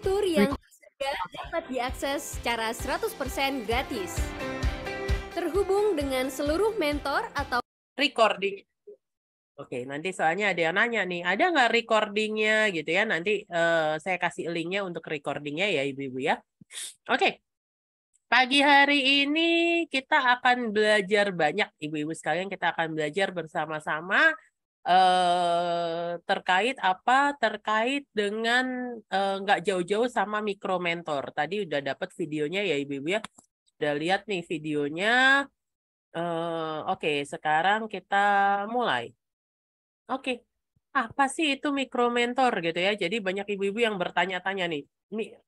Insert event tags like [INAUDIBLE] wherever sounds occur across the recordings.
fitur yang dapat diakses secara 100% gratis. Terhubung dengan seluruh mentor atau recording. Oke, nanti soalnya ada yang nanya nih, ada nggak recordingnya gitu ya? Nanti uh, saya kasih linknya untuk recordingnya ya, ibu-ibu ya. Oke, Pagi hari ini kita akan belajar banyak, ibu-ibu sekalian. Kita akan belajar bersama-sama Eh, terkait apa terkait dengan nggak eh, nggak jauh-jauh sama mikro mentor tadi udah dapat videonya ya ibu-ibu ya udah lihat nih videonya uh, oke okay, sekarang kita mulai oke okay. apa sih itu mikro mentor gitu ya jadi banyak ibu-ibu yang bertanya-tanya nih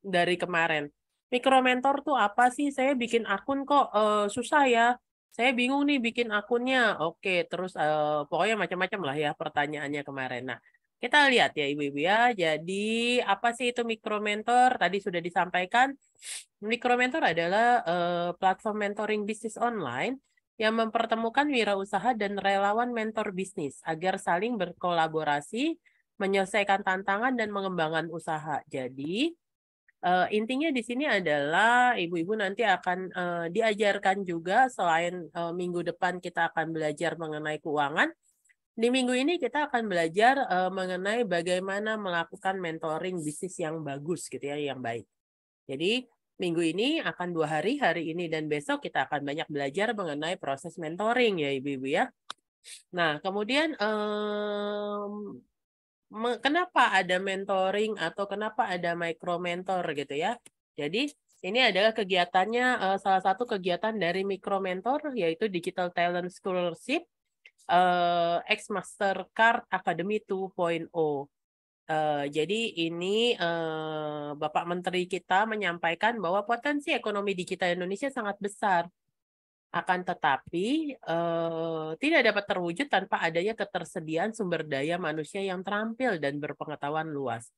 dari kemarin mikro mentor tuh apa sih saya bikin akun kok uh, susah ya saya bingung nih bikin akunnya. Oke, terus uh, pokoknya macam-macam lah ya pertanyaannya kemarin. Nah, kita lihat ya Ibu-ibu ya. Jadi apa sih itu micro mentor? Tadi sudah disampaikan micro mentor adalah uh, platform mentoring bisnis online yang mempertemukan wirausaha dan relawan mentor bisnis agar saling berkolaborasi, menyelesaikan tantangan dan mengembangkan usaha. Jadi Uh, intinya di sini adalah ibu-ibu nanti akan uh, diajarkan juga selain uh, minggu depan kita akan belajar mengenai keuangan. Di minggu ini kita akan belajar uh, mengenai bagaimana melakukan mentoring bisnis yang bagus gitu ya, yang baik. Jadi minggu ini akan dua hari, hari ini dan besok kita akan banyak belajar mengenai proses mentoring ya ibu-ibu ya. Nah kemudian um, kenapa ada mentoring atau kenapa ada micro mentor gitu ya. Jadi ini adalah kegiatannya eh, salah satu kegiatan dari micro mentor yaitu Digital Talent Scholarship uh, eh, X Mastercard Academy 2.0. Uh, eh, jadi ini uh, Bapak Menteri kita menyampaikan bahwa potensi ekonomi digital Indonesia sangat besar akan tetapi eh, tidak dapat terwujud tanpa adanya ketersediaan sumber daya manusia yang terampil dan berpengetahuan luas.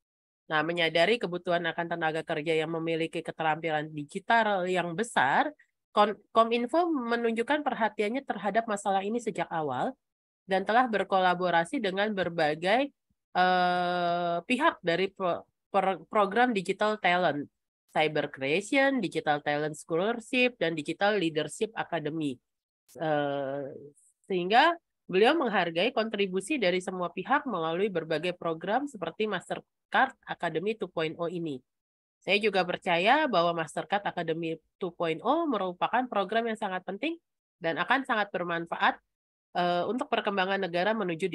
Nah, menyadari kebutuhan akan tenaga kerja yang memiliki keterampilan digital yang besar, Kominfo menunjukkan perhatiannya terhadap masalah ini sejak awal dan telah berkolaborasi dengan berbagai eh, pihak dari pro, program digital talent Cyber Creation, Digital Talent Scholarship, dan Digital Leadership Academy. Eh, sehingga beliau menghargai kontribusi dari semua pihak melalui berbagai program seperti Mastercard Academy 2.0 ini. Saya juga percaya bahwa Mastercard Academy 2.0 merupakan program yang sangat penting dan akan sangat bermanfaat eh, untuk perkembangan negara menuju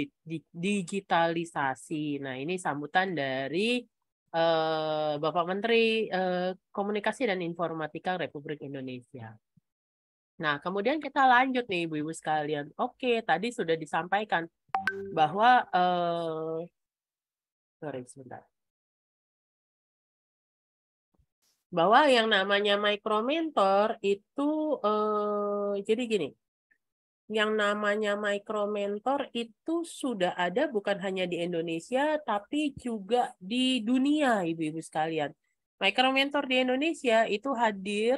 digitalisasi. Nah, ini sambutan dari Eh, Bapak Menteri eh, Komunikasi dan Informatika Republik Indonesia. Nah, kemudian kita lanjut nih Ibu-ibu sekalian. Oke, tadi sudah disampaikan bahwa eh, sebentar. Bahwa yang namanya micro mentor itu jadi gini, yang namanya micro mentor itu sudah ada bukan hanya di Indonesia tapi juga di dunia ibu-ibu sekalian. Micro mentor di Indonesia itu hadir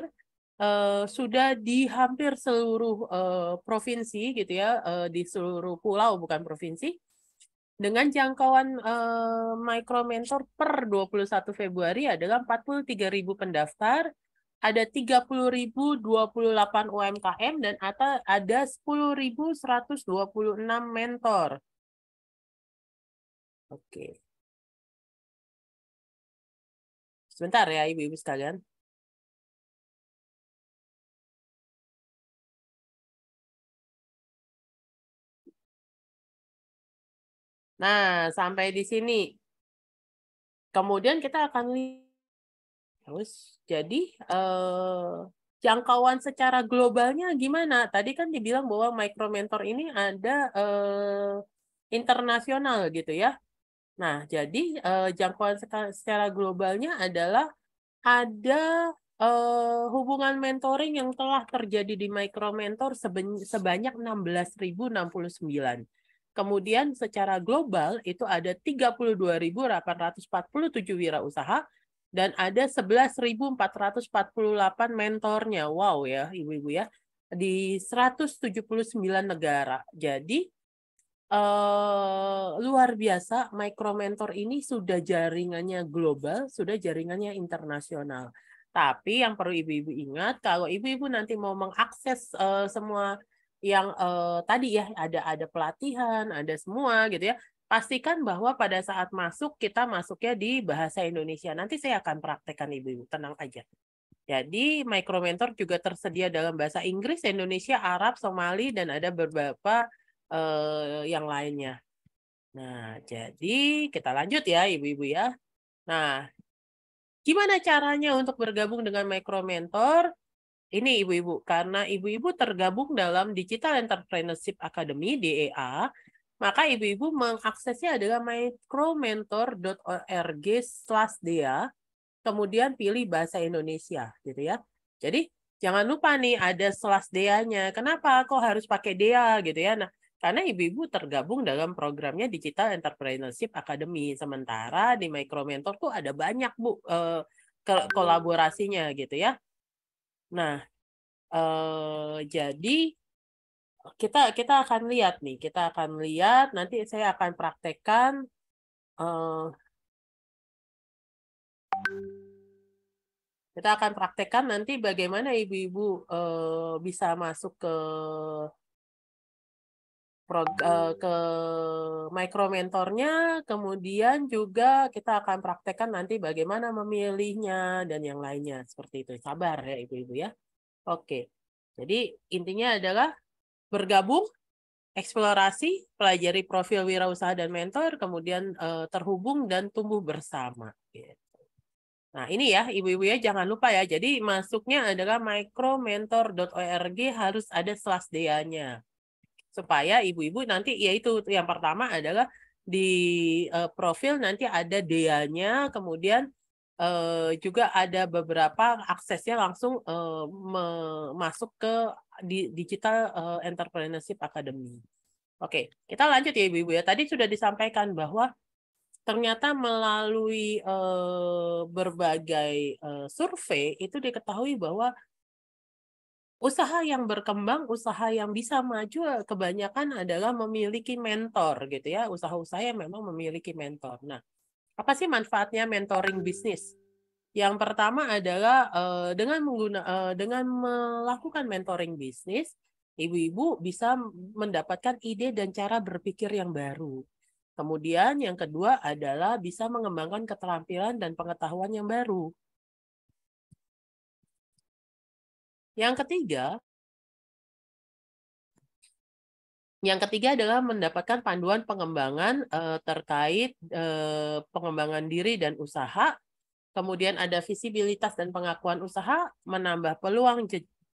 uh, sudah di hampir seluruh uh, provinsi gitu ya uh, di seluruh pulau bukan provinsi dengan jangkauan micro mentor per 21 Februari adalah 43.000 pendaftar ada 30.028 UMKM dan ada 10.126 mentor. Oke. Sebentar ya ibu-ibu sekalian. Nah, sampai di sini. Kemudian kita akan lihat Terus jadi uh, jangkauan secara globalnya gimana? Tadi kan dibilang bahwa micro mentor ini ada uh, internasional gitu ya. Nah, jadi uh, jangkauan secara globalnya adalah ada uh, hubungan mentoring yang telah terjadi di micro mentor sebanyak 16.069. Kemudian secara global itu ada 32.847 wirausaha dan ada 11.448 mentornya. Wow ya, ibu-ibu ya. Di 179 negara. Jadi eh, luar biasa micro mentor ini sudah jaringannya global, sudah jaringannya internasional. Tapi yang perlu ibu-ibu ingat kalau ibu-ibu nanti mau mengakses eh, semua yang eh, tadi ya ada ada pelatihan, ada semua gitu ya pastikan bahwa pada saat masuk kita masuknya di bahasa Indonesia. Nanti saya akan praktekkan ibu-ibu, tenang aja. Jadi micro mentor juga tersedia dalam bahasa Inggris, Indonesia, Arab, Somali, dan ada beberapa eh, yang lainnya. Nah, jadi kita lanjut ya ibu-ibu ya. Nah, gimana caranya untuk bergabung dengan micro mentor Ini ibu-ibu, karena ibu-ibu tergabung dalam Digital Entrepreneurship Academy, DEA, maka ibu-ibu mengaksesnya adalah micromentor.org slash dia, kemudian pilih bahasa Indonesia gitu ya. Jadi jangan lupa nih ada slash dia-nya. Kenapa kok harus pakai dia gitu ya? Nah, karena ibu-ibu tergabung dalam programnya Digital Entrepreneurship Academy. Sementara di Micromentor tuh ada banyak Bu eh, kolaborasinya gitu ya. Nah, eh, jadi kita kita akan lihat nih, kita akan lihat nanti saya akan praktekkan uh, kita akan praktekkan nanti bagaimana ibu-ibu uh, bisa masuk ke prog, uh, eh, ke micro mentornya, kemudian juga kita akan praktekkan nanti bagaimana memilihnya dan yang lainnya seperti itu. Sabar ya ibu-ibu ya. Oke. Jadi intinya adalah bergabung, eksplorasi, pelajari profil wirausaha dan mentor, kemudian uh, terhubung dan tumbuh bersama. Gitu. Nah ini ya ibu-ibu ya jangan lupa ya. Jadi masuknya adalah micromentor.org harus ada slash nya supaya ibu-ibu nanti yaitu yang pertama adalah di uh, profil nanti ada da kemudian uh, juga ada beberapa aksesnya langsung uh, masuk ke di Digital eh, Entrepreneurship Academy. Oke, kita lanjut ya Ibu-ibu ya. Tadi sudah disampaikan bahwa ternyata melalui uh, berbagai uh, survei itu diketahui bahwa usaha yang berkembang, usaha yang bisa maju kebanyakan adalah memiliki mentor gitu ya, usaha-usaha yang memang memiliki mentor. Nah, apa sih manfaatnya mentoring bisnis? Yang pertama adalah uh, dengan mengguna uh, dengan melakukan mentoring bisnis, ibu-ibu bisa mendapatkan ide dan cara berpikir yang baru. Kemudian yang kedua adalah bisa mengembangkan keterampilan dan pengetahuan yang baru. Yang ketiga, yang ketiga adalah mendapatkan panduan pengembangan eh, terkait eh, pengembangan diri dan usaha Kemudian ada visibilitas dan pengakuan usaha, menambah peluang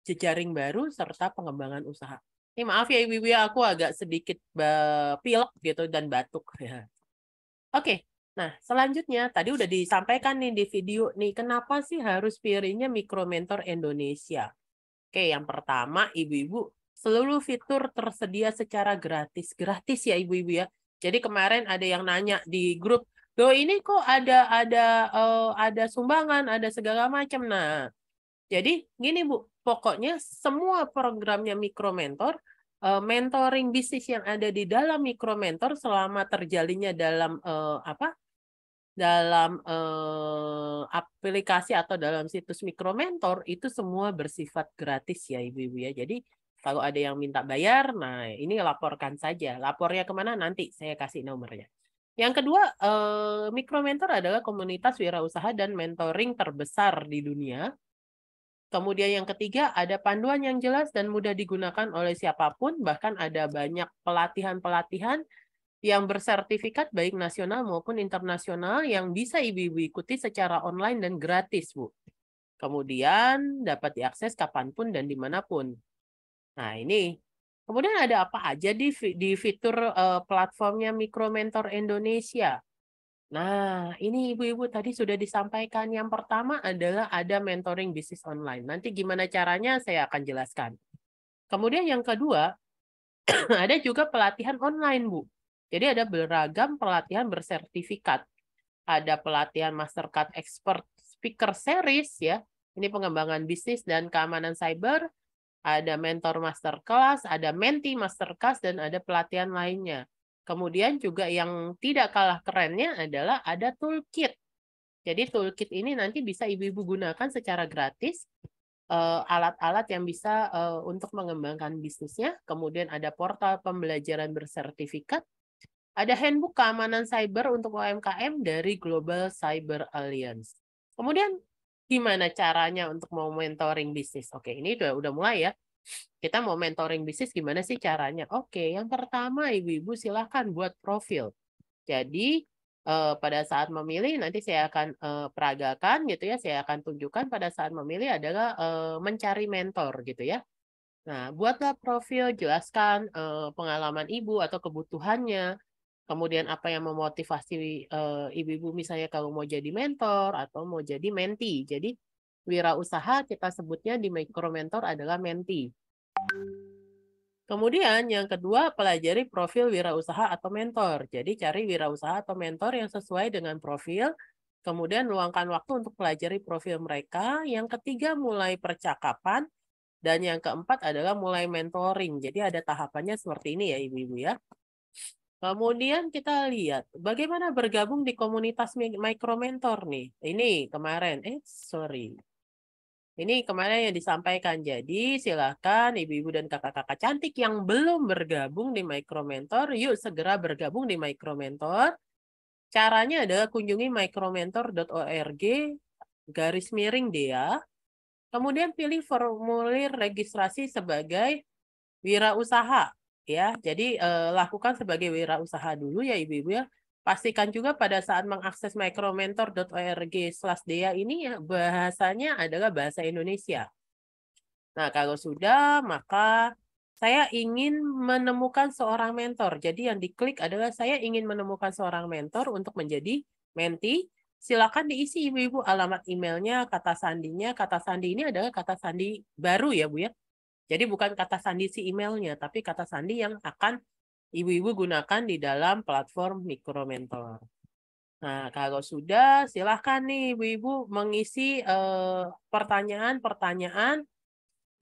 jejaring baru, serta pengembangan usaha. Ini eh, maaf ya Ibu Ibu, ya, aku agak sedikit eh, pilek gitu dan batuk. Ya. [LAUGHS] Oke, nah selanjutnya tadi udah disampaikan nih di video nih, kenapa sih harus pilihnya Mikro Mentor Indonesia? Oke, yang pertama Ibu-Ibu, seluruh fitur tersedia secara gratis. Gratis ya Ibu-Ibu ya. Jadi kemarin ada yang nanya di grup, do ini kok ada ada uh, ada sumbangan, ada segala macam. Nah, jadi gini Bu, pokoknya semua programnya Mikro Mentor, uh, eh, mentoring bisnis yang ada di dalam Mikro Mentor selama terjalinnya dalam uh, apa? dalam eh, aplikasi atau dalam situs Mikro Mentor itu semua bersifat gratis ya ibu-ibu ya. Jadi kalau ada yang minta bayar, nah ini laporkan saja. Lapornya kemana nanti saya kasih nomornya. Yang kedua, eh, Mikro Mentor adalah komunitas wirausaha dan mentoring terbesar di dunia. Kemudian yang ketiga, ada panduan yang jelas dan mudah digunakan oleh siapapun, bahkan ada banyak pelatihan-pelatihan yang bersertifikat baik nasional maupun internasional yang bisa ibu-ibu ikuti secara online dan gratis, Bu. Kemudian dapat diakses kapanpun dan dimanapun. Nah, ini Kemudian ada apa aja di di fitur uh, platformnya Mikro Mentor Indonesia? Nah, ini ibu-ibu tadi sudah disampaikan. Yang pertama adalah ada mentoring bisnis online. Nanti gimana caranya saya akan jelaskan. Kemudian yang kedua, [CLEARS THROAT] ada juga pelatihan online, Bu. Jadi ada beragam pelatihan bersertifikat. Ada pelatihan Mastercard Expert Speaker Series ya. Ini pengembangan bisnis dan keamanan cyber ada mentor master masterclass, ada menti master masterclass, dan ada pelatihan lainnya. Kemudian juga yang tidak kalah kerennya adalah ada toolkit. Jadi toolkit ini nanti bisa ibu-ibu gunakan secara gratis, eh, alat-alat yang bisa eh, untuk mengembangkan bisnisnya. Kemudian ada portal pembelajaran bersertifikat, ada handbook keamanan cyber untuk UMKM dari Global Cyber Alliance. Kemudian gimana caranya untuk mau mentoring bisnis. Oke, ini udah udah mulai ya. Kita mau mentoring bisnis gimana sih caranya? Oke, yang pertama ibu-ibu silahkan buat profil. Jadi eh, pada saat memilih nanti saya akan eh, peragakan gitu ya, saya akan tunjukkan pada saat memilih adalah eh, mencari mentor gitu ya. Nah, buatlah profil, jelaskan eh, pengalaman ibu atau kebutuhannya, kemudian apa yang memotivasi ibu eh, ibu-ibu misalnya kalau mau jadi mentor atau mau jadi menti. Jadi wirausaha kita sebutnya di micro mentor adalah menti. Kemudian yang kedua pelajari profil wirausaha atau mentor. Jadi cari wirausaha atau mentor yang sesuai dengan profil. Kemudian luangkan waktu untuk pelajari profil mereka. Yang ketiga mulai percakapan dan yang keempat adalah mulai mentoring. Jadi ada tahapannya seperti ini ya ibu-ibu ya. Kemudian kita lihat bagaimana bergabung di komunitas mikromentor nih. Ini kemarin, eh sorry. Ini kemarin yang disampaikan. Jadi silakan ibu-ibu dan kakak-kakak cantik yang belum bergabung di mikromentor, yuk segera bergabung di mikromentor. Caranya adalah kunjungi micromentor.org garis miring dia. Kemudian pilih formulir registrasi sebagai wirausaha ya. Jadi eh, lakukan sebagai wirausaha dulu ya ibu-ibu ya. Pastikan juga pada saat mengakses micromentor.org/dea ini ya bahasanya adalah bahasa Indonesia. Nah, kalau sudah maka saya ingin menemukan seorang mentor. Jadi yang diklik adalah saya ingin menemukan seorang mentor untuk menjadi menti. Silakan diisi ibu-ibu alamat emailnya, kata sandinya. Kata sandi ini adalah kata sandi baru ya Bu ya. Jadi bukan kata sandi si emailnya, tapi kata sandi yang akan ibu-ibu gunakan di dalam platform Mikro Mentor. Nah, kalau sudah, silahkan nih ibu-ibu mengisi eh, pertanyaan-pertanyaan eh,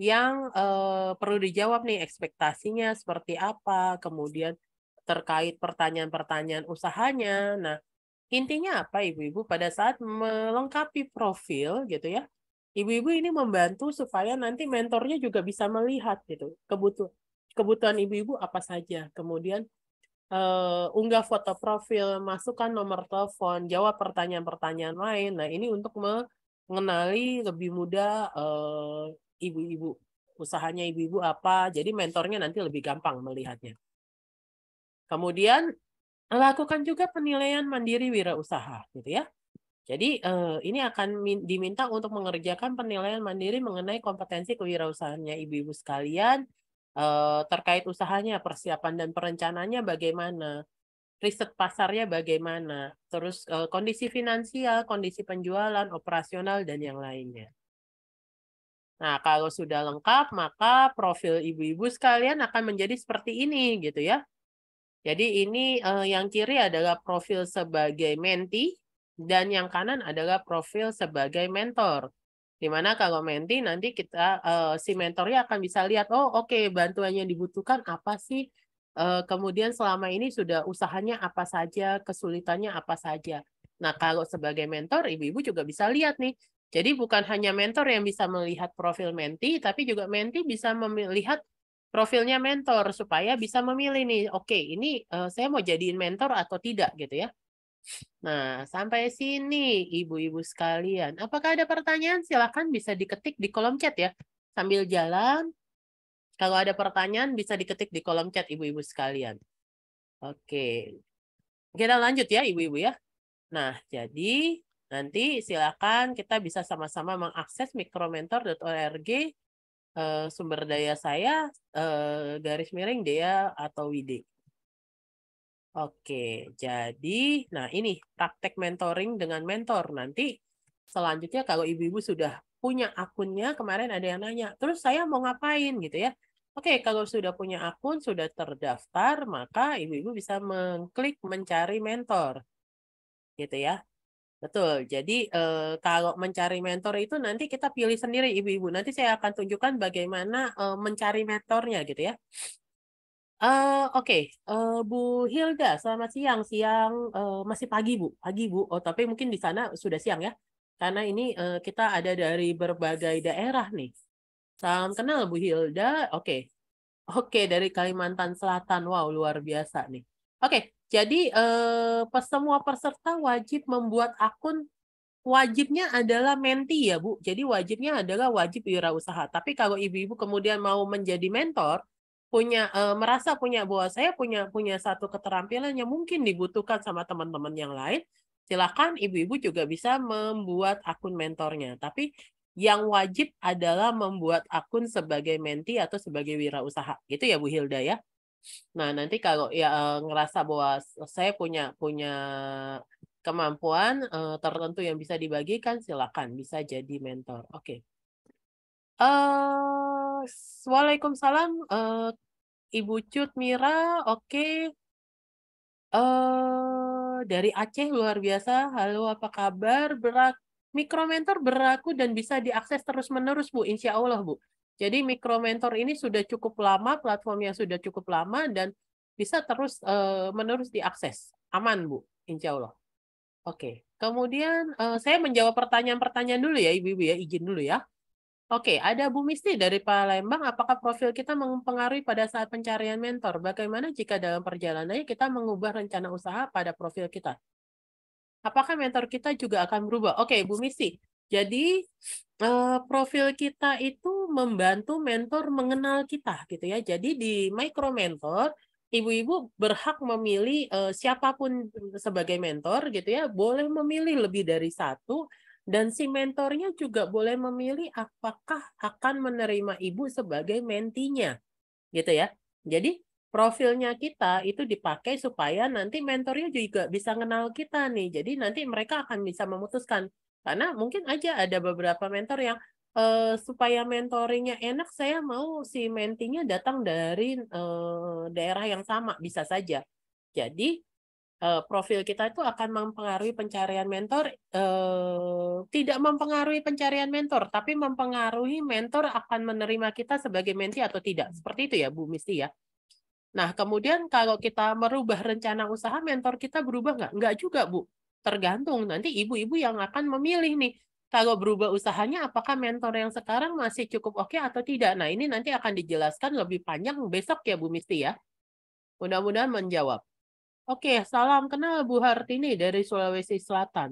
yang eh, perlu dijawab nih ekspektasinya seperti apa, kemudian terkait pertanyaan-pertanyaan usahanya. Nah, intinya apa ibu-ibu pada saat melengkapi profil gitu ya, ibu-ibu ini membantu supaya nanti mentornya juga bisa melihat gitu kebutuh kebutuhan ibu-ibu apa saja kemudian uh, unggah foto profil masukkan nomor telepon jawab pertanyaan-pertanyaan lain nah ini untuk mengenali lebih mudah eh, ibu-ibu uh, usahanya ibu-ibu apa jadi mentornya nanti lebih gampang melihatnya kemudian lakukan juga penilaian mandiri wirausaha gitu ya jadi eh, ini akan diminta untuk mengerjakan penilaian mandiri mengenai kompetensi kewirausahaannya ibu-ibu sekalian eh, terkait usahanya, persiapan dan perencanaannya bagaimana, riset pasarnya bagaimana, terus eh, kondisi finansial, kondisi penjualan, operasional dan yang lainnya. Nah, kalau sudah lengkap, maka profil ibu-ibu sekalian akan menjadi seperti ini gitu ya. Jadi ini yang kiri adalah profil sebagai mentee, dan yang kanan adalah profil sebagai mentor. Dimana kalau menti nanti kita uh, si mentornya akan bisa lihat oh oke okay, bantuan dibutuhkan apa sih uh, kemudian selama ini sudah usahanya apa saja kesulitannya apa saja. Nah kalau sebagai mentor ibu-ibu juga bisa lihat nih. Jadi bukan hanya mentor yang bisa melihat profil menti, tapi juga menti bisa melihat profilnya mentor supaya bisa memilih nih, oke okay, ini uh, saya mau jadiin mentor atau tidak gitu ya. Nah, sampai sini ibu-ibu sekalian. Apakah ada pertanyaan? Silahkan bisa diketik di kolom chat ya. Sambil jalan, kalau ada pertanyaan bisa diketik di kolom chat ibu-ibu sekalian. Oke. Kita lanjut ya ibu-ibu ya. Nah, jadi nanti silakan kita bisa sama-sama mengakses mikromentor.org eh, sumber daya saya eh, garis miring dia atau Widi. Oke, jadi nah ini praktek mentoring dengan mentor. Nanti selanjutnya kalau ibu-ibu sudah punya akunnya, kemarin ada yang nanya, terus saya mau ngapain gitu ya. Oke, kalau sudah punya akun, sudah terdaftar, maka ibu-ibu bisa mengklik mencari mentor. Gitu ya. Betul. Jadi eh, kalau mencari mentor itu nanti kita pilih sendiri ibu-ibu. Nanti saya akan tunjukkan bagaimana eh, mencari mentornya gitu ya. Uh, Oke, okay. uh, eh, Bu Hilda, selamat siang. Siang uh, masih pagi Bu, pagi Bu. Oh, tapi mungkin di sana sudah siang ya, karena ini uh, kita ada dari berbagai daerah nih. Salam kenal Bu Hilda. Oke, okay. oke okay, dari Kalimantan Selatan. Wow, luar biasa nih. Oke, okay, jadi uh, semua peserta wajib membuat akun. Wajibnya adalah menti ya Bu. Jadi wajibnya adalah wajib wirausaha. Tapi kalau ibu-ibu kemudian mau menjadi mentor punya uh, merasa punya bahwa saya punya punya satu keterampilan yang mungkin dibutuhkan sama teman-teman yang lain, silakan ibu-ibu juga bisa membuat akun mentornya. Tapi yang wajib adalah membuat akun sebagai menti atau sebagai wirausaha. gitu ya Bu Hilda ya. Nah, nanti kalau ya eh, ngerasa bahwa saya punya punya kemampuan uh, tertentu yang bisa dibagikan, silakan bisa jadi mentor. Oke. Okay. Uh, Waalaikumsalam uh, Ibu Cut, Mira, oke. Okay. Uh, eh, dari Aceh luar biasa. Halo, apa kabar? Berak Mikromentor berlaku dan bisa diakses terus-menerus, Bu. Insya Allah, Bu. Jadi Mikromentor ini sudah cukup lama, platformnya sudah cukup lama, dan bisa terus-menerus eh, diakses. Aman, Bu. Insya Allah. Oke. Okay. Kemudian uh, saya menjawab pertanyaan-pertanyaan dulu ya, Ibu-Ibu ya. Izin dulu ya. Oke, ada Bu Misti dari Palembang. Apakah profil kita mempengaruhi pada saat pencarian mentor? Bagaimana jika dalam perjalanannya kita mengubah rencana usaha pada profil kita? Apakah mentor kita juga akan berubah? Oke, Bu Misti. Jadi eh, profil kita itu membantu mentor mengenal kita, gitu ya. Jadi di micro mentor ibu-ibu berhak memilih eh, siapapun sebagai mentor gitu ya boleh memilih lebih dari satu dan si mentornya juga boleh memilih apakah akan menerima ibu sebagai mentinya. Gitu ya. Jadi profilnya kita itu dipakai supaya nanti mentornya juga bisa kenal kita nih. Jadi nanti mereka akan bisa memutuskan. Karena mungkin aja ada beberapa mentor yang eh, supaya mentoringnya enak, saya mau si mentinya datang dari eh, daerah yang sama, bisa saja. Jadi Eh, profil kita itu akan mempengaruhi pencarian mentor eh, tidak mempengaruhi pencarian mentor tapi mempengaruhi mentor akan menerima kita sebagai menti atau tidak seperti itu ya Bu Misti ya nah kemudian kalau kita merubah rencana usaha mentor kita berubah nggak nggak juga Bu tergantung nanti ibu-ibu yang akan memilih nih kalau berubah usahanya apakah mentor yang sekarang masih cukup oke okay atau tidak nah ini nanti akan dijelaskan lebih panjang besok ya Bu Misti ya mudah-mudahan menjawab Oke, salam kenal Bu Hartini dari Sulawesi Selatan.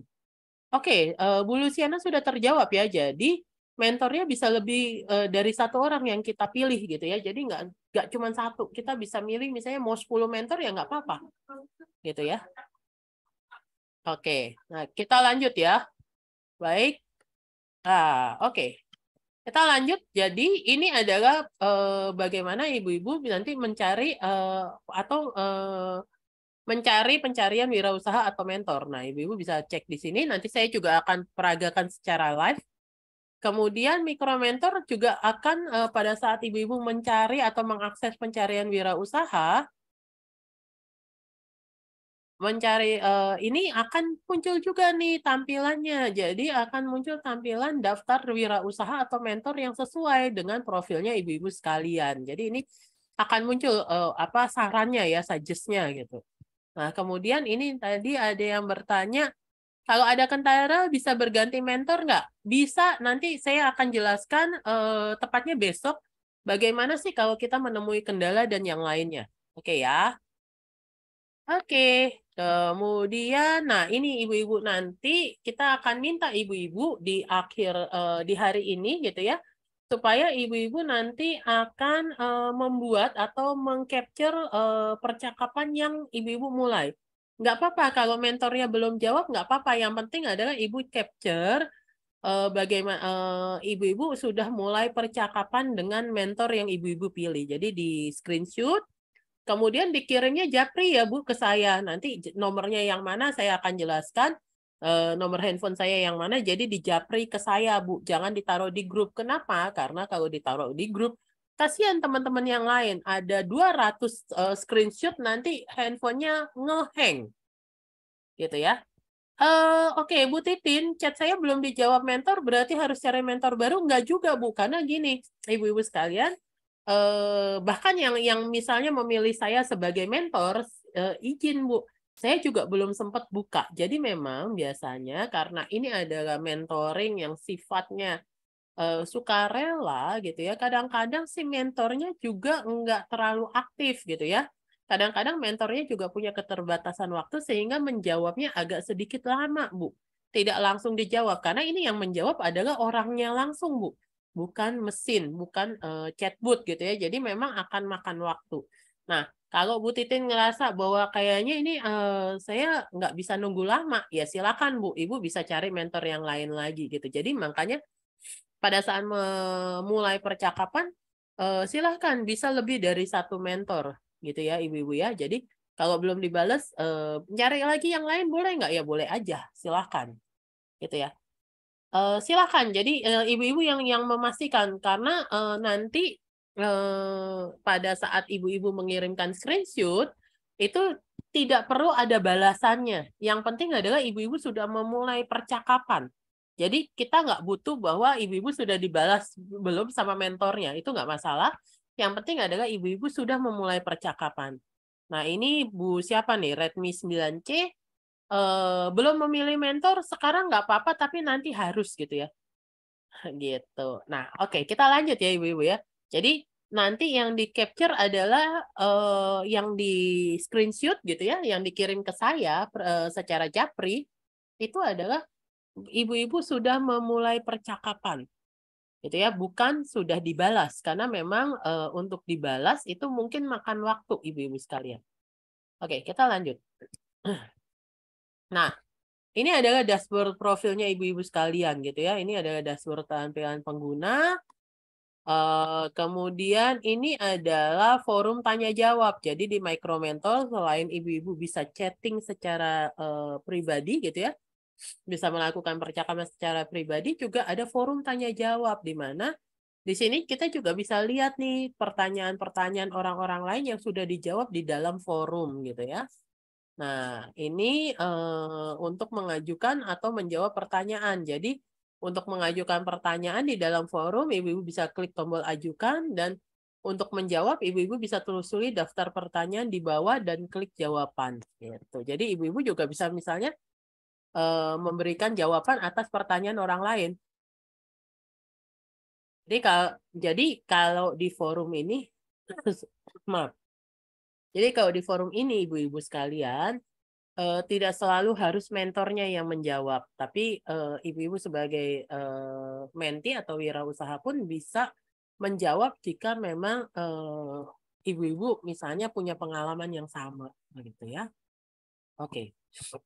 Oke, uh, Bu Luciana sudah terjawab ya. Jadi mentornya bisa lebih uh, dari satu orang yang kita pilih gitu ya. Jadi nggak nggak cuma satu. Kita bisa milih misalnya mau 10 mentor ya nggak apa-apa, gitu ya. Oke, nah kita lanjut ya. Baik. Ah, oke. Kita lanjut. Jadi ini adalah uh, bagaimana ibu-ibu nanti mencari uh, atau uh, mencari pencarian wirausaha atau mentor. Nah, Ibu-ibu bisa cek di sini. Nanti saya juga akan peragakan secara live. Kemudian mikro mentor juga akan uh, pada saat ibu-ibu mencari atau mengakses pencarian wirausaha mencari uh, ini akan muncul juga nih tampilannya. Jadi akan muncul tampilan daftar wirausaha atau mentor yang sesuai dengan profilnya ibu-ibu sekalian. Jadi ini akan muncul uh, apa sarannya ya, suggestnya gitu. Nah, kemudian ini tadi ada yang bertanya, kalau ada kentara bisa berganti mentor nggak? Bisa, nanti saya akan jelaskan eh, tepatnya besok bagaimana sih kalau kita menemui kendala dan yang lainnya. Oke okay, ya. Oke, okay. kemudian nah ini ibu-ibu nanti kita akan minta ibu-ibu di akhir eh, di hari ini gitu ya supaya ibu-ibu nanti akan uh, membuat atau mengcapture uh, percakapan yang ibu-ibu mulai. Nggak apa-apa kalau mentornya belum jawab, nggak apa-apa. Yang penting adalah ibu capture eh, bagaimana ibu-ibu sudah mulai percakapan dengan mentor yang ibu-ibu pilih. Jadi di screenshot, kemudian dikirimnya japri ya Bu ke saya. Nanti nomornya yang mana saya akan jelaskan Eh, nomor handphone saya yang mana jadi dijapri ke saya Bu jangan ditaruh di grup kenapa karena kalau ditaruh di grup kasihan teman-teman yang lain ada 200 uh, eh, screenshot nanti handphonenya ngehang gitu ya Uh, Oke, okay, Bu Titin, chat saya belum dijawab mentor, berarti harus cari mentor baru? nggak juga, Bu. Karena gini, ibu-ibu sekalian, uh, bahkan yang yang misalnya memilih saya sebagai mentor, uh, izin, Bu saya juga belum sempat buka. Jadi memang biasanya karena ini adalah mentoring yang sifatnya uh, sukarela gitu ya. Kadang-kadang si mentornya juga nggak terlalu aktif gitu ya. Kadang-kadang mentornya juga punya keterbatasan waktu sehingga menjawabnya agak sedikit lama, Bu. Tidak langsung dijawab karena ini yang menjawab adalah orangnya langsung, Bu. Bukan mesin, bukan uh, chatbot gitu ya. Jadi memang akan makan waktu. Nah, kalau Bu Titin ngerasa bahwa kayaknya ini uh, saya nggak bisa nunggu lama, ya silakan Bu, Ibu bisa cari mentor yang lain lagi gitu. Jadi makanya pada saat memulai percakapan uh, silakan bisa lebih dari satu mentor gitu ya ibu-ibu ya. Jadi kalau belum dibales uh, nyari lagi yang lain boleh nggak ya boleh aja silakan, gitu ya. Uh, silakan Jadi ibu-ibu uh, yang yang memastikan karena uh, nanti eh, pada saat ibu-ibu mengirimkan screenshot itu tidak perlu ada balasannya. Yang penting adalah ibu-ibu sudah memulai percakapan. Jadi kita nggak butuh bahwa ibu-ibu sudah dibalas belum sama mentornya, itu nggak masalah. Yang penting adalah ibu-ibu sudah memulai percakapan. Nah ini Bu siapa nih, Redmi 9C, eh, belum memilih mentor, sekarang nggak apa-apa tapi nanti harus gitu ya. [LAUGHS] Gitu. Nah oke, okay, kita lanjut ya ibu-ibu ya. Jadi nanti yang di capture adalah uh, yang di screenshot gitu ya, yang dikirim ke saya uh, secara japri itu adalah ibu-ibu sudah memulai percakapan gitu ya bukan sudah dibalas karena memang e, untuk dibalas itu mungkin makan waktu ibu-ibu sekalian oke kita lanjut nah ini adalah dashboard profilnya ibu-ibu sekalian gitu ya ini adalah dashboard tampilan pengguna Uh, kemudian ini adalah forum tanya jawab. Jadi di Micro Mentor selain ibu-ibu bisa chatting secara uh, pribadi gitu ya, bisa melakukan percakapan secara pribadi juga ada forum tanya jawab di mana di sini kita juga bisa lihat nih pertanyaan-pertanyaan orang-orang lain yang sudah dijawab di dalam forum gitu ya. Nah, ini uh, untuk mengajukan atau menjawab pertanyaan. Jadi untuk mengajukan pertanyaan di dalam forum, ibu-ibu bisa klik tombol ajukan dan untuk menjawab ibu-ibu bisa telusuri daftar pertanyaan di bawah dan klik jawaban gitu. Jadi ibu-ibu juga bisa misalnya eh, memberikan jawaban atas pertanyaan orang lain. Jadi kalau jadi kalau di forum ini [CLEARS THROAT] maaf. Jadi kalau di forum ini ibu-ibu sekalian uh, tidak selalu harus mentornya yang menjawab, tapi ibu eh, ibu-ibu sebagai uh, menti atau wirausaha pun bisa menjawab jika memang ibu ibu-ibu misalnya punya pengalaman yang sama, begitu ya. Oke. Okay.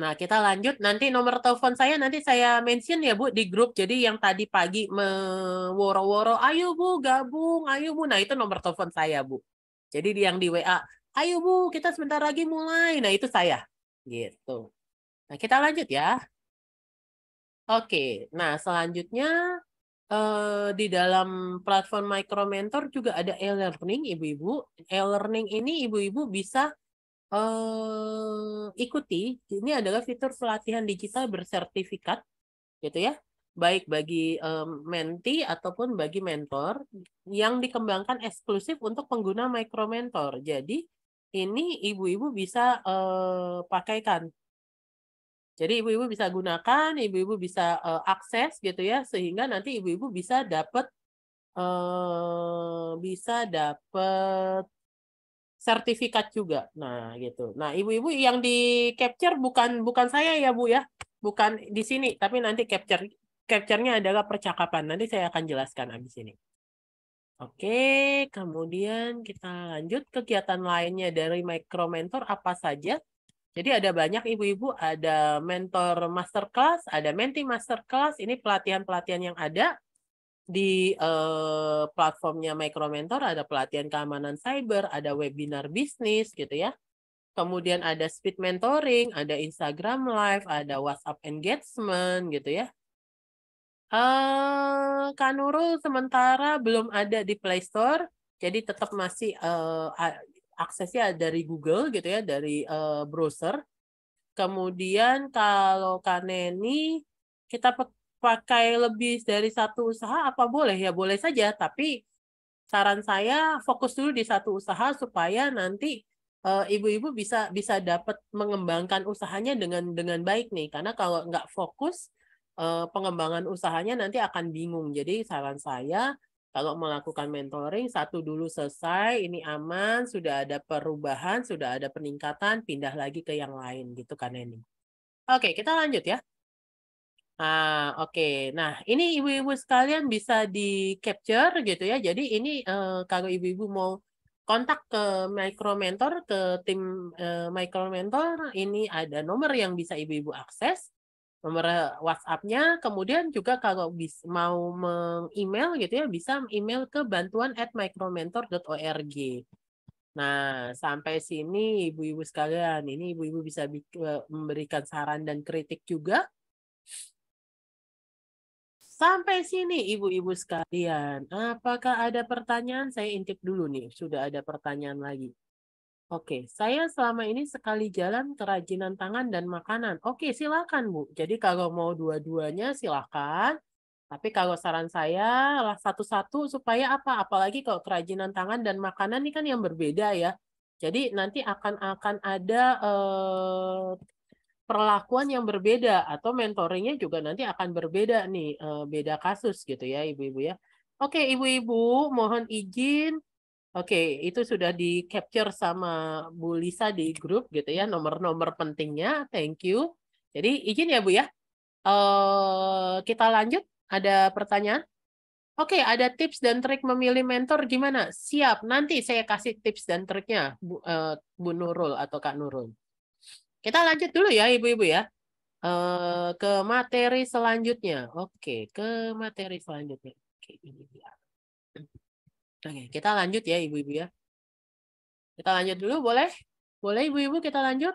Nah, kita lanjut. Nanti nomor telepon saya nanti saya mention ya, Bu, di grup. Jadi yang tadi pagi meworo-woro, ayo Bu, gabung, ayo Bu. Nah, itu nomor telepon saya, Bu. Jadi yang di WA ayo Bu, kita sebentar lagi mulai. Nah, itu saya. Gitu. Nah, kita lanjut ya. Oke, nah selanjutnya eh, di dalam platform Micro Mentor juga ada e-learning, ibu-ibu. E-learning ini ibu-ibu bisa eh, ikuti. Ini adalah fitur pelatihan digital bersertifikat, gitu ya. Baik bagi um, eh, menti ataupun bagi mentor yang dikembangkan eksklusif untuk pengguna Micro Mentor. Jadi ini ibu-ibu bisa uh, pakaikan. Jadi ibu-ibu bisa gunakan, ibu-ibu bisa uh, akses gitu ya, sehingga nanti ibu-ibu bisa dapat uh, eh, bisa dapat sertifikat juga. Nah, gitu. Nah, ibu-ibu yang di capture bukan bukan saya ya, Bu ya. Bukan di sini, tapi nanti capture capturenya adalah percakapan. Nanti saya akan jelaskan abis ini. Oke, kemudian kita lanjut kegiatan lainnya dari micro mentor apa saja. Jadi ada banyak ibu-ibu, ada mentor masterclass, ada menti masterclass. Ini pelatihan-pelatihan yang ada di eh, platformnya micro mentor. Ada pelatihan keamanan cyber, ada webinar bisnis, gitu ya. Kemudian ada speed mentoring, ada Instagram live, ada WhatsApp engagement, gitu ya Uh, Kak Nurul sementara belum ada di Play Store, jadi tetap masih uh, aksesnya dari Google gitu ya, dari uh, browser. Kemudian kalau Kak Neni, kita pakai lebih dari satu usaha apa boleh? Ya boleh saja, tapi saran saya fokus dulu di satu usaha supaya nanti ibu-ibu uh, bisa bisa dapat mengembangkan usahanya dengan dengan baik nih karena kalau nggak fokus Eh, pengembangan usahanya nanti akan bingung. Jadi saran saya kalau melakukan mentoring satu dulu selesai, ini aman, sudah ada perubahan, sudah ada peningkatan, pindah lagi ke yang lain gitu kan ini. Oke, kita lanjut ya. Ah, oke. Okay. Nah, ini ibu-ibu sekalian bisa di capture gitu ya. Jadi ini eh, kalau ibu-ibu mau kontak ke micro mentor ke tim eh, micro mentor ini ada nomor yang bisa ibu-ibu akses nomor WhatsApp-nya. Kemudian juga kalau bis, mau meng-email gitu ya bisa email ke bantuan at micromentor.org. Nah, sampai sini ibu-ibu sekalian. Ini ibu-ibu bisa e, memberikan saran dan kritik juga. Sampai sini ibu-ibu sekalian. Apakah ada pertanyaan? Saya intip dulu nih. Sudah ada pertanyaan lagi. Oke, saya selama ini sekali jalan kerajinan tangan dan makanan. Oke, silakan Bu. Jadi kalau mau dua-duanya silakan. Tapi kalau saran saya lah satu-satu supaya apa? Apalagi kalau kerajinan tangan dan makanan ini kan yang berbeda ya. Jadi nanti akan akan ada eh, perlakuan yang berbeda atau mentoringnya juga nanti akan berbeda nih eh, beda kasus gitu ya ibu-ibu ya. Oke ibu-ibu mohon izin Oke, itu sudah di capture sama Bu Lisa di grup gitu ya, nomor-nomor pentingnya. Thank you. Jadi izin ya Bu ya. Uh, kita lanjut. Ada pertanyaan? Oke, ada tips dan trik memilih mentor gimana? Siap, nanti saya kasih tips dan triknya Bu, uh, Bu Nurul atau Kak Nurul. Kita lanjut dulu ya Ibu-Ibu ya. Uh, ke materi selanjutnya. Oke, ke materi selanjutnya. Oke, ini dia. Oke, kita lanjut ya ibu-ibu ya. Kita lanjut dulu boleh? Boleh ibu-ibu kita lanjut?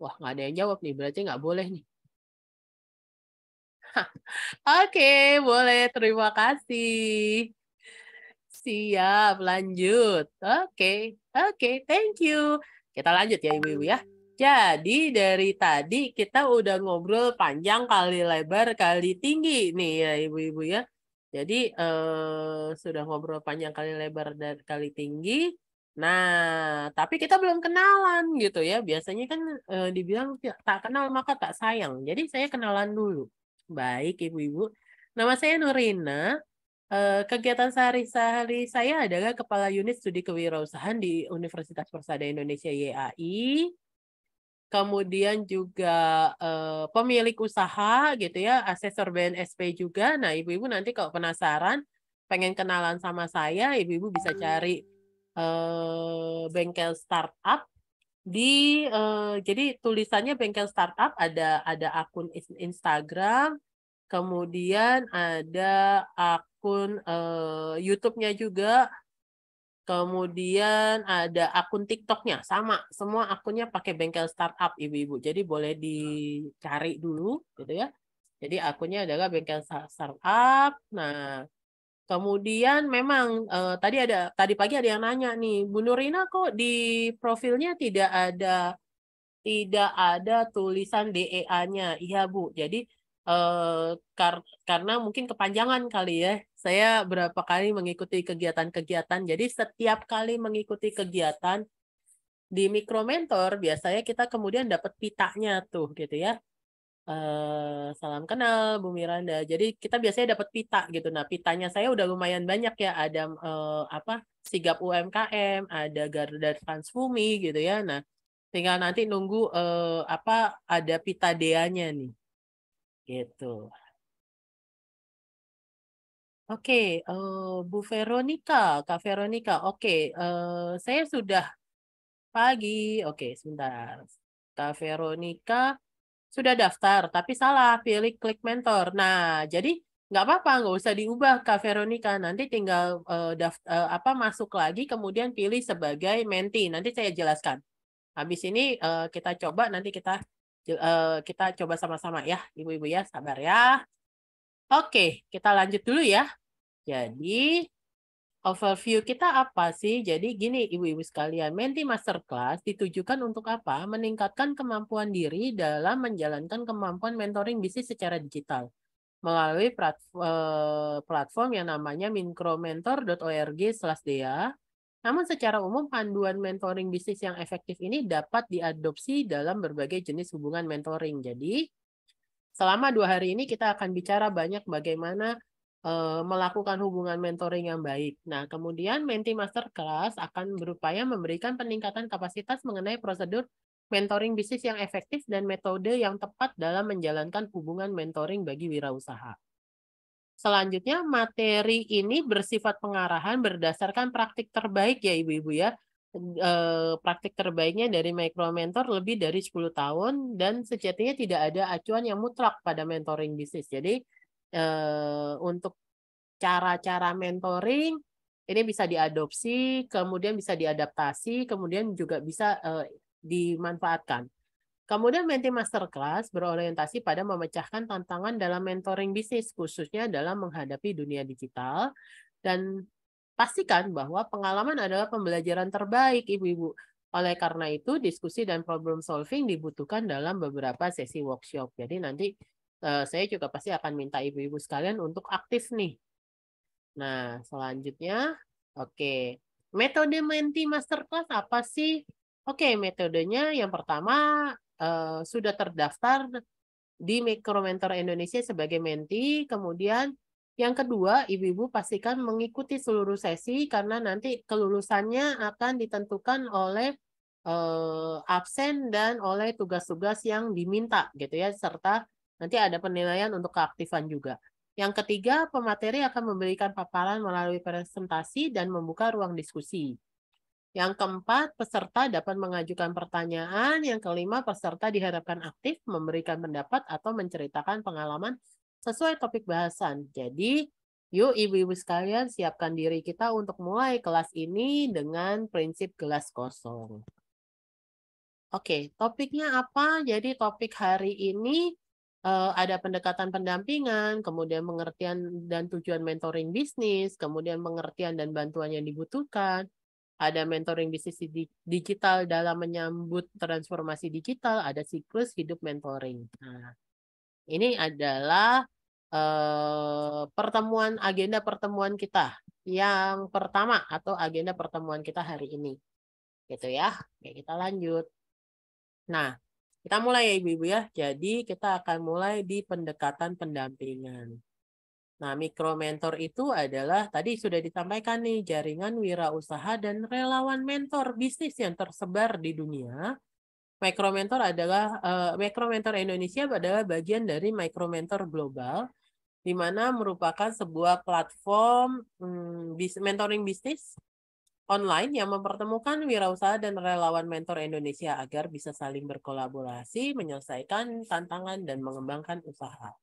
Wah, nggak ada yang jawab nih. Berarti nggak boleh nih. Oke, boleh. Terima kasih. Siap, lanjut. Oke, oke. Thank you. Kita lanjut ya, Ibu-Ibu ya. Jadi dari tadi kita udah ngobrol panjang kali lebar kali tinggi nih ya Ibu-Ibu ya. Jadi eh, sudah ngobrol panjang kali lebar dan kali tinggi. Nah, tapi kita belum kenalan gitu ya. Biasanya kan eh, dibilang ya, tak kenal maka tak sayang. Jadi saya kenalan dulu. Baik ibu-ibu. Nama saya Nurina. Eh, kegiatan sehari-hari saya adalah kepala unit studi kewirausahaan di Universitas Persada Indonesia YAI kemudian juga uh, pemilik usaha gitu ya, asesor BNSP juga. Nah, ibu-ibu nanti kalau penasaran, pengen kenalan sama saya, ibu-ibu bisa cari eh, bengkel startup di eh, jadi tulisannya bengkel startup ada ada akun Instagram, kemudian ada akun eh, YouTube-nya juga Kemudian ada akun TikToknya, sama semua akunnya pakai bengkel startup ibu-ibu. Jadi boleh dicari dulu, gitu ya. Jadi akunnya adalah bengkel startup. Nah, kemudian memang eh, tadi ada tadi pagi ada yang nanya nih, Bu Nurina kok di profilnya tidak ada tidak ada tulisan DEA-nya. Iya, Bu. Jadi eh, kar karena mungkin kepanjangan kali ya saya berapa kali mengikuti kegiatan-kegiatan. Jadi setiap kali mengikuti kegiatan di mikro mentor biasanya kita kemudian dapat pitanya tuh gitu ya. Uh, salam kenal Bu Miranda. Jadi kita biasanya dapat pita gitu. Nah, pitanya saya udah lumayan banyak ya. Ada uh, apa? Sigap UMKM, ada Garda Transfumi gitu ya. Nah, tinggal nanti nunggu uh, apa ada pita deanya nih. Gitu. Oke, eh, Bu Veronica, Kak Veronica. Oke, eh, saya sudah pagi. Oke, sebentar. Kak Veronica sudah daftar, tapi salah pilih klik mentor. Nah, jadi nggak apa-apa, nggak usah diubah Kak Veronica. Nanti tinggal eh, daft, uh, apa masuk lagi, kemudian pilih sebagai menti. Nanti saya jelaskan. Habis ini eh, kita coba, nanti kita eh, kita coba sama-sama ya, ibu-ibu ya, sabar ya. Oke, kita lanjut dulu ya. Jadi, overview kita apa sih? Jadi gini ibu-ibu sekalian, Menti Masterclass ditujukan untuk apa? Meningkatkan kemampuan diri dalam menjalankan kemampuan mentoring bisnis secara digital melalui eh, platform yang namanya slash dea. Namun secara umum panduan mentoring bisnis yang efektif ini dapat diadopsi dalam berbagai jenis hubungan mentoring. Jadi Selama dua hari ini kita akan bicara banyak bagaimana eh, melakukan hubungan mentoring yang baik. Nah, kemudian Menti Masterclass akan berupaya memberikan peningkatan kapasitas mengenai prosedur mentoring bisnis yang efektif dan metode yang tepat dalam menjalankan hubungan mentoring bagi wirausaha. Selanjutnya, materi ini bersifat pengarahan berdasarkan praktik terbaik ya Ibu-Ibu ya. Eh, praktik terbaiknya dari micro mentor lebih dari 10 tahun dan sejatinya tidak ada acuan yang mutlak pada mentoring bisnis. Jadi eh, untuk cara-cara mentoring ini bisa diadopsi, kemudian bisa diadaptasi, kemudian juga bisa eh, dimanfaatkan. Kemudian Menti Masterclass berorientasi pada memecahkan tantangan dalam mentoring bisnis, khususnya dalam menghadapi dunia digital. Dan Pastikan bahwa pengalaman adalah pembelajaran terbaik, Ibu-ibu. Oleh karena itu, diskusi dan problem solving dibutuhkan dalam beberapa sesi workshop. Jadi nanti uh, saya juga pasti akan minta ibu-ibu sekalian untuk aktif nih. Nah, selanjutnya, oke. Okay. Metode Menti Masterclass apa sih? Oke, okay, metodenya yang pertama uh, sudah terdaftar di Micro mentor Indonesia sebagai menti, kemudian yang kedua, ibu-ibu pastikan mengikuti seluruh sesi karena nanti kelulusannya akan ditentukan oleh eh, absen dan oleh tugas-tugas yang diminta gitu ya serta nanti ada penilaian untuk keaktifan juga. Yang ketiga, pemateri akan memberikan paparan melalui presentasi dan membuka ruang diskusi. Yang keempat, peserta dapat mengajukan pertanyaan. Yang kelima, peserta diharapkan aktif memberikan pendapat atau menceritakan pengalaman sesuai topik bahasan. Jadi, yuk ibu-ibu sekalian siapkan diri kita untuk mulai kelas ini dengan prinsip gelas kosong. Oke, topiknya apa? Jadi topik hari ini eh, ada pendekatan pendampingan, kemudian pengertian dan tujuan mentoring bisnis, kemudian pengertian dan bantuan yang dibutuhkan, ada mentoring bisnis digital dalam menyambut transformasi digital, ada siklus hidup mentoring. Nah, ini adalah Eh, pertemuan agenda pertemuan kita yang pertama atau agenda pertemuan kita hari ini. Gitu ya. Oke, kita lanjut. Nah, kita mulai ya Ibu-ibu ya. Jadi kita akan mulai di pendekatan pendampingan. Nah, mikro mentor itu adalah tadi sudah disampaikan nih jaringan wirausaha dan relawan mentor bisnis yang tersebar di dunia. Mikro mentor adalah uh, mikro mentor Indonesia adalah bagian dari mikro mentor global di mana merupakan sebuah platform hmm, bis, mentoring bisnis online yang mempertemukan wirausaha dan relawan mentor Indonesia agar bisa saling berkolaborasi, menyelesaikan tantangan, dan mengembangkan usaha.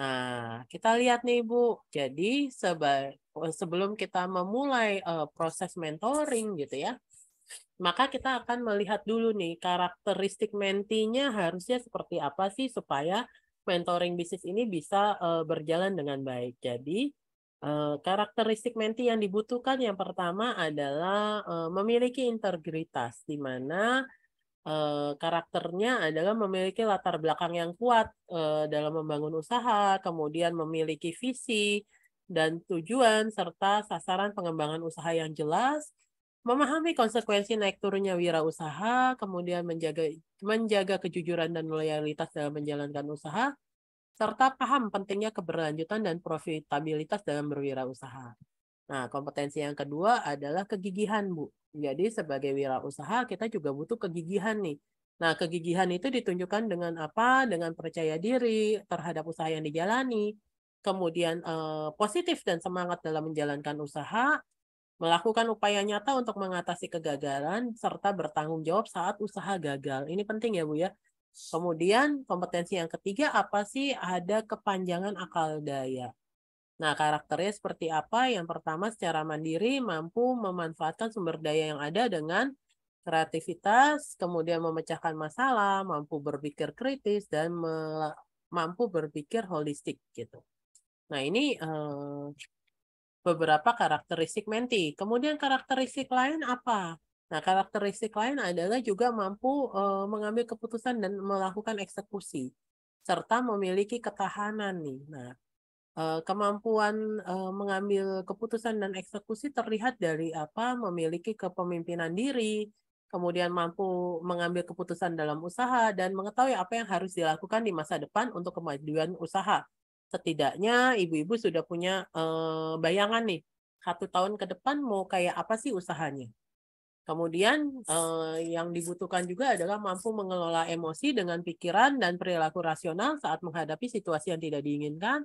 Nah, kita lihat nih Bu. Jadi sebelum kita memulai uh, proses mentoring gitu ya, maka kita akan melihat dulu nih karakteristik mentinya harusnya seperti apa sih supaya mentoring bisnis ini bisa uh, berjalan dengan baik. Jadi uh, karakteristik menti yang dibutuhkan yang pertama adalah uh, memiliki integritas di mana uh, karakternya adalah memiliki latar belakang yang kuat uh, dalam membangun usaha, kemudian memiliki visi dan tujuan serta sasaran pengembangan usaha yang jelas memahami konsekuensi naik turunnya wirausaha, kemudian menjaga menjaga kejujuran dan loyalitas dalam menjalankan usaha, serta paham pentingnya keberlanjutan dan profitabilitas dalam berwirausaha. Nah, kompetensi yang kedua adalah kegigihan, Bu. Jadi sebagai wirausaha kita juga butuh kegigihan nih. Nah, kegigihan itu ditunjukkan dengan apa? Dengan percaya diri terhadap usaha yang dijalani, kemudian eh, positif dan semangat dalam menjalankan usaha, melakukan upaya nyata untuk mengatasi kegagalan serta bertanggung jawab saat usaha gagal. Ini penting ya Bu ya. Kemudian kompetensi yang ketiga apa sih? Ada kepanjangan akal daya. Nah, karakternya seperti apa? Yang pertama secara mandiri mampu memanfaatkan sumber daya yang ada dengan kreativitas, kemudian memecahkan masalah, mampu berpikir kritis dan mampu berpikir holistik gitu. Nah, ini eh, beberapa karakteristik menti. Kemudian karakteristik lain apa? Nah, karakteristik lain adalah juga mampu uh, mengambil keputusan dan melakukan eksekusi serta memiliki ketahanan nih. Nah, eh, kemampuan eh, mengambil keputusan dan eksekusi terlihat dari apa? Memiliki kepemimpinan diri, kemudian mampu mengambil keputusan dalam usaha dan mengetahui apa yang harus dilakukan di masa depan untuk kemajuan usaha setidaknya ibu-ibu sudah punya eh, bayangan nih satu tahun ke depan mau kayak apa sih usahanya. Kemudian eh, yang dibutuhkan juga adalah mampu mengelola emosi dengan pikiran dan perilaku rasional saat menghadapi situasi yang tidak diinginkan,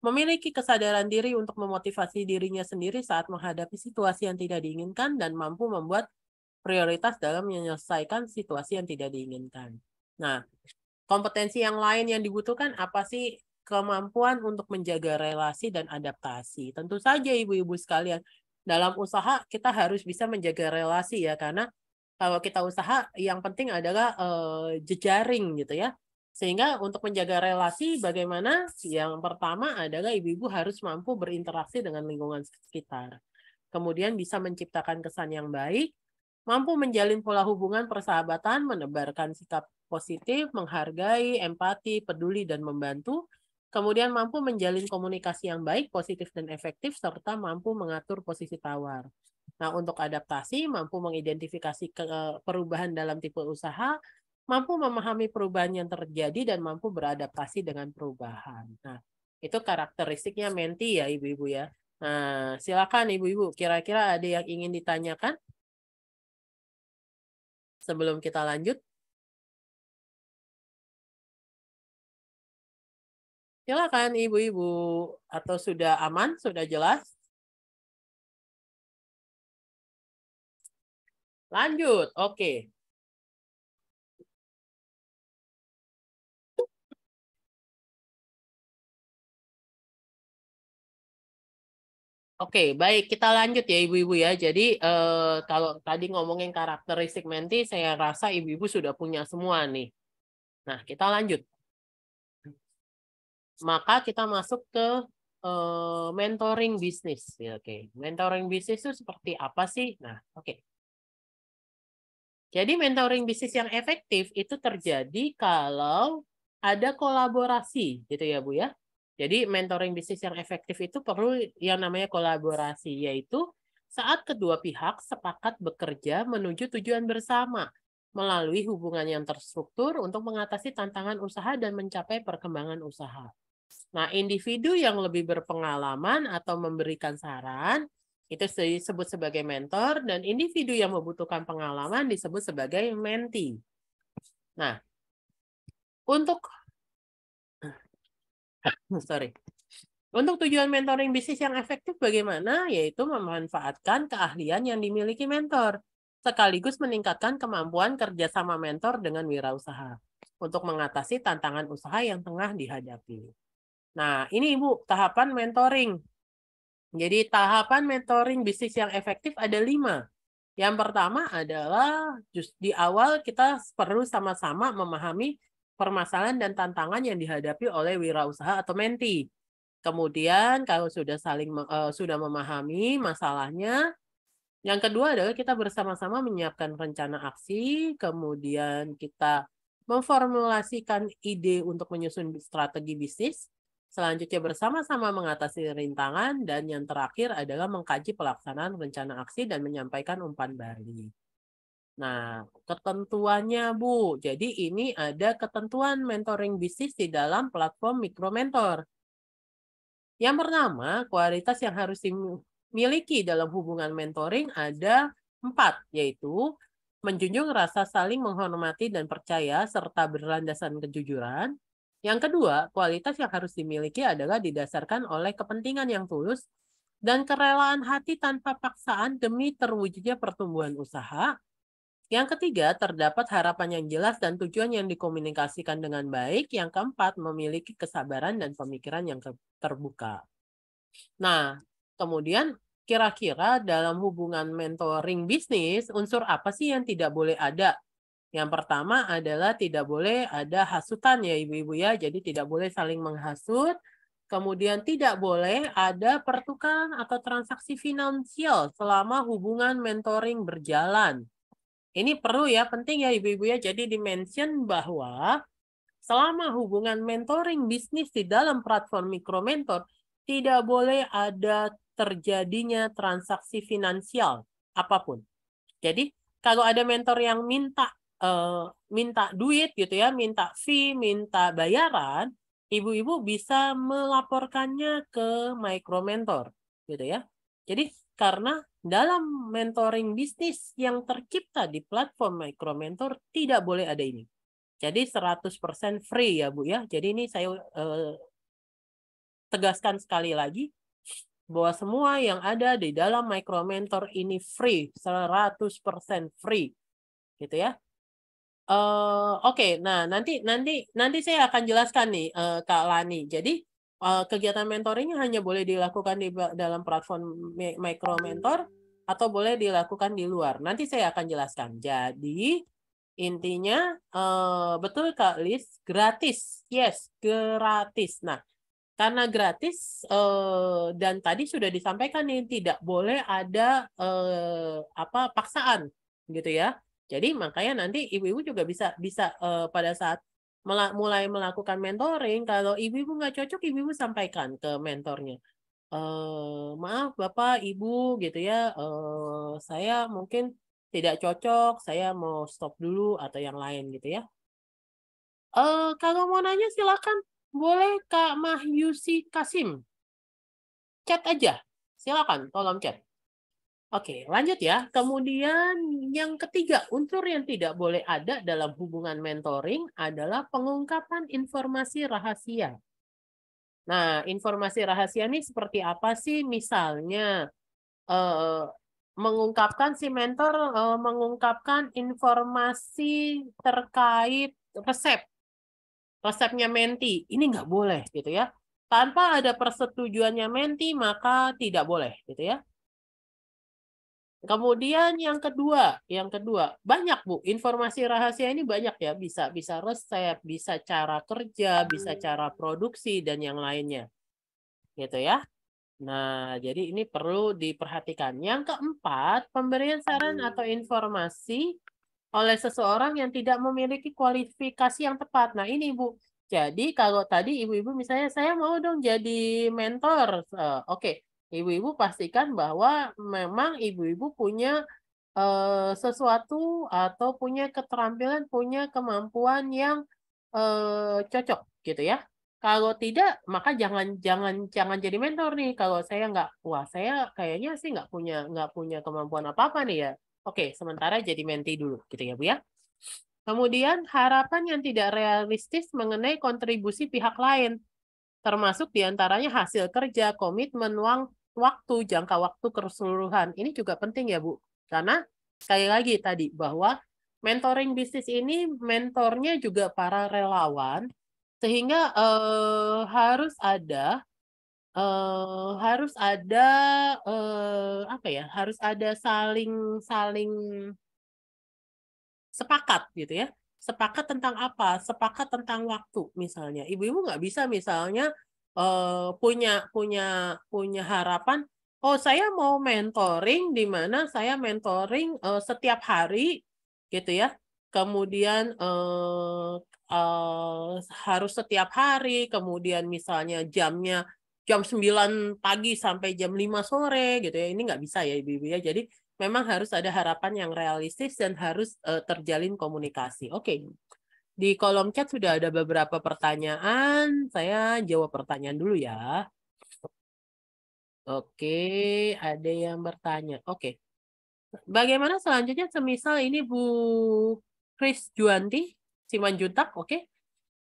memiliki kesadaran diri untuk memotivasi dirinya sendiri saat menghadapi situasi yang tidak diinginkan dan mampu membuat prioritas dalam menyelesaikan situasi yang tidak diinginkan. Nah, kompetensi yang lain yang dibutuhkan apa sih kemampuan untuk menjaga relasi dan adaptasi. Tentu saja ibu-ibu sekalian, dalam usaha kita harus bisa menjaga relasi ya karena kalau kita usaha yang penting adalah uh, jejaring gitu ya. Sehingga untuk menjaga relasi bagaimana? Yang pertama adalah ibu-ibu harus mampu berinteraksi dengan lingkungan sekitar. Kemudian bisa menciptakan kesan yang baik, mampu menjalin pola hubungan persahabatan, menebarkan sikap positif, menghargai, empati, peduli, dan membantu, kemudian mampu menjalin komunikasi yang baik, positif, dan efektif, serta mampu mengatur posisi tawar. Nah, untuk adaptasi, mampu mengidentifikasi eh, perubahan dalam tipe usaha, mampu memahami perubahan yang terjadi, dan mampu beradaptasi dengan perubahan. Nah, itu karakteristiknya menti ya, ibu-ibu ya. Nah, silakan ibu-ibu, kira-kira ada yang ingin ditanyakan? Sebelum kita lanjut. Silakan ibu-ibu atau sudah aman, sudah jelas? Lanjut, oke. Oke, baik kita lanjut ya ibu-ibu ya. Jadi eh, kalau tadi ngomongin karakteristik menti, saya rasa ibu-ibu sudah punya semua nih. Nah, kita lanjut maka kita masuk ke uh, mentoring bisnis. Ya, oke, okay. mentoring bisnis itu seperti apa sih? Nah, oke. Okay. Jadi mentoring bisnis yang efektif itu terjadi kalau ada kolaborasi, gitu ya Bu ya. Jadi mentoring bisnis yang efektif itu perlu yang namanya kolaborasi, yaitu saat kedua pihak sepakat bekerja menuju tujuan bersama melalui hubungan yang terstruktur untuk mengatasi tantangan usaha dan mencapai perkembangan usaha. Nah, individu yang lebih berpengalaman atau memberikan saran itu disebut sebagai mentor dan individu yang membutuhkan pengalaman disebut sebagai mentee. Nah, untuk [CLEARS THROAT] sorry. Untuk tujuan mentoring bisnis yang efektif bagaimana? Yaitu memanfaatkan keahlian yang dimiliki mentor, sekaligus meningkatkan kemampuan kerjasama mentor dengan wirausaha untuk mengatasi tantangan usaha yang tengah dihadapi. Nah, ini Ibu, tahapan mentoring. Jadi tahapan mentoring bisnis yang efektif ada lima. Yang pertama adalah just di awal kita perlu sama-sama memahami permasalahan dan tantangan yang dihadapi oleh wirausaha atau menti. Kemudian kalau sudah saling uh, sudah memahami masalahnya, yang kedua adalah kita bersama-sama menyiapkan rencana aksi, kemudian kita memformulasikan ide untuk menyusun strategi bisnis, Selanjutnya bersama-sama mengatasi rintangan dan yang terakhir adalah mengkaji pelaksanaan rencana aksi dan menyampaikan umpan balik. Nah, ketentuannya Bu. Jadi ini ada ketentuan mentoring bisnis di dalam platform Mikro Mentor. Yang pertama, kualitas yang harus dimiliki dalam hubungan mentoring ada empat, yaitu menjunjung rasa saling menghormati dan percaya serta berlandasan kejujuran, yang kedua, kualitas yang harus dimiliki adalah didasarkan oleh kepentingan yang tulus dan kerelaan hati tanpa paksaan demi terwujudnya pertumbuhan usaha. Yang ketiga, terdapat harapan yang jelas dan tujuan yang dikomunikasikan dengan baik. Yang keempat, memiliki kesabaran dan pemikiran yang terbuka. Nah, kemudian kira-kira dalam hubungan mentoring bisnis, unsur apa sih yang tidak boleh ada yang pertama adalah tidak boleh ada hasutan ya ibu-ibu ya, jadi tidak boleh saling menghasut. Kemudian tidak boleh ada pertukaran atau transaksi finansial selama hubungan mentoring berjalan. Ini perlu ya, penting ya ibu-ibu ya. Jadi dimention bahwa selama hubungan mentoring bisnis di dalam platform mikromentor tidak boleh ada terjadinya transaksi finansial apapun. Jadi kalau ada mentor yang minta Eh, minta duit gitu ya, minta fee, minta bayaran, ibu-ibu bisa melaporkannya ke micro mentor gitu ya. Jadi karena dalam mentoring bisnis yang tercipta di platform micro mentor tidak boleh ada ini. Jadi 100% free ya Bu ya. Jadi ini saya eh, tegaskan sekali lagi bahwa semua yang ada di dalam micro mentor ini free, 100% free. Gitu ya. Uh, Oke, okay. nah nanti nanti nanti saya akan jelaskan nih uh, Kak Lani. Jadi uh, kegiatan mentoringnya hanya boleh dilakukan di dalam platform micro mentor atau boleh dilakukan di luar. Nanti saya akan jelaskan. Jadi intinya uh, betul Kak Lis, gratis. Yes, gratis. Nah, karena gratis uh, dan tadi sudah disampaikan nih tidak boleh ada uh, apa paksaan gitu ya jadi makanya nanti ibu-ibu juga bisa bisa uh, pada saat mulai melakukan mentoring kalau ibu-ibu nggak cocok ibu-ibu sampaikan ke mentornya uh, maaf bapak ibu gitu ya uh, saya mungkin tidak cocok saya mau stop dulu atau yang lain gitu ya uh, kalau mau nanya silakan boleh kak Mahyusi Kasim chat aja silakan tolong chat Oke, lanjut ya. Kemudian yang ketiga, unsur yang tidak boleh ada dalam hubungan mentoring adalah pengungkapan informasi rahasia. Nah, informasi rahasia ini seperti apa sih? Misalnya, eh, mengungkapkan si mentor eh, mengungkapkan informasi terkait resep, resepnya menti. Ini nggak boleh, gitu ya. Tanpa ada persetujuannya menti, maka tidak boleh, gitu ya. Kemudian yang kedua, yang kedua banyak bu informasi rahasia ini banyak ya bisa bisa resep, bisa cara kerja, bisa hmm. cara produksi dan yang lainnya, gitu ya. Nah jadi ini perlu diperhatikan. Yang keempat pemberian saran hmm. atau informasi oleh seseorang yang tidak memiliki kualifikasi yang tepat. Nah ini bu, jadi kalau tadi ibu-ibu misalnya saya mau dong jadi mentor, uh, oke. Okay Ibu-ibu pastikan bahwa memang ibu-ibu punya eh, sesuatu atau punya keterampilan, punya kemampuan yang eh, cocok gitu ya. Kalau tidak, maka jangan jangan jangan jadi mentor nih. Kalau saya nggak, wah saya kayaknya sih nggak punya nggak punya kemampuan apa apa nih ya. Oke, sementara jadi menti dulu gitu ya bu ya. Kemudian harapan yang tidak realistis mengenai kontribusi pihak lain, termasuk diantaranya hasil kerja, komitmen, uang, waktu, jangka waktu keseluruhan. Ini juga penting ya, Bu. Karena sekali lagi tadi bahwa mentoring bisnis ini mentornya juga para relawan sehingga eh, harus ada eh, harus ada eh, apa ya harus ada saling saling sepakat gitu ya sepakat tentang apa sepakat tentang waktu misalnya ibu-ibu nggak bisa misalnya Eh, punya punya punya harapan oh saya mau mentoring di mana saya mentoring uh, setiap hari gitu ya kemudian uh, uh, harus setiap hari kemudian misalnya jamnya jam 9 pagi sampai jam 5 sore gitu ya ini nggak bisa ya ibu-ibu ya jadi memang harus ada harapan yang realistis dan harus uh, terjalin komunikasi oke okay. Di kolom chat sudah ada beberapa pertanyaan. Saya jawab pertanyaan dulu ya. Oke, ada yang bertanya. Oke. Bagaimana selanjutnya semisal ini Bu Chris Juanti Simanjuntak, oke?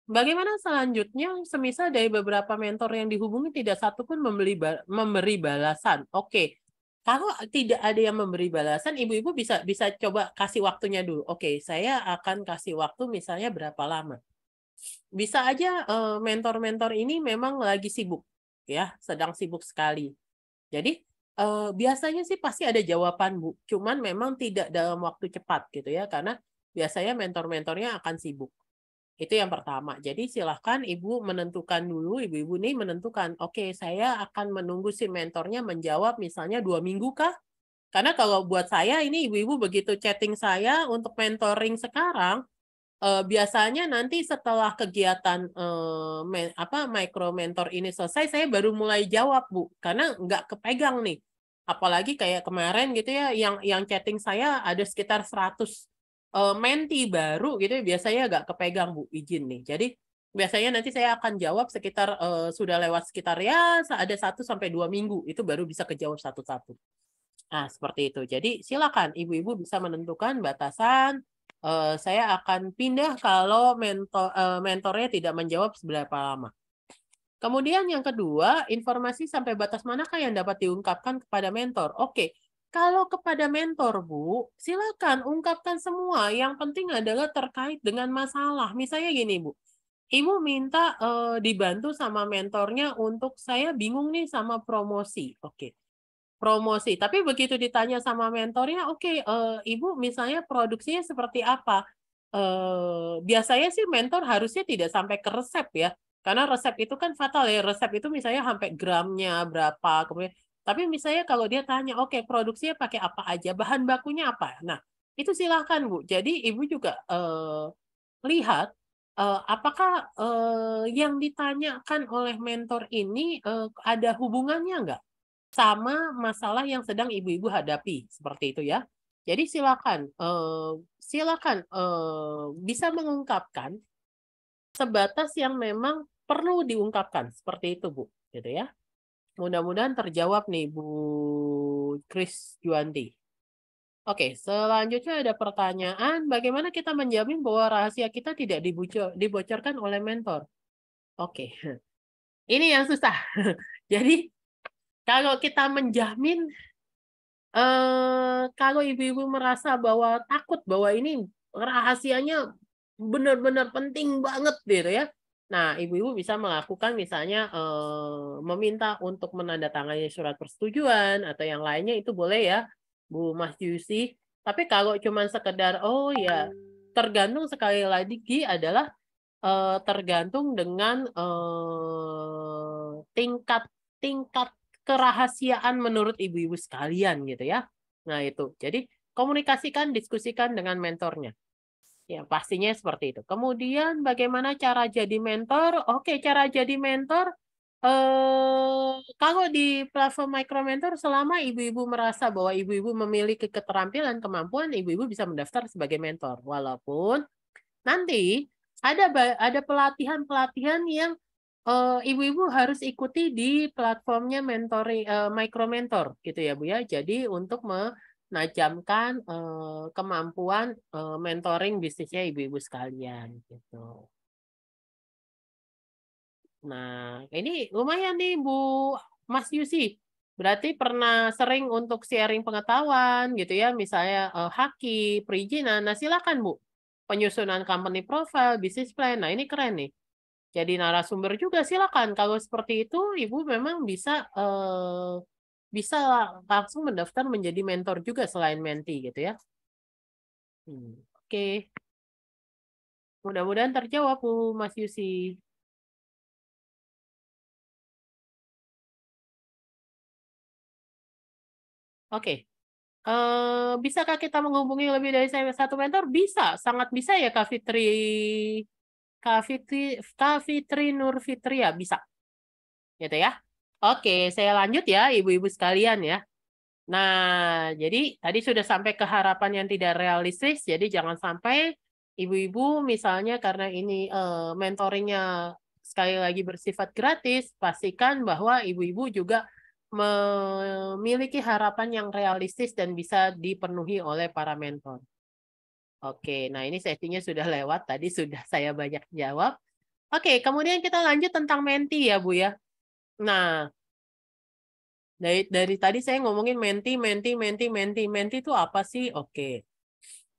Bagaimana selanjutnya semisal dari beberapa mentor yang dihubungi tidak satu pun memberi balasan? Oke kalau tidak ada yang memberi balasan ibu-ibu bisa bisa coba kasih waktunya dulu oke saya akan kasih waktu misalnya berapa lama bisa aja eh, mentor-mentor ini memang lagi sibuk ya sedang sibuk sekali jadi eh, biasanya sih pasti ada jawaban bu cuman memang tidak dalam waktu cepat gitu ya karena biasanya mentor-mentornya akan sibuk itu yang pertama. Jadi silahkan ibu menentukan dulu, ibu-ibu nih menentukan, oke okay, saya akan menunggu si mentornya menjawab misalnya dua minggu kah? Karena kalau buat saya ini ibu-ibu begitu chatting saya untuk mentoring sekarang, eh, biasanya nanti setelah kegiatan eh, men, apa micro mentor ini selesai, saya baru mulai jawab bu, karena nggak kepegang nih. Apalagi kayak kemarin gitu ya, yang yang chatting saya ada sekitar 100 uh, menti baru gitu ya, biasanya agak kepegang Bu izin nih. Jadi biasanya nanti saya akan jawab sekitar uh, sudah lewat sekitar ya ada satu sampai dua minggu itu baru bisa kejawab satu-satu. Nah, seperti itu. Jadi silakan ibu-ibu bisa menentukan batasan uh, saya akan pindah kalau mentor uh, mentornya tidak menjawab seberapa lama. Kemudian yang kedua, informasi sampai batas manakah yang dapat diungkapkan kepada mentor? Oke, kalau kepada mentor, Bu, silakan ungkapkan semua. Yang penting adalah terkait dengan masalah. Misalnya gini, Bu. Ibu minta uh, dibantu sama mentornya untuk saya bingung nih sama promosi. Oke. Okay. Promosi. Tapi begitu ditanya sama mentornya, oke, okay, eh, Ibu misalnya produksinya seperti apa? Uh, biasanya sih mentor harusnya tidak sampai ke resep ya. Karena resep itu kan fatal ya. Resep itu misalnya sampai gramnya berapa, kemudian tapi misalnya kalau dia tanya, oke okay, produksinya pakai apa aja, bahan bakunya apa? Nah, itu silakan Bu. Jadi Ibu juga eh, lihat eh, apakah eh, yang ditanyakan oleh mentor ini eh, ada hubungannya nggak sama masalah yang sedang Ibu-Ibu hadapi, seperti itu ya. Jadi silakan, eh, silakan eh, bisa mengungkapkan sebatas yang memang perlu diungkapkan seperti itu Bu, gitu ya. Mudah-mudahan terjawab nih Bu Kris Juanti. Oke, selanjutnya ada pertanyaan, bagaimana kita menjamin bahwa rahasia kita tidak dibocorkan oleh mentor? Oke, [LAUGHS] ini yang susah. [LAUGHS] Jadi, kalau kita menjamin, eh, kalau ibu-ibu merasa bahwa takut bahwa ini rahasianya benar-benar penting banget gitu ya, Nah, ibu-ibu bisa melakukan misalnya eh, meminta untuk menandatangani surat persetujuan atau yang lainnya itu boleh ya, Bu Mas Yusi. Tapi kalau cuma sekedar oh ya tergantung sekali lagi adalah eh, tergantung dengan eh, tingkat tingkat kerahasiaan menurut ibu-ibu sekalian gitu ya. Nah, itu. Jadi komunikasikan, diskusikan dengan mentornya. Ya, pastinya seperti itu. Kemudian bagaimana cara jadi mentor? Oke, cara jadi mentor eh kalau di platform micro mentor selama ibu-ibu merasa bahwa ibu-ibu memiliki keterampilan, kemampuan, ibu-ibu bisa mendaftar sebagai mentor. Walaupun nanti ada ada pelatihan-pelatihan yang eh, ibu-ibu uh, harus ikuti di platformnya mentori uh, eh, micro mentor gitu ya Bu ya. Jadi untuk me, najamkan eh, kemampuan eh, mentoring bisnisnya ibu-ibu sekalian gitu. Nah, ini lumayan nih Bu Mas Yusi. Berarti pernah sering untuk sharing pengetahuan gitu ya, misalnya eh, haki, perizinan. Nah, silakan Bu. Penyusunan company profile, business plan. Nah, ini keren nih. Jadi narasumber juga silakan kalau seperti itu Ibu memang bisa eh, bisa langsung mendaftar menjadi mentor juga selain menti gitu ya. Hmm, Oke. Okay. Mudah-mudahan terjawab Bu Mas Yusi. Oke. Okay. Uh, eh, bisakah kita menghubungi lebih dari satu mentor? Bisa, sangat bisa ya Kak Fitri. Kak Fitri, Kak Fitri Nur Fitria, bisa. Gitu ya. Oke, saya lanjut ya ibu-ibu sekalian ya. Nah, jadi tadi sudah sampai ke harapan yang tidak realistis, jadi jangan sampai ibu-ibu misalnya karena ini uh, mentoringnya sekali lagi bersifat gratis, pastikan bahwa ibu-ibu juga memiliki harapan yang realistis dan bisa dipenuhi oleh para mentor. Oke, nah ini settingnya sudah lewat, tadi sudah saya banyak jawab. Oke, kemudian kita lanjut tentang menti ya Bu ya. Nah, dari, dari tadi saya ngomongin menti, menti, menti, menti. Menti itu apa sih? Oke.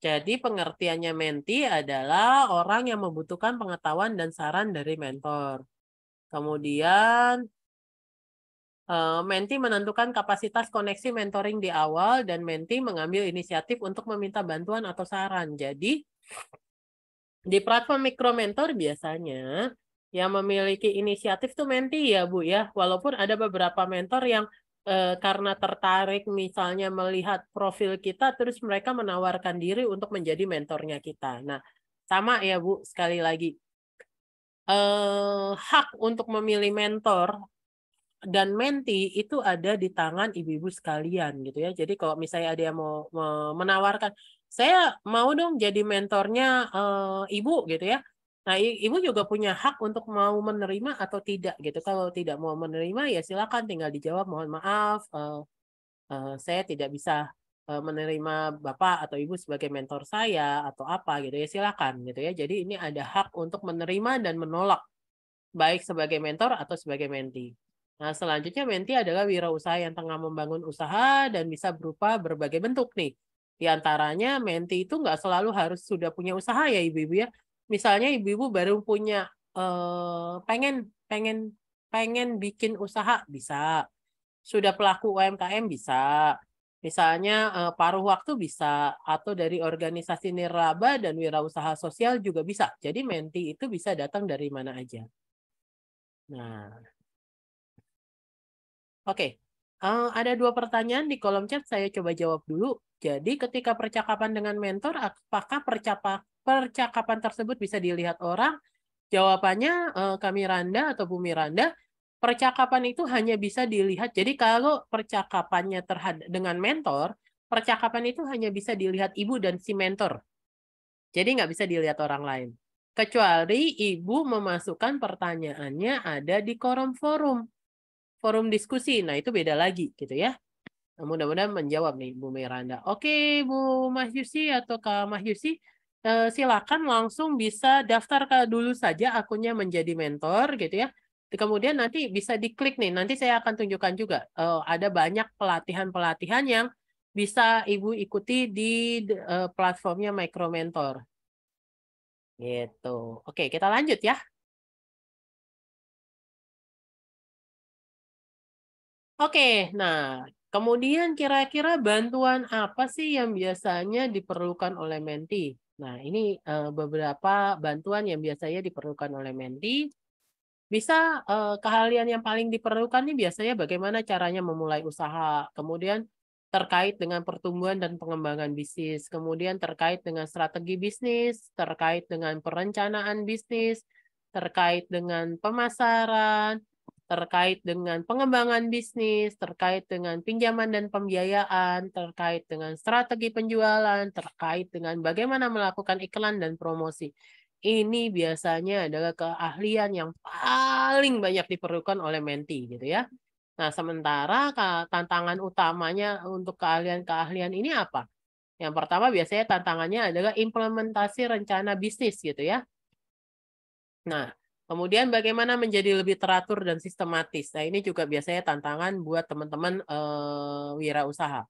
Jadi pengertiannya menti adalah orang yang membutuhkan pengetahuan dan saran dari mentor. Kemudian eh, menti menentukan kapasitas koneksi mentoring di awal dan menti mengambil inisiatif untuk meminta bantuan atau saran. Jadi di platform mikro mentor biasanya yang memiliki inisiatif tuh menti ya Bu ya. Walaupun ada beberapa mentor yang e, karena tertarik misalnya melihat profil kita terus mereka menawarkan diri untuk menjadi mentornya kita. Nah, sama ya Bu sekali lagi. Eh, hak untuk memilih mentor dan menti itu ada di tangan ibu-ibu sekalian gitu ya. Jadi kalau misalnya ada yang mau menawarkan, saya mau dong jadi mentornya e, ibu gitu ya. Nah, ibu juga punya hak untuk mau menerima atau tidak gitu. Kalau tidak mau menerima ya silakan tinggal dijawab mohon maaf uh, uh, saya tidak bisa uh, menerima bapak atau ibu sebagai mentor saya atau apa gitu ya silakan gitu ya. Jadi ini ada hak untuk menerima dan menolak baik sebagai mentor atau sebagai menti. Nah, selanjutnya menti adalah wirausaha yang tengah membangun usaha dan bisa berupa berbagai bentuk nih. Di antaranya menti itu nggak selalu harus sudah punya usaha ya ibu-ibu ya misalnya ibu-ibu baru punya uh, pengen pengen pengen bikin usaha bisa sudah pelaku UMKM bisa misalnya uh, paruh waktu bisa atau dari organisasi niraba dan wirausaha sosial juga bisa jadi menti itu bisa datang dari mana aja nah oke okay. Uh, ada dua pertanyaan di kolom chat, saya coba jawab dulu. Jadi ketika percakapan dengan mentor, apakah percapa, percakapan tersebut bisa dilihat orang? Jawabannya uh, kami Randa atau Bu Miranda, percakapan itu hanya bisa dilihat. Jadi kalau percakapannya terhadap dengan mentor, percakapan itu hanya bisa dilihat ibu dan si mentor. Jadi nggak bisa dilihat orang lain. Kecuali ibu memasukkan pertanyaannya ada di kolom forum forum diskusi. Nah, itu beda lagi gitu ya. Nah, mudah-mudahan menjawab nih Bu Miranda. Oke, Bu Mahyusi atau Kak Mahyusi, eh, silakan langsung bisa daftar ke dulu saja akunnya menjadi mentor gitu ya. Kemudian nanti bisa diklik nih. Nanti saya akan tunjukkan juga eh, ada banyak pelatihan-pelatihan yang bisa Ibu ikuti di eh, platformnya Micro Mentor. Gitu. Oke, kita lanjut ya. Oke, nah kemudian kira-kira bantuan apa sih yang biasanya diperlukan oleh menti? Nah, ini uh, beberapa bantuan yang biasanya diperlukan oleh menti. Bisa uh, eh, keahlian yang paling diperlukan ini biasanya bagaimana caranya memulai usaha, kemudian terkait dengan pertumbuhan dan pengembangan bisnis, kemudian terkait dengan strategi bisnis, terkait dengan perencanaan bisnis, terkait dengan pemasaran, terkait dengan pengembangan bisnis, terkait dengan pinjaman dan pembiayaan, terkait dengan strategi penjualan, terkait dengan bagaimana melakukan iklan dan promosi. Ini biasanya adalah keahlian yang paling banyak diperlukan oleh menti gitu ya. Nah, sementara tantangan utamanya untuk keahlian-keahlian ini apa? Yang pertama biasanya tantangannya adalah implementasi rencana bisnis gitu ya. Nah, Kemudian bagaimana menjadi lebih teratur dan sistematis. Nah, ini juga biasanya tantangan buat teman-teman wira eh, wirausaha.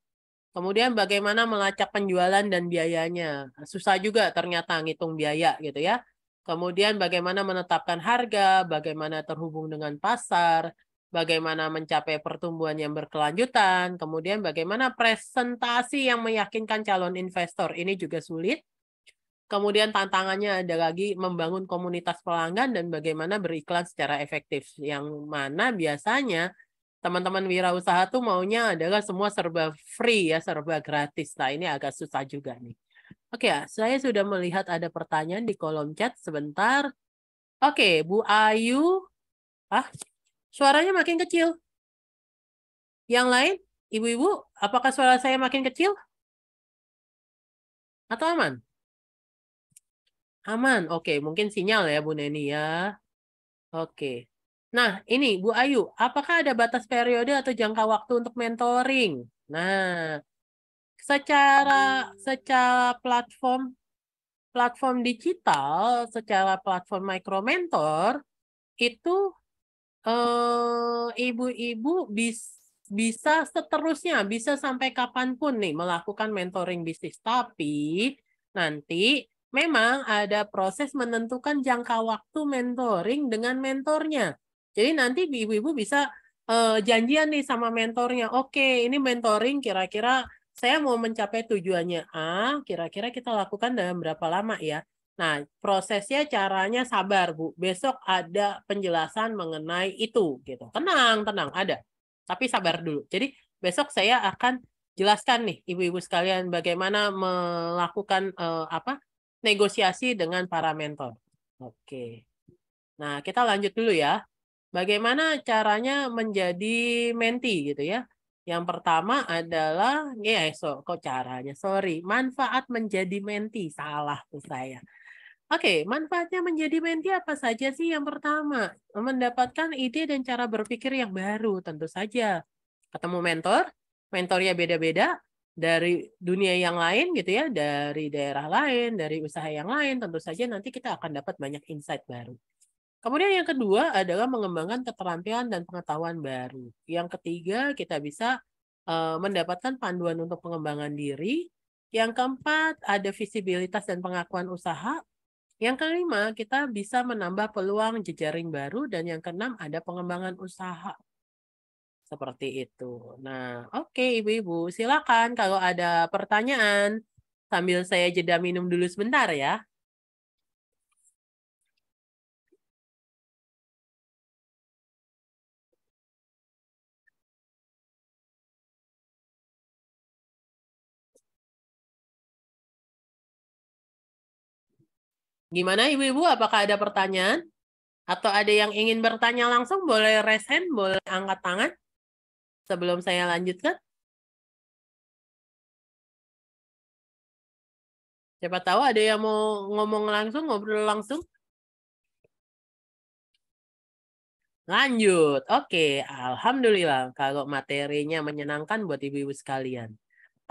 Kemudian bagaimana melacak penjualan dan biayanya. Susah juga ternyata ngitung biaya gitu ya. Kemudian bagaimana menetapkan harga, bagaimana terhubung dengan pasar, bagaimana mencapai pertumbuhan yang berkelanjutan, kemudian bagaimana presentasi yang meyakinkan calon investor. Ini juga sulit Kemudian tantangannya ada lagi membangun komunitas pelanggan dan bagaimana beriklan secara efektif. Yang mana biasanya teman-teman wirausaha tuh maunya adalah semua serba free ya, serba gratis. Nah, ini agak susah juga nih. Oke, ya, saya sudah melihat ada pertanyaan di kolom chat sebentar. Oke, Bu Ayu. Ah, suaranya makin kecil. Yang lain, ibu-ibu, apakah suara saya makin kecil? Atau aman? Aman. Oke, mungkin sinyal ya Bu Neni ya. Oke. Nah, ini Bu Ayu, apakah ada batas periode atau jangka waktu untuk mentoring? Nah, secara hmm. secara platform platform digital, secara platform micro mentor itu eh, ibu-ibu bis, bisa seterusnya, bisa sampai kapanpun nih melakukan mentoring bisnis. Tapi nanti memang ada proses menentukan jangka waktu mentoring dengan mentornya. Jadi nanti ibu-ibu bisa uh, janjian nih sama mentornya. Oke, ini mentoring kira-kira saya mau mencapai tujuannya A, kira-kira kita lakukan dalam berapa lama ya. Nah, prosesnya caranya sabar, Bu. Besok ada penjelasan mengenai itu gitu. Tenang, tenang, ada. Tapi sabar dulu. Jadi besok saya akan jelaskan nih ibu-ibu sekalian bagaimana melakukan uh, apa? negosiasi dengan para mentor. Oke. Nah, kita lanjut dulu ya. Bagaimana caranya menjadi menti gitu ya? Yang pertama adalah ya so, kok caranya? Sorry, manfaat menjadi menti salah tuh saya. Oke, manfaatnya menjadi menti apa saja sih? Yang pertama, mendapatkan ide dan cara berpikir yang baru tentu saja. Ketemu mentor, mentornya beda-beda, dari dunia yang lain gitu ya, dari daerah lain, dari usaha yang lain, tentu saja nanti kita akan dapat banyak insight baru. Kemudian yang kedua adalah mengembangkan keterampilan dan pengetahuan baru. Yang ketiga, kita bisa eh, mendapatkan panduan untuk pengembangan diri. Yang keempat, ada visibilitas dan pengakuan usaha. Yang kelima, kita bisa menambah peluang jejaring baru. Dan yang keenam, ada pengembangan usaha. Seperti itu. Nah, oke okay, Ibu-ibu, silakan kalau ada pertanyaan sambil saya jeda minum dulu sebentar ya. Gimana ibu-ibu, apakah ada pertanyaan? Atau ada yang ingin bertanya langsung, boleh resen, boleh angkat tangan sebelum saya lanjutkan? Siapa tahu ada yang mau ngomong langsung, ngobrol langsung? Lanjut. Oke, alhamdulillah kalau materinya menyenangkan buat ibu-ibu sekalian.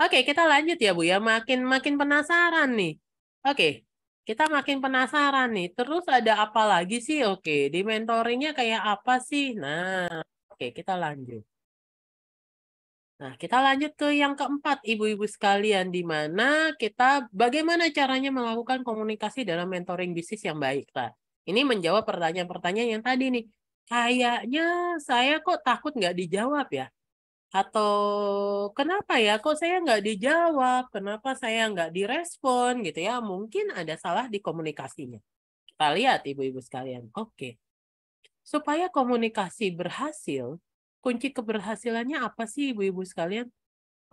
Oke, kita lanjut ya Bu ya. Makin makin penasaran nih. Oke, kita makin penasaran nih. Terus ada apa lagi sih? Oke, di mentoringnya kayak apa sih? Nah, oke, kita lanjut. Nah, kita lanjut ke yang keempat, ibu-ibu sekalian, di mana kita bagaimana caranya melakukan komunikasi dalam mentoring bisnis yang baik. Nah, ini menjawab pertanyaan-pertanyaan yang tadi nih. Kayaknya saya kok takut nggak dijawab ya? Atau kenapa ya kok saya nggak dijawab? Kenapa saya nggak direspon gitu ya? Mungkin ada salah di komunikasinya. Kita lihat ibu-ibu sekalian. Oke. Supaya komunikasi berhasil, Kunci keberhasilannya apa sih ibu-ibu sekalian?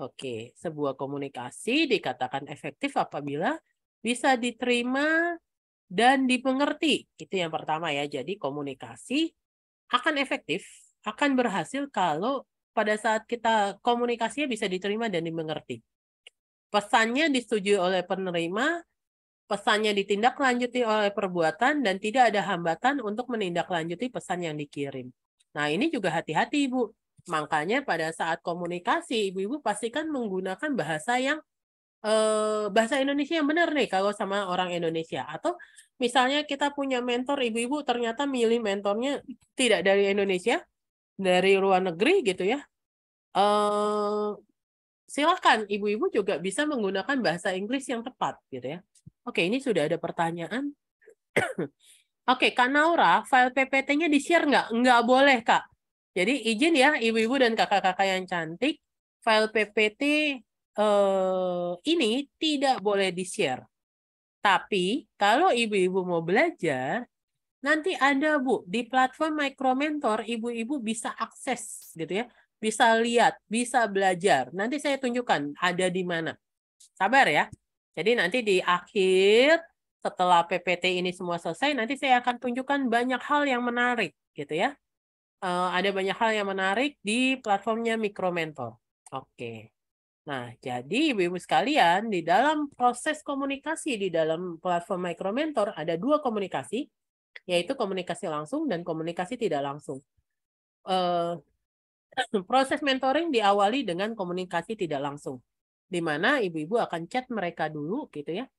Oke, sebuah komunikasi dikatakan efektif apabila bisa diterima dan dipengerti. Itu yang pertama ya. Jadi komunikasi akan efektif, akan berhasil kalau pada saat kita komunikasinya bisa diterima dan dimengerti. Pesannya disetujui oleh penerima, pesannya ditindaklanjuti oleh perbuatan, dan tidak ada hambatan untuk menindaklanjuti pesan yang dikirim. Nah, ini juga hati-hati, Ibu. Makanya pada saat komunikasi, Ibu-ibu pastikan menggunakan bahasa yang eh, bahasa Indonesia yang benar nih kalau sama orang Indonesia atau misalnya kita punya mentor ibu-ibu ternyata milih mentornya tidak dari Indonesia dari luar negeri gitu ya eh, silakan ibu-ibu juga bisa menggunakan bahasa Inggris yang tepat gitu ya oke ini sudah ada pertanyaan Oke, Kak Naura, file PPT-nya di-share nggak? Nggak boleh, Kak. Jadi izin ya, ibu-ibu dan kakak-kakak yang cantik, file PPT eh, ini tidak boleh di-share. Tapi, kalau ibu-ibu mau belajar, nanti ada, Bu, di platform Micromentor, ibu-ibu bisa akses, gitu ya. Bisa lihat, bisa belajar. Nanti saya tunjukkan ada di mana. Sabar ya. Jadi nanti di akhir setelah PPT ini semua selesai nanti saya akan tunjukkan banyak hal yang menarik gitu ya. Uh, ada banyak hal yang menarik di platformnya Mikromentor. Oke. Okay. Nah, jadi ibu-ibu sekalian, di dalam proses komunikasi di dalam platform Mikromentor ada dua komunikasi, yaitu komunikasi langsung dan komunikasi tidak langsung. Uh, [CLEARS THROAT] proses mentoring diawali dengan komunikasi tidak langsung, di mana ibu-ibu akan chat mereka dulu gitu ya,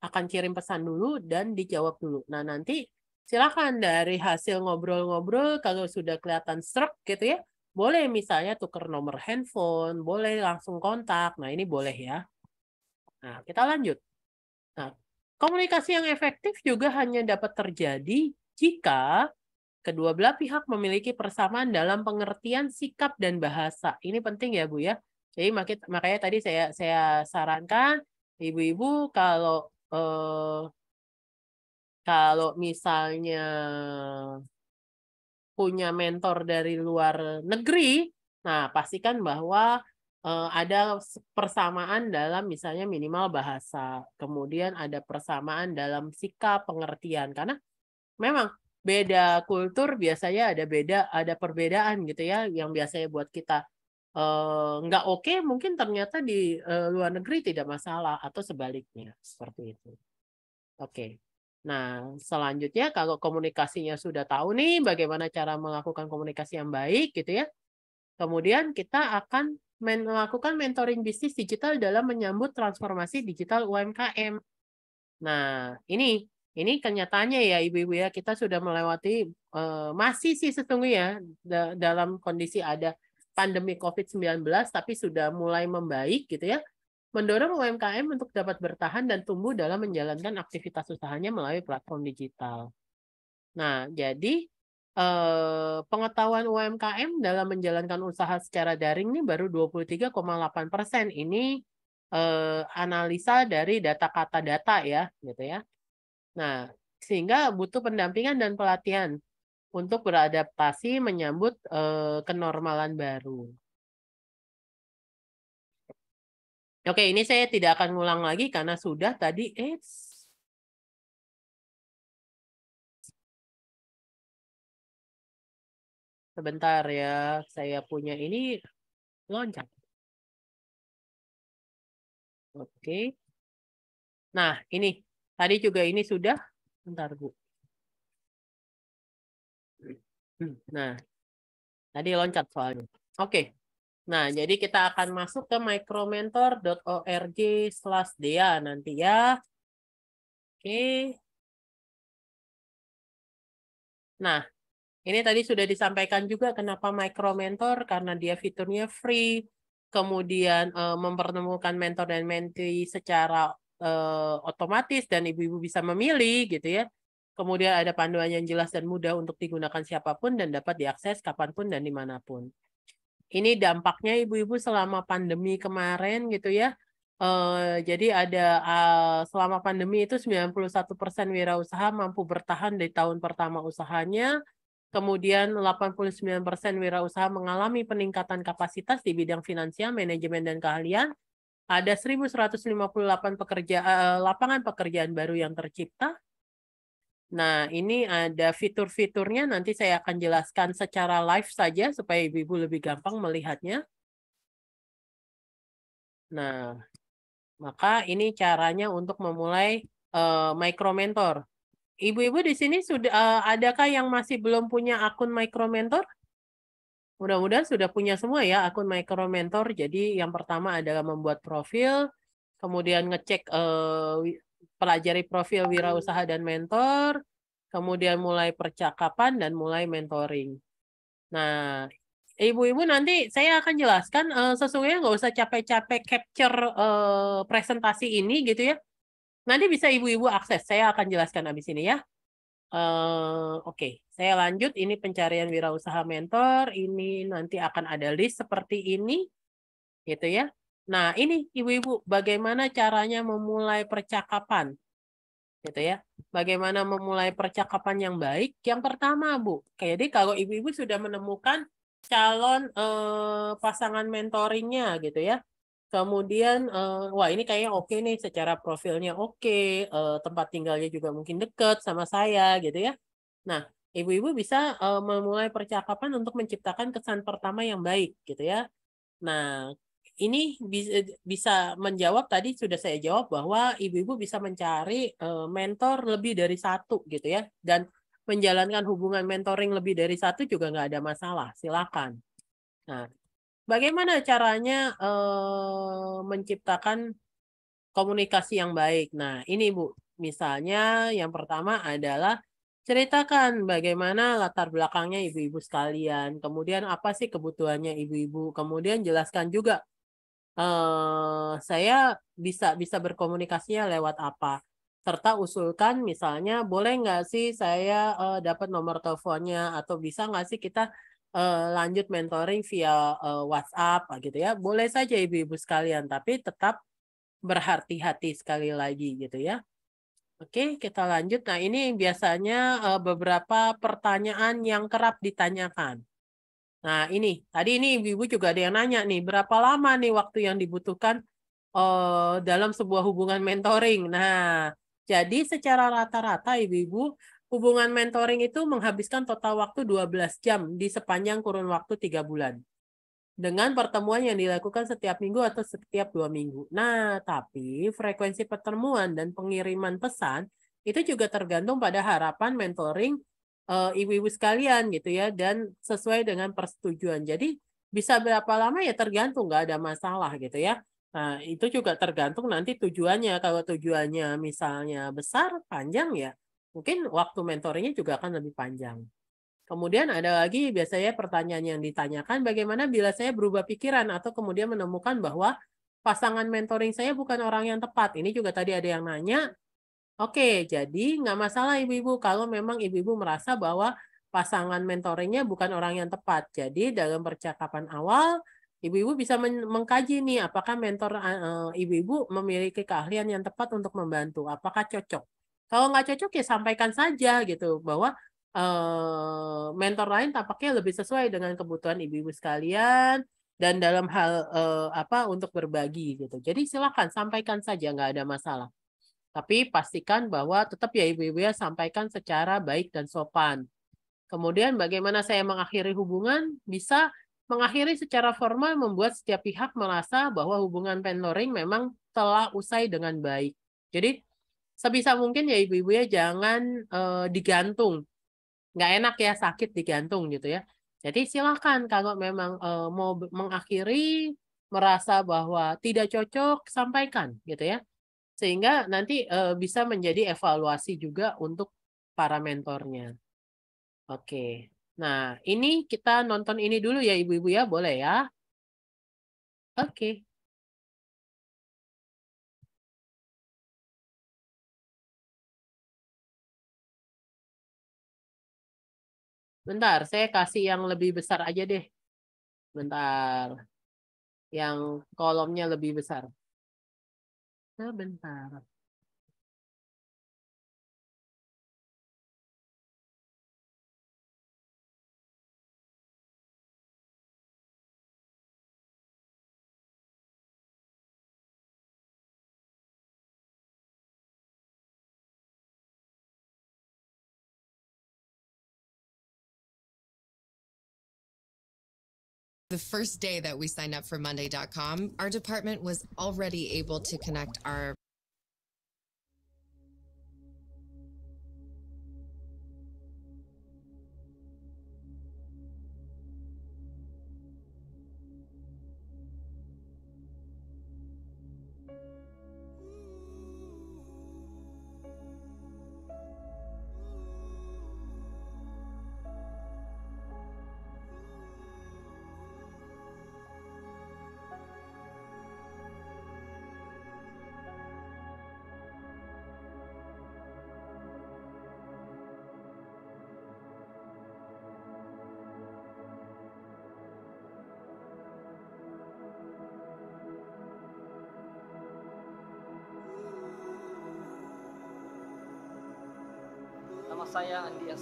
akan kirim pesan dulu dan dijawab dulu. Nah, nanti silakan dari hasil ngobrol-ngobrol kalau sudah kelihatan serak gitu ya, boleh misalnya tuker nomor handphone, boleh langsung kontak. Nah, ini boleh ya. Nah, kita lanjut. Nah, komunikasi yang efektif juga hanya dapat terjadi jika kedua belah pihak memiliki persamaan dalam pengertian sikap dan bahasa. Ini penting ya, Bu ya. Jadi makanya tadi saya saya sarankan ibu-ibu kalau eh, kalau misalnya punya mentor dari luar negeri, nah pastikan bahwa uh, ada persamaan dalam misalnya minimal bahasa, kemudian ada persamaan dalam sikap pengertian karena memang beda kultur biasanya ada beda ada perbedaan gitu ya yang biasanya buat kita nggak nggak oke mungkin ternyata di, uh, luar negeri tidak masalah atau sebaliknya, seperti itu. Oke. Nah, selanjutnya kalau komunikasinya sudah tahu nih bagaimana cara melakukan komunikasi yang baik gitu ya. Kemudian kita akan men melakukan mentoring bisnis digital dalam menyambut transformasi digital UMKM. Nah, ini ini kenyataannya ya ibu-ibu ya kita sudah melewati uh, masih sih sesungguhnya da dalam kondisi ada pandemi COVID-19 tapi sudah mulai membaik gitu ya, mendorong UMKM untuk dapat bertahan dan tumbuh dalam menjalankan aktivitas usahanya melalui platform digital. Nah, jadi eh, pengetahuan UMKM dalam menjalankan usaha secara daring ini baru 23,8 persen. Ini eh, analisa dari data kata data ya, gitu ya. Nah, sehingga butuh pendampingan dan pelatihan untuk beradaptasi menyambut uh, kenormalan baru. Oke, ini saya tidak akan ngulang lagi karena sudah tadi Sebentar ya, saya punya ini loncat. Oke. Nah, ini. Tadi juga ini sudah. Bentar, Bu. Hmm. Nah, tadi loncat soalnya. Oke. Okay. Nah, jadi kita akan masuk ke micromentor.org slash dia nanti ya. Oke. Okay. Nah, ini tadi sudah disampaikan juga kenapa micromentor, karena dia fiturnya free, kemudian uh, mempertemukan mentor dan mentee secara uh, otomatis, dan ibu-ibu bisa memilih gitu ya. Kemudian ada panduan yang jelas dan mudah untuk digunakan siapapun dan dapat diakses kapanpun dan dimanapun. Ini dampaknya ibu-ibu selama pandemi kemarin gitu ya. Eh, jadi ada eh, selama pandemi itu 91% persen wirausaha mampu bertahan di tahun pertama usahanya. Kemudian 89% persen wirausaha mengalami peningkatan kapasitas di bidang finansial, manajemen, dan keahlian. Ada 1.158 pekerja, eh, lapangan pekerjaan baru yang tercipta Nah, ini ada fitur-fiturnya nanti saya akan jelaskan secara live saja supaya Ibu-ibu lebih gampang melihatnya. Nah, maka ini caranya untuk memulai uh, eh, micro mentor. Ibu-ibu di sini sudah uh, adakah yang masih belum punya akun micro mentor? Mudah-mudahan sudah punya semua ya akun micro mentor. Jadi yang pertama adalah membuat profil, kemudian ngecek uh, pelajari profil wirausaha dan mentor, kemudian mulai percakapan dan mulai mentoring. Nah, ibu-ibu nanti saya akan jelaskan uh, sesungguhnya nggak usah capek-capek capture uh, presentasi ini gitu ya. Nanti bisa ibu-ibu akses. Saya akan jelaskan abis ini ya. Uh, Oke, okay. saya lanjut. Ini pencarian wirausaha mentor. Ini nanti akan ada list seperti ini, gitu ya. Nah, ini ibu-ibu, bagaimana caranya memulai percakapan? Gitu ya. Bagaimana memulai percakapan yang baik? Yang pertama, Bu. Jadi kalau ibu-ibu sudah menemukan calon eh, pasangan mentoringnya gitu ya. Kemudian eh, wah ini kayaknya oke nih secara profilnya oke, eh, tempat tinggalnya juga mungkin dekat sama saya gitu ya. Nah, ibu-ibu bisa eh, memulai percakapan untuk menciptakan kesan pertama yang baik gitu ya. Nah, ini bisa, eh, bisa menjawab tadi sudah saya jawab bahwa ibu-ibu bisa mencari uh, mentor lebih dari satu gitu ya dan menjalankan hubungan mentoring lebih dari satu juga nggak ada masalah silakan. Nah, bagaimana caranya uh, menciptakan komunikasi yang baik? Nah ini bu misalnya yang pertama adalah ceritakan bagaimana latar belakangnya ibu-ibu sekalian, kemudian apa sih kebutuhannya ibu-ibu, kemudian jelaskan juga uh, saya bisa bisa berkomunikasinya lewat apa serta usulkan misalnya boleh nggak sih saya uh, dapat nomor teleponnya atau bisa nggak sih kita uh, lanjut mentoring via uh, WhatsApp ah, gitu ya boleh saja ibu-ibu sekalian tapi tetap berhati-hati sekali lagi gitu ya oke kita lanjut nah ini biasanya beberapa pertanyaan yang kerap ditanyakan Nah, ini tadi ini ibu-ibu juga ada yang nanya nih, berapa lama nih waktu yang dibutuhkan uh, dalam sebuah hubungan mentoring? Nah, jadi secara rata-rata ibu-ibu hubungan mentoring itu menghabiskan total waktu 12 jam di sepanjang kurun waktu tiga bulan. Dengan pertemuan yang dilakukan setiap minggu atau setiap dua minggu. Nah, tapi frekuensi pertemuan dan pengiriman pesan itu juga tergantung pada harapan mentoring Eh, ibu-ibu sekalian gitu ya dan sesuai dengan persetujuan. Jadi bisa berapa lama ya tergantung nggak ada masalah gitu ya. Nah, itu juga tergantung nanti tujuannya. Kalau tujuannya misalnya besar, panjang ya, mungkin waktu mentoringnya juga akan lebih panjang. Kemudian ada lagi biasanya pertanyaan yang ditanyakan, bagaimana bila saya berubah pikiran atau kemudian menemukan bahwa pasangan mentoring saya bukan orang yang tepat. Ini juga tadi ada yang nanya, Oke, jadi nggak masalah ibu-ibu kalau memang ibu-ibu merasa bahwa pasangan mentoringnya bukan orang yang tepat. Jadi dalam percakapan awal, ibu-ibu bisa mengkaji nih apakah mentor eh, eh, ibu-ibu memiliki keahlian yang tepat untuk membantu, apakah cocok. Kalau nggak cocok ya sampaikan saja gitu bahwa eh, mentor lain tampaknya lebih sesuai dengan kebutuhan ibu-ibu sekalian dan dalam hal eh, apa untuk berbagi gitu. Jadi silakan sampaikan saja nggak ada masalah. Tapi pastikan bahwa tetap ya Ibu Ibu ya sampaikan secara baik dan sopan. Kemudian bagaimana saya mengakhiri hubungan? Bisa mengakhiri secara formal membuat setiap pihak merasa bahwa hubungan parenting memang telah usai dengan baik. Jadi sebisa mungkin ya ibu-ibu ya jangan e, digantung. Nggak enak ya sakit digantung gitu ya. Jadi silakan kalau memang e, mau mengakhiri merasa bahwa tidak cocok sampaikan gitu ya sehingga nanti uh, bisa menjadi evaluasi juga untuk para mentornya. Oke. Nah, ini kita nonton ini dulu ya ibu-ibu ya, boleh ya? Oke. Bentar, saya kasih yang lebih besar aja deh. Bentar. Yang kolomnya lebih besar. เริ่มเป็นป่าแบบ The first day that we signed up for Monday.com, our department was already able to connect our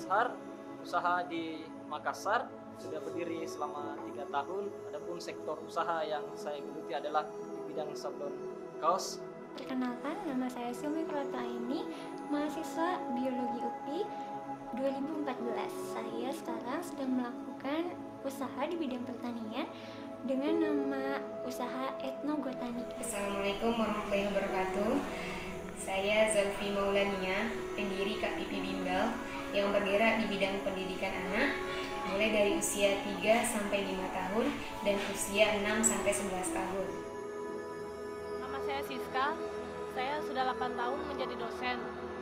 Azhar, usaha di Makassar sudah berdiri selama tiga tahun. Adapun sektor usaha yang saya geluti adalah di bidang sablon kaos. Perkenalkan, nama saya Sumi ini mahasiswa biologi UPI 2014. Saya sekarang sedang melakukan usaha di bidang pertanian dengan nama usaha etnogotani. Assalamualaikum warahmatullahi wabarakatuh. Saya Zulfi Maulania, pendiri KPP Bimbel yang bergerak di bidang pendidikan anak mulai dari usia 3 sampai 5 tahun dan usia 6 sampai 11 tahun. Nama saya Siska, saya sudah 8 tahun menjadi dosen.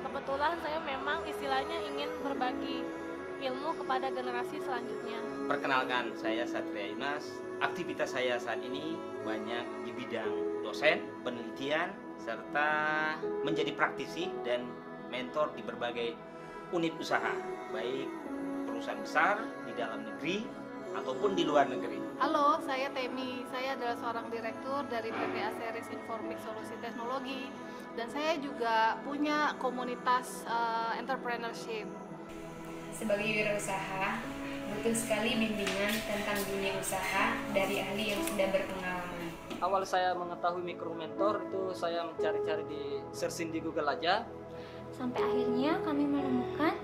Kebetulan saya memang istilahnya ingin berbagi ilmu kepada generasi selanjutnya. Perkenalkan, saya Satria Imas. Aktivitas saya saat ini banyak di bidang dosen, penelitian, serta menjadi praktisi dan mentor di berbagai unit usaha, baik perusahaan besar di dalam negeri ataupun di luar negeri. Halo, saya Temi. Saya adalah seorang direktur dari PT Aseris Informik Solusi Teknologi dan saya juga punya komunitas uh, entrepreneurship. Sebagai wirausaha, butuh sekali bimbingan tentang dunia usaha dari ahli yang sudah berpengalaman awal saya mengetahui mikro mentor itu saya mencari-cari di searching di Google aja. Sampai akhirnya kami menemukan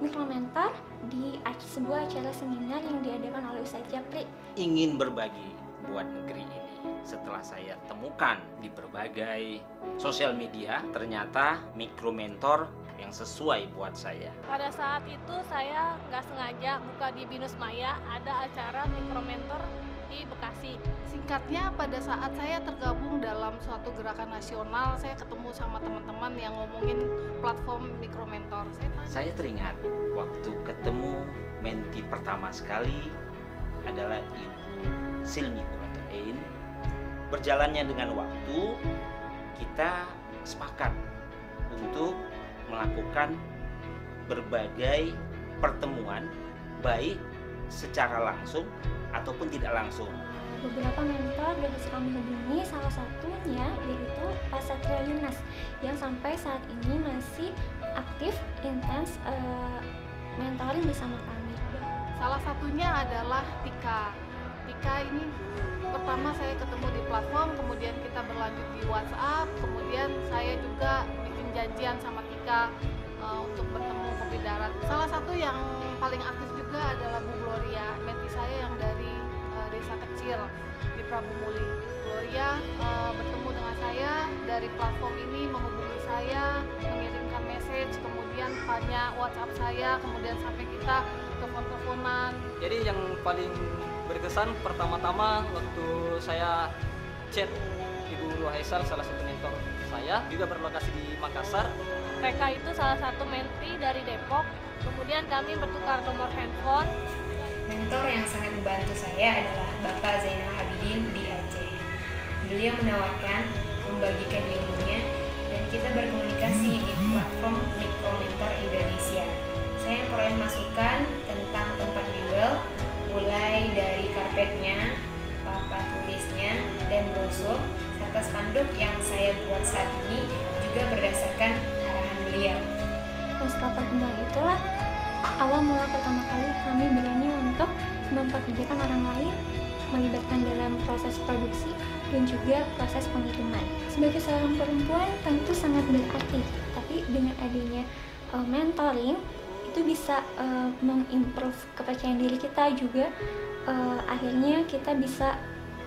mikro mentor di sebuah acara seminar yang diadakan oleh Ustaz Japri. Ingin berbagi buat negeri ini. Setelah saya temukan di berbagai sosial media, ternyata mikro mentor yang sesuai buat saya. Pada saat itu saya nggak sengaja buka di Binus Maya ada acara mikro mentor Bekasi. Singkatnya pada saat saya tergabung dalam suatu gerakan nasional, saya ketemu sama teman-teman yang ngomongin platform Mikro Mentor. Saya, tanya. saya teringat waktu ketemu menti pertama sekali adalah Ibu Silmi Kuratoin. Berjalannya dengan waktu, kita sepakat untuk melakukan berbagai pertemuan baik secara langsung ataupun tidak langsung. Beberapa mentor berhasil kami hubungi, salah satunya yaitu Pak Satria Yunas yang sampai saat ini masih aktif, intens uh, mentoring bersama kami. Salah satunya adalah Tika. Tika ini pertama saya ketemu di platform, kemudian kita berlanjut di WhatsApp, kemudian saya juga bikin janjian sama Tika Eh, untuk bertemu kopi darat. Salah satu yang paling aktif juga adalah Bu Gloria, menti saya yang dari uh, desa kecil di Prabu Muli. Gloria uh, bertemu dengan saya dari platform ini menghubungi saya, mengirimkan message, kemudian tanya WhatsApp saya, kemudian sampai kita telepon-teleponan. Jadi yang paling berkesan pertama-tama waktu saya chat Ibu Nur salah satu mentor saya juga berlokasi di Makassar PK itu salah satu menti dari Depok. Kemudian kami bertukar nomor handphone. Mentor yang sangat membantu saya adalah Bapak Zainal Abidin di Aceh. Beliau menawarkan, membagikan ilmunya, dan kita berkomunikasi di platform Mikro Mentor Indonesia. Saya memperoleh masukan tentang tempat bimbel, mulai dari karpetnya, papan tulisnya, dan brosur, serta spanduk yang saya buat saat ini juga berdasarkan Iya. Setelah pertemuan itulah awal mula pertama kali kami berani untuk mempekerjakan orang lain melibatkan dalam proses produksi dan juga proses pengiriman. Sebagai seorang perempuan tentu sangat berarti, tapi dengan adanya uh, mentoring itu bisa uh, mengimprove kepercayaan diri kita juga uh, akhirnya kita bisa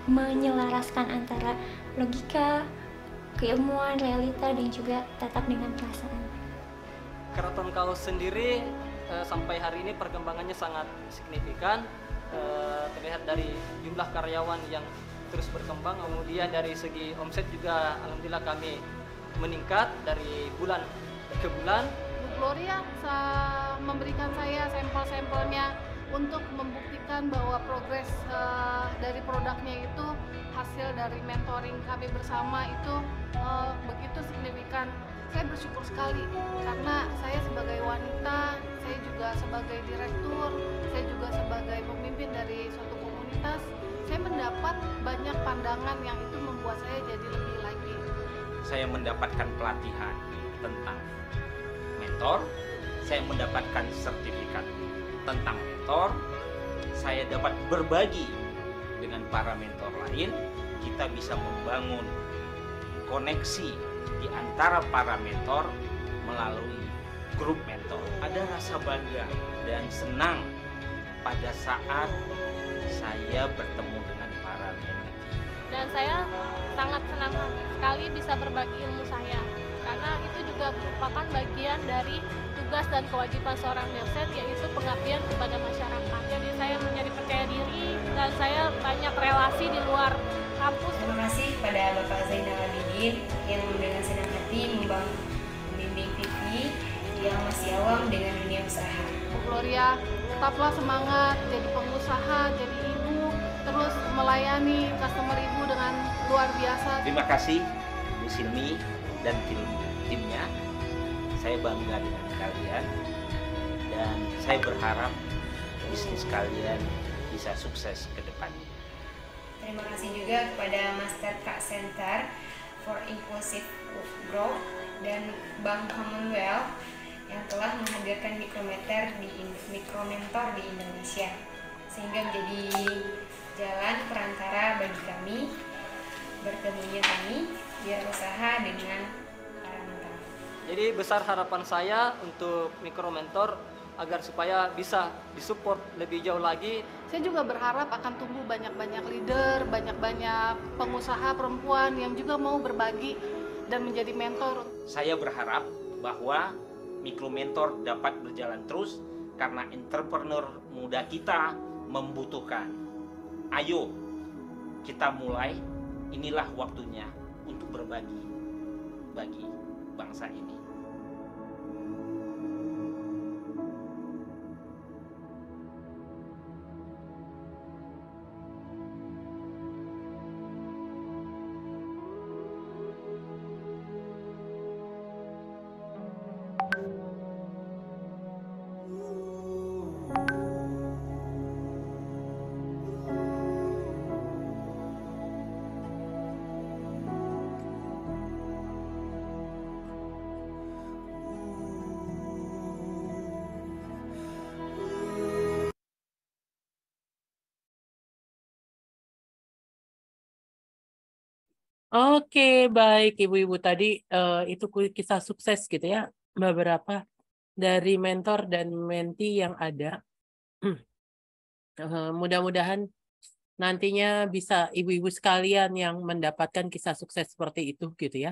menyelaraskan antara logika, keilmuan, realita dan juga tetap dengan perasaan. Keraton Kaos sendiri e, sampai hari ini perkembangannya sangat signifikan e, terlihat dari jumlah karyawan yang terus berkembang kemudian dari segi omset juga alhamdulillah kami meningkat dari bulan ke bulan Bu Gloria memberikan saya sampel-sampelnya untuk membuktikan bahwa progres uh, dari produknya itu hasil dari mentoring kami bersama itu uh, begitu signifikan saya bersyukur sekali karena saya sebagai wanita, saya juga sebagai direktur, saya juga sebagai pemimpin dari suatu komunitas, saya mendapat banyak pandangan yang itu membuat saya jadi lebih lagi. Saya mendapatkan pelatihan tentang mentor, saya mendapatkan sertifikat tentang mentor, saya dapat berbagi dengan para mentor lain, kita bisa membangun koneksi di antara para mentor melalui grup mentor. Ada rasa bangga dan senang pada saat saya bertemu dengan para mentor. Dan saya sangat senang sekali bisa berbagi ilmu saya karena itu juga merupakan bagian dari tugas dan kewajiban seorang dosen yaitu pengabdian kepada masyarakat. Jadi saya menjadi percaya diri dan saya banyak relasi di luar kampus. Terima kasih kepada Bapak Zainal Abidin yang dengan senang hati membimbing Vivi yang masih awam dengan dunia usaha. Bu Gloria, tetaplah semangat jadi pengusaha, jadi ibu, terus melayani customer ibu dengan luar biasa. Terima kasih Bu Silmi dan tim timnya. Saya bangga dengan kalian dan saya berharap bisnis kalian bisa sukses ke Terima kasih juga kepada Master Kak Center for Inclusive Growth dan Bank Commonwealth yang telah menghadirkan mikrometer di mikromentor di Indonesia sehingga menjadi jalan perantara bagi kami bertemunya kami biar usaha dengan para mentor. Jadi besar harapan saya untuk mikromentor agar supaya bisa disupport lebih jauh lagi saya juga berharap akan tumbuh banyak-banyak leader, banyak-banyak pengusaha perempuan yang juga mau berbagi dan menjadi mentor. Saya berharap bahwa mikro mentor dapat berjalan terus karena entrepreneur muda kita membutuhkan. Ayo kita mulai, inilah waktunya untuk berbagi bagi bangsa ini. Oke, baik ibu-ibu tadi uh, itu kisah sukses gitu ya beberapa dari mentor dan menti yang ada. [CLEARS THROAT] Eh, mudah-mudahan nantinya bisa ibu-ibu sekalian yang mendapatkan kisah sukses seperti itu gitu ya.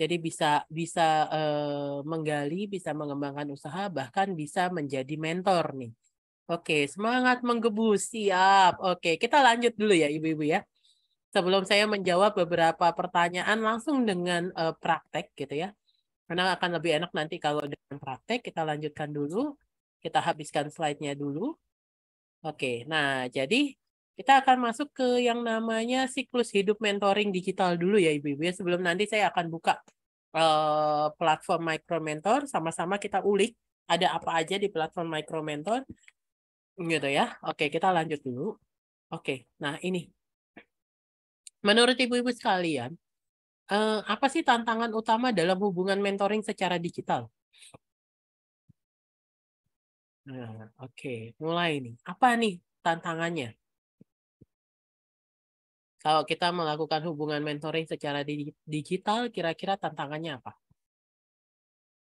Jadi bisa bisa eh, menggali, bisa mengembangkan usaha, bahkan bisa menjadi mentor nih. Oke, semangat menggebu, siap. Oke, kita lanjut dulu ya ibu-ibu ya sebelum saya menjawab beberapa pertanyaan langsung dengan uh, praktek gitu ya. Karena akan lebih enak nanti kalau dengan praktek kita lanjutkan dulu. Kita habiskan slide-nya dulu. Oke, nah jadi kita akan masuk ke yang namanya siklus hidup mentoring digital dulu ya Ibu-Ibu. Ya. Sebelum nanti saya akan buka uh, platform Micro Mentor. Sama-sama kita ulik ada apa aja di platform Micro Mentor. Gitu ya. Oke, kita lanjut dulu. Oke, nah ini Menurut ibu-ibu sekalian, eh, apa sih tantangan utama dalam hubungan mentoring secara digital? Nah, oke, okay. mulai nih. Apa nih tantangannya? Kalau kita melakukan hubungan mentoring secara digital, kira-kira tantangannya apa?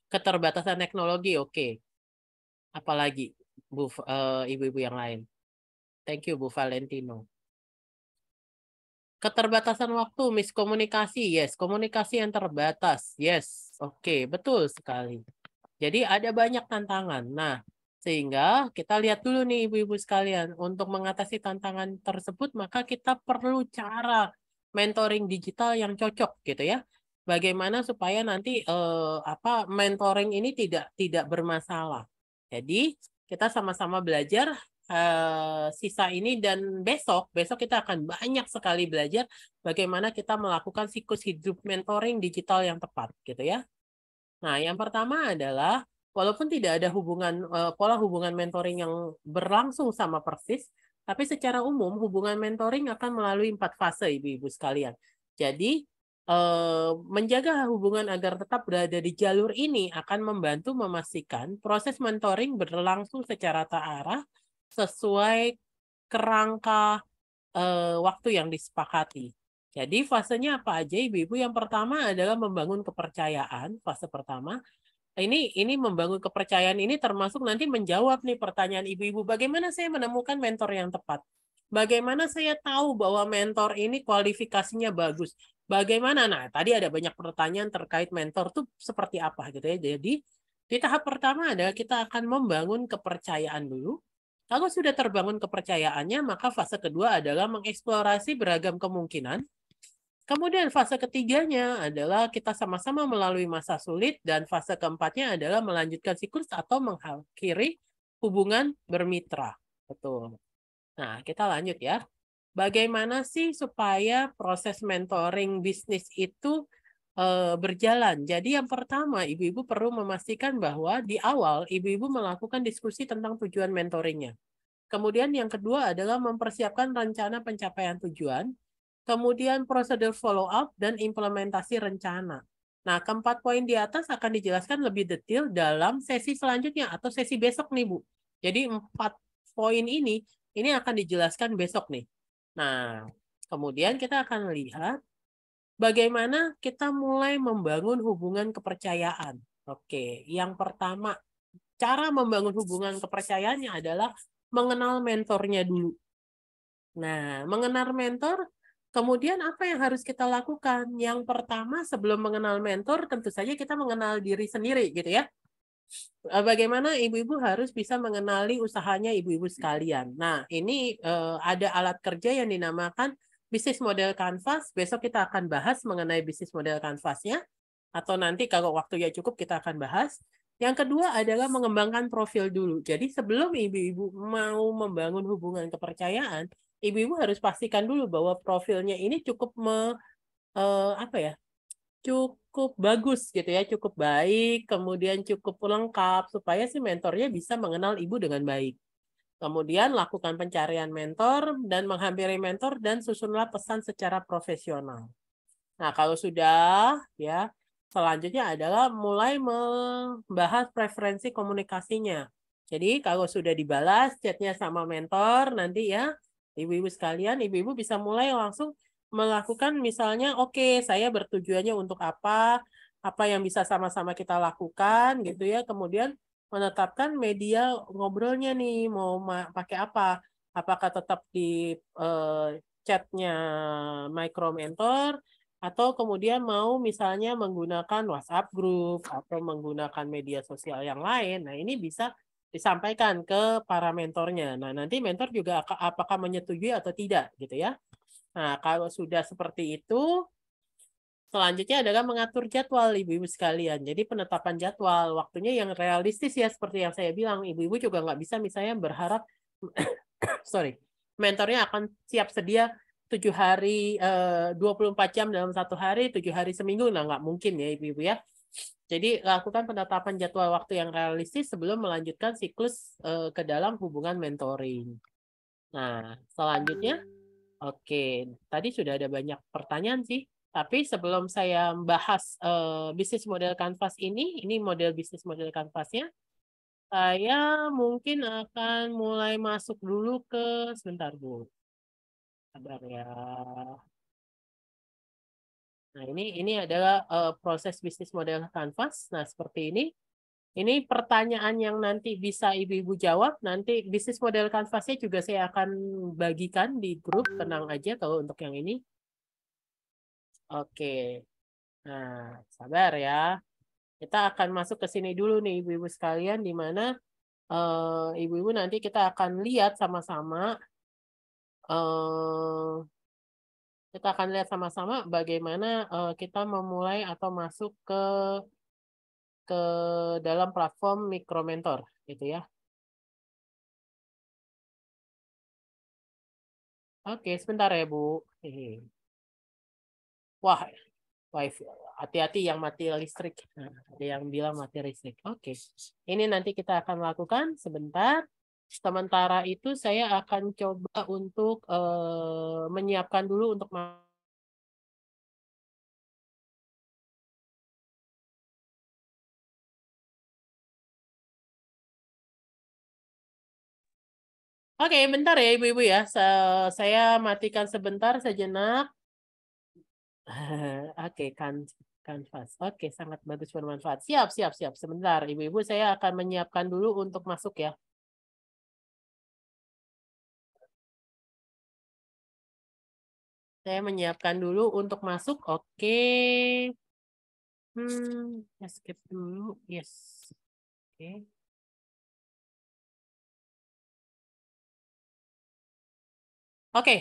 Keterbatasan teknologi, oke. Okay. Apalagi, eh, ibu-ibu uh, yang lain. Thank you, Bu Valentino. Keterbatasan waktu, miskomunikasi, yes. Komunikasi yang terbatas, yes. Oke, okay, betul sekali. Jadi ada banyak tantangan. Nah, sehingga kita lihat dulu nih ibu-ibu sekalian, untuk mengatasi tantangan tersebut maka kita perlu cara mentoring digital yang cocok gitu ya. Bagaimana supaya nanti eh, apa mentoring ini tidak tidak bermasalah. Jadi kita sama-sama belajar uh, sisa ini dan besok besok kita akan banyak sekali belajar bagaimana kita melakukan siklus hidup mentoring digital yang tepat gitu ya. Nah, yang pertama adalah walaupun tidak ada hubungan uh, pola hubungan mentoring yang berlangsung sama persis, tapi secara umum hubungan mentoring akan melalui empat fase ibu-ibu sekalian. Jadi eh, menjaga hubungan agar tetap berada di jalur ini akan membantu memastikan proses mentoring berlangsung secara arah sesuai kerangka eh, waktu yang disepakati. Jadi fasenya apa aja ibu-ibu? Yang pertama adalah membangun kepercayaan, fase pertama. Ini ini membangun kepercayaan ini termasuk nanti menjawab nih pertanyaan ibu-ibu, bagaimana saya menemukan mentor yang tepat? Bagaimana saya tahu bahwa mentor ini kualifikasinya bagus? Bagaimana? Nah, tadi ada banyak pertanyaan terkait mentor tuh seperti apa gitu ya. Jadi di tahap pertama adalah kita akan membangun kepercayaan dulu. Kalau sudah terbangun kepercayaannya, maka fase kedua adalah mengeksplorasi beragam kemungkinan. Kemudian fase ketiganya adalah kita sama-sama melalui masa sulit dan fase keempatnya adalah melanjutkan siklus atau mengakhiri hubungan bermitra. Betul. Nah, kita lanjut ya. Bagaimana sih supaya proses mentoring bisnis itu Eh, berjalan. Jadi yang pertama, ibu-ibu perlu memastikan bahwa di awal ibu-ibu melakukan diskusi tentang tujuan mentoringnya. Kemudian yang kedua adalah mempersiapkan rencana pencapaian tujuan, kemudian prosedur follow up dan implementasi rencana. Nah, keempat poin di atas akan dijelaskan lebih detail dalam sesi selanjutnya atau sesi besok nih, Bu. Jadi empat poin ini ini akan dijelaskan besok nih. Nah, kemudian kita akan lihat Bagaimana kita mulai membangun hubungan kepercayaan? Oke, yang pertama, cara membangun hubungan kepercayaannya adalah mengenal mentornya dulu. Nah, mengenal mentor, kemudian apa yang harus kita lakukan? Yang pertama, sebelum mengenal mentor, tentu saja kita mengenal diri sendiri, gitu ya. Eh, bagaimana ibu-ibu harus bisa mengenali usahanya ibu-ibu sekalian. Nah, ini eh, ada alat kerja yang dinamakan bisnis model kanvas. Besok kita akan bahas mengenai bisnis model kanvasnya. Atau nanti kalau waktu ya cukup kita akan bahas. Yang kedua adalah mengembangkan profil dulu. Jadi sebelum ibu-ibu mau membangun hubungan kepercayaan, ibu-ibu harus pastikan dulu bahwa profilnya ini cukup me, eh, apa ya? cukup bagus gitu ya, cukup baik, kemudian cukup lengkap supaya si mentornya bisa mengenal ibu dengan baik. Kemudian lakukan pencarian mentor dan menghampiri mentor dan susunlah pesan secara profesional. Nah, kalau sudah ya, selanjutnya adalah mulai membahas preferensi komunikasinya. Jadi kalau sudah dibalas chatnya sama mentor nanti ya, ibu-ibu sekalian, ibu-ibu bisa mulai langsung melakukan misalnya oke, okay, saya bertujuannya untuk apa? Apa yang bisa sama-sama kita lakukan gitu ya. Kemudian menetapkan media ngobrolnya nih mau pakai apa apakah tetap di uh, chatnya micro mentor atau kemudian mau misalnya menggunakan WhatsApp group atau menggunakan media sosial yang lain nah ini bisa disampaikan ke para mentornya nah nanti mentor juga apakah menyetujui atau tidak gitu ya nah kalau sudah seperti itu Selanjutnya adalah mengatur jadwal ibu-ibu sekalian. Jadi penetapan jadwal waktunya yang realistis ya seperti yang saya bilang ibu-ibu juga nggak bisa misalnya berharap [COUGHS] sorry mentornya akan siap sedia tujuh hari eh, dua puluh empat jam dalam satu hari tujuh hari seminggu nah nggak mungkin ya ibu-ibu ya. Jadi lakukan penetapan jadwal waktu yang realistis sebelum melanjutkan siklus uh, ke dalam hubungan mentoring. Nah selanjutnya oke tadi sudah ada banyak pertanyaan sih tapi sebelum saya bahas uh, bisnis model kanvas ini, ini model bisnis model kanvasnya, saya mungkin akan mulai masuk dulu ke sebentar Bu. Sabar ya. Nah, ini ini adalah uh, proses bisnis model kanvas. Nah, seperti ini. Ini pertanyaan yang nanti bisa ibu-ibu jawab. Nanti bisnis model kanvasnya juga saya akan bagikan di grup. Tenang aja kalau untuk yang ini. Oke. Nah, sabar ya. Kita akan masuk ke sini dulu nih ibu-ibu sekalian di mana eh, ibu-ibu uh, nanti kita akan lihat sama-sama uh, kita akan lihat sama-sama bagaimana uh, kita memulai atau masuk ke ke dalam platform mikromentor gitu ya. Oke, sebentar ya, Bu. Hehehe wah wifi hati-hati yang mati listrik nah, ada yang bilang mati listrik oke okay. ini nanti kita akan lakukan sebentar sementara itu saya akan coba untuk eh, menyiapkan dulu untuk Oke, okay, bentar ya Ibu-ibu ya. Saya matikan sebentar sejenak. [LAUGHS] Oke, okay, kanvas. Oke, okay, sangat bagus bermanfaat. Siap, siap, siap. Sebentar, ibu-ibu saya akan menyiapkan dulu untuk masuk ya. Saya menyiapkan dulu untuk masuk. Oke. Okay. Hmm, escape ya skip dulu. Yes. Oke. Okay. Oke, okay,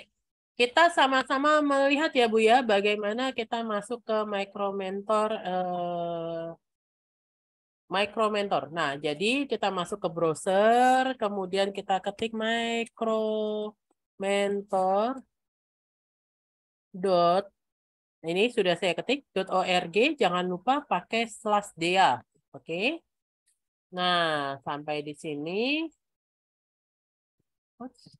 kita sama-sama melihat ya Bu ya bagaimana kita masuk ke micro mentor eh, micro mentor. Nah, jadi kita masuk ke browser, kemudian kita ketik micro mentor dot ini sudah saya ketik dot .org jangan lupa pakai slash dia oke okay? nah sampai di sini Oops.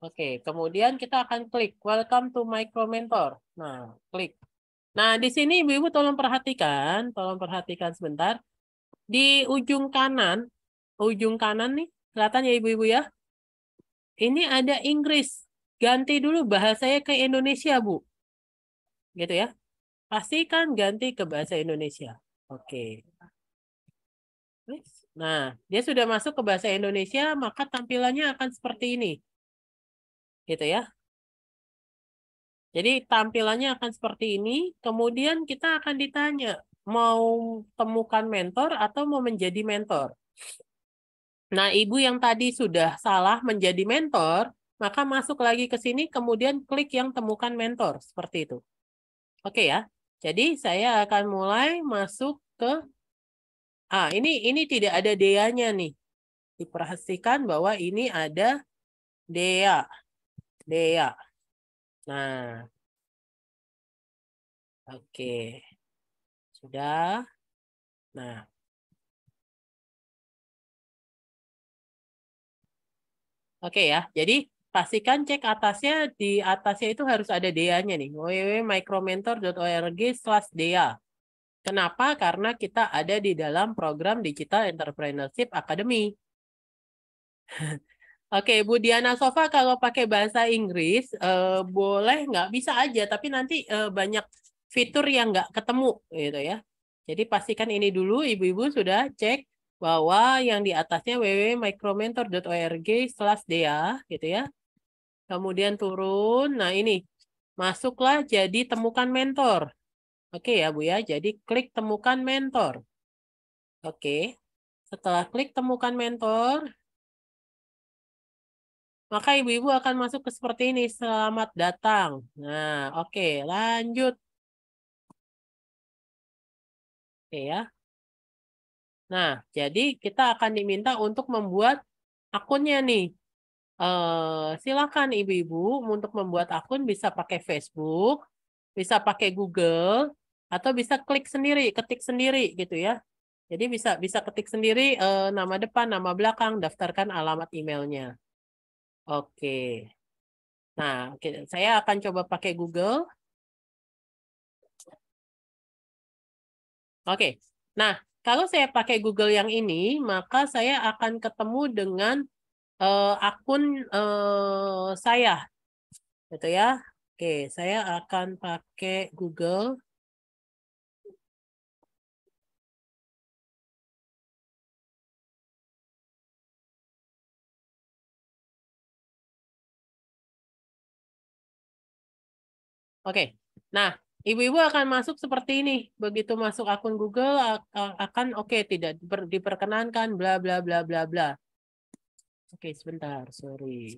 Oke, kemudian kita akan klik Welcome to Micro Mentor. Nah, klik. Nah, di sini Ibu-ibu tolong perhatikan, tolong perhatikan sebentar. Di ujung kanan, ujung kanan nih, kelihatan ya Ibu-ibu ya. Ini ada Inggris. Ganti dulu bahasanya ke Indonesia, Bu. Gitu ya. Pastikan ganti ke bahasa Indonesia. Oke. Nah, dia sudah masuk ke bahasa Indonesia, maka tampilannya akan seperti ini gitu ya. Jadi tampilannya akan seperti ini, kemudian kita akan ditanya mau temukan mentor atau mau menjadi mentor. Nah, ibu yang tadi sudah salah menjadi mentor, maka masuk lagi ke sini kemudian klik yang temukan mentor seperti itu. Oke ya. Jadi saya akan mulai masuk ke ah ini ini tidak ada DEA-nya nih. Diperhatikan bahwa ini ada DEA. Dea. Nah. Oke. Sudah. Nah. Oke ya. Jadi pastikan cek atasnya di atasnya itu harus ada DEA-nya nih. www.micromentor.org DEA. Kenapa? Karena kita ada di dalam program Digital Entrepreneurship Academy. [LAUGHS] Oke, Bu Diana Sofa kalau pakai bahasa Inggris uh, boleh nggak bisa aja, tapi nanti uh, banyak fitur yang nggak ketemu gitu ya. Jadi pastikan ini dulu ibu-ibu sudah cek bahwa yang di atasnya www.micromentor.org slash dea. gitu ya. Kemudian turun, nah ini masuklah jadi temukan mentor. Oke ya Bu ya, jadi klik temukan mentor. Oke, setelah klik temukan mentor, maka ibu-ibu akan masuk ke seperti ini. Selamat datang. Nah, oke. Okay, lanjut. Oke okay, ya. Nah, jadi kita akan diminta untuk membuat akunnya nih. Uh, silakan ibu-ibu untuk membuat akun bisa pakai Facebook, bisa pakai Google, atau bisa klik sendiri, ketik sendiri gitu ya. Jadi bisa bisa ketik sendiri uh, nama depan, nama belakang, daftarkan alamat emailnya. Oke. Nah, oke. saya akan coba pakai Google. Oke. Nah, kalau saya pakai Google yang ini, maka saya akan ketemu dengan uh, akun uh, saya. Gitu ya. Oke, saya akan pakai Google. Oke. Nah, ibu-ibu akan masuk seperti ini. Begitu masuk akun Google akan oke okay, tidak diperkenankan bla bla bla bla bla. Oke, sebentar. Sorry.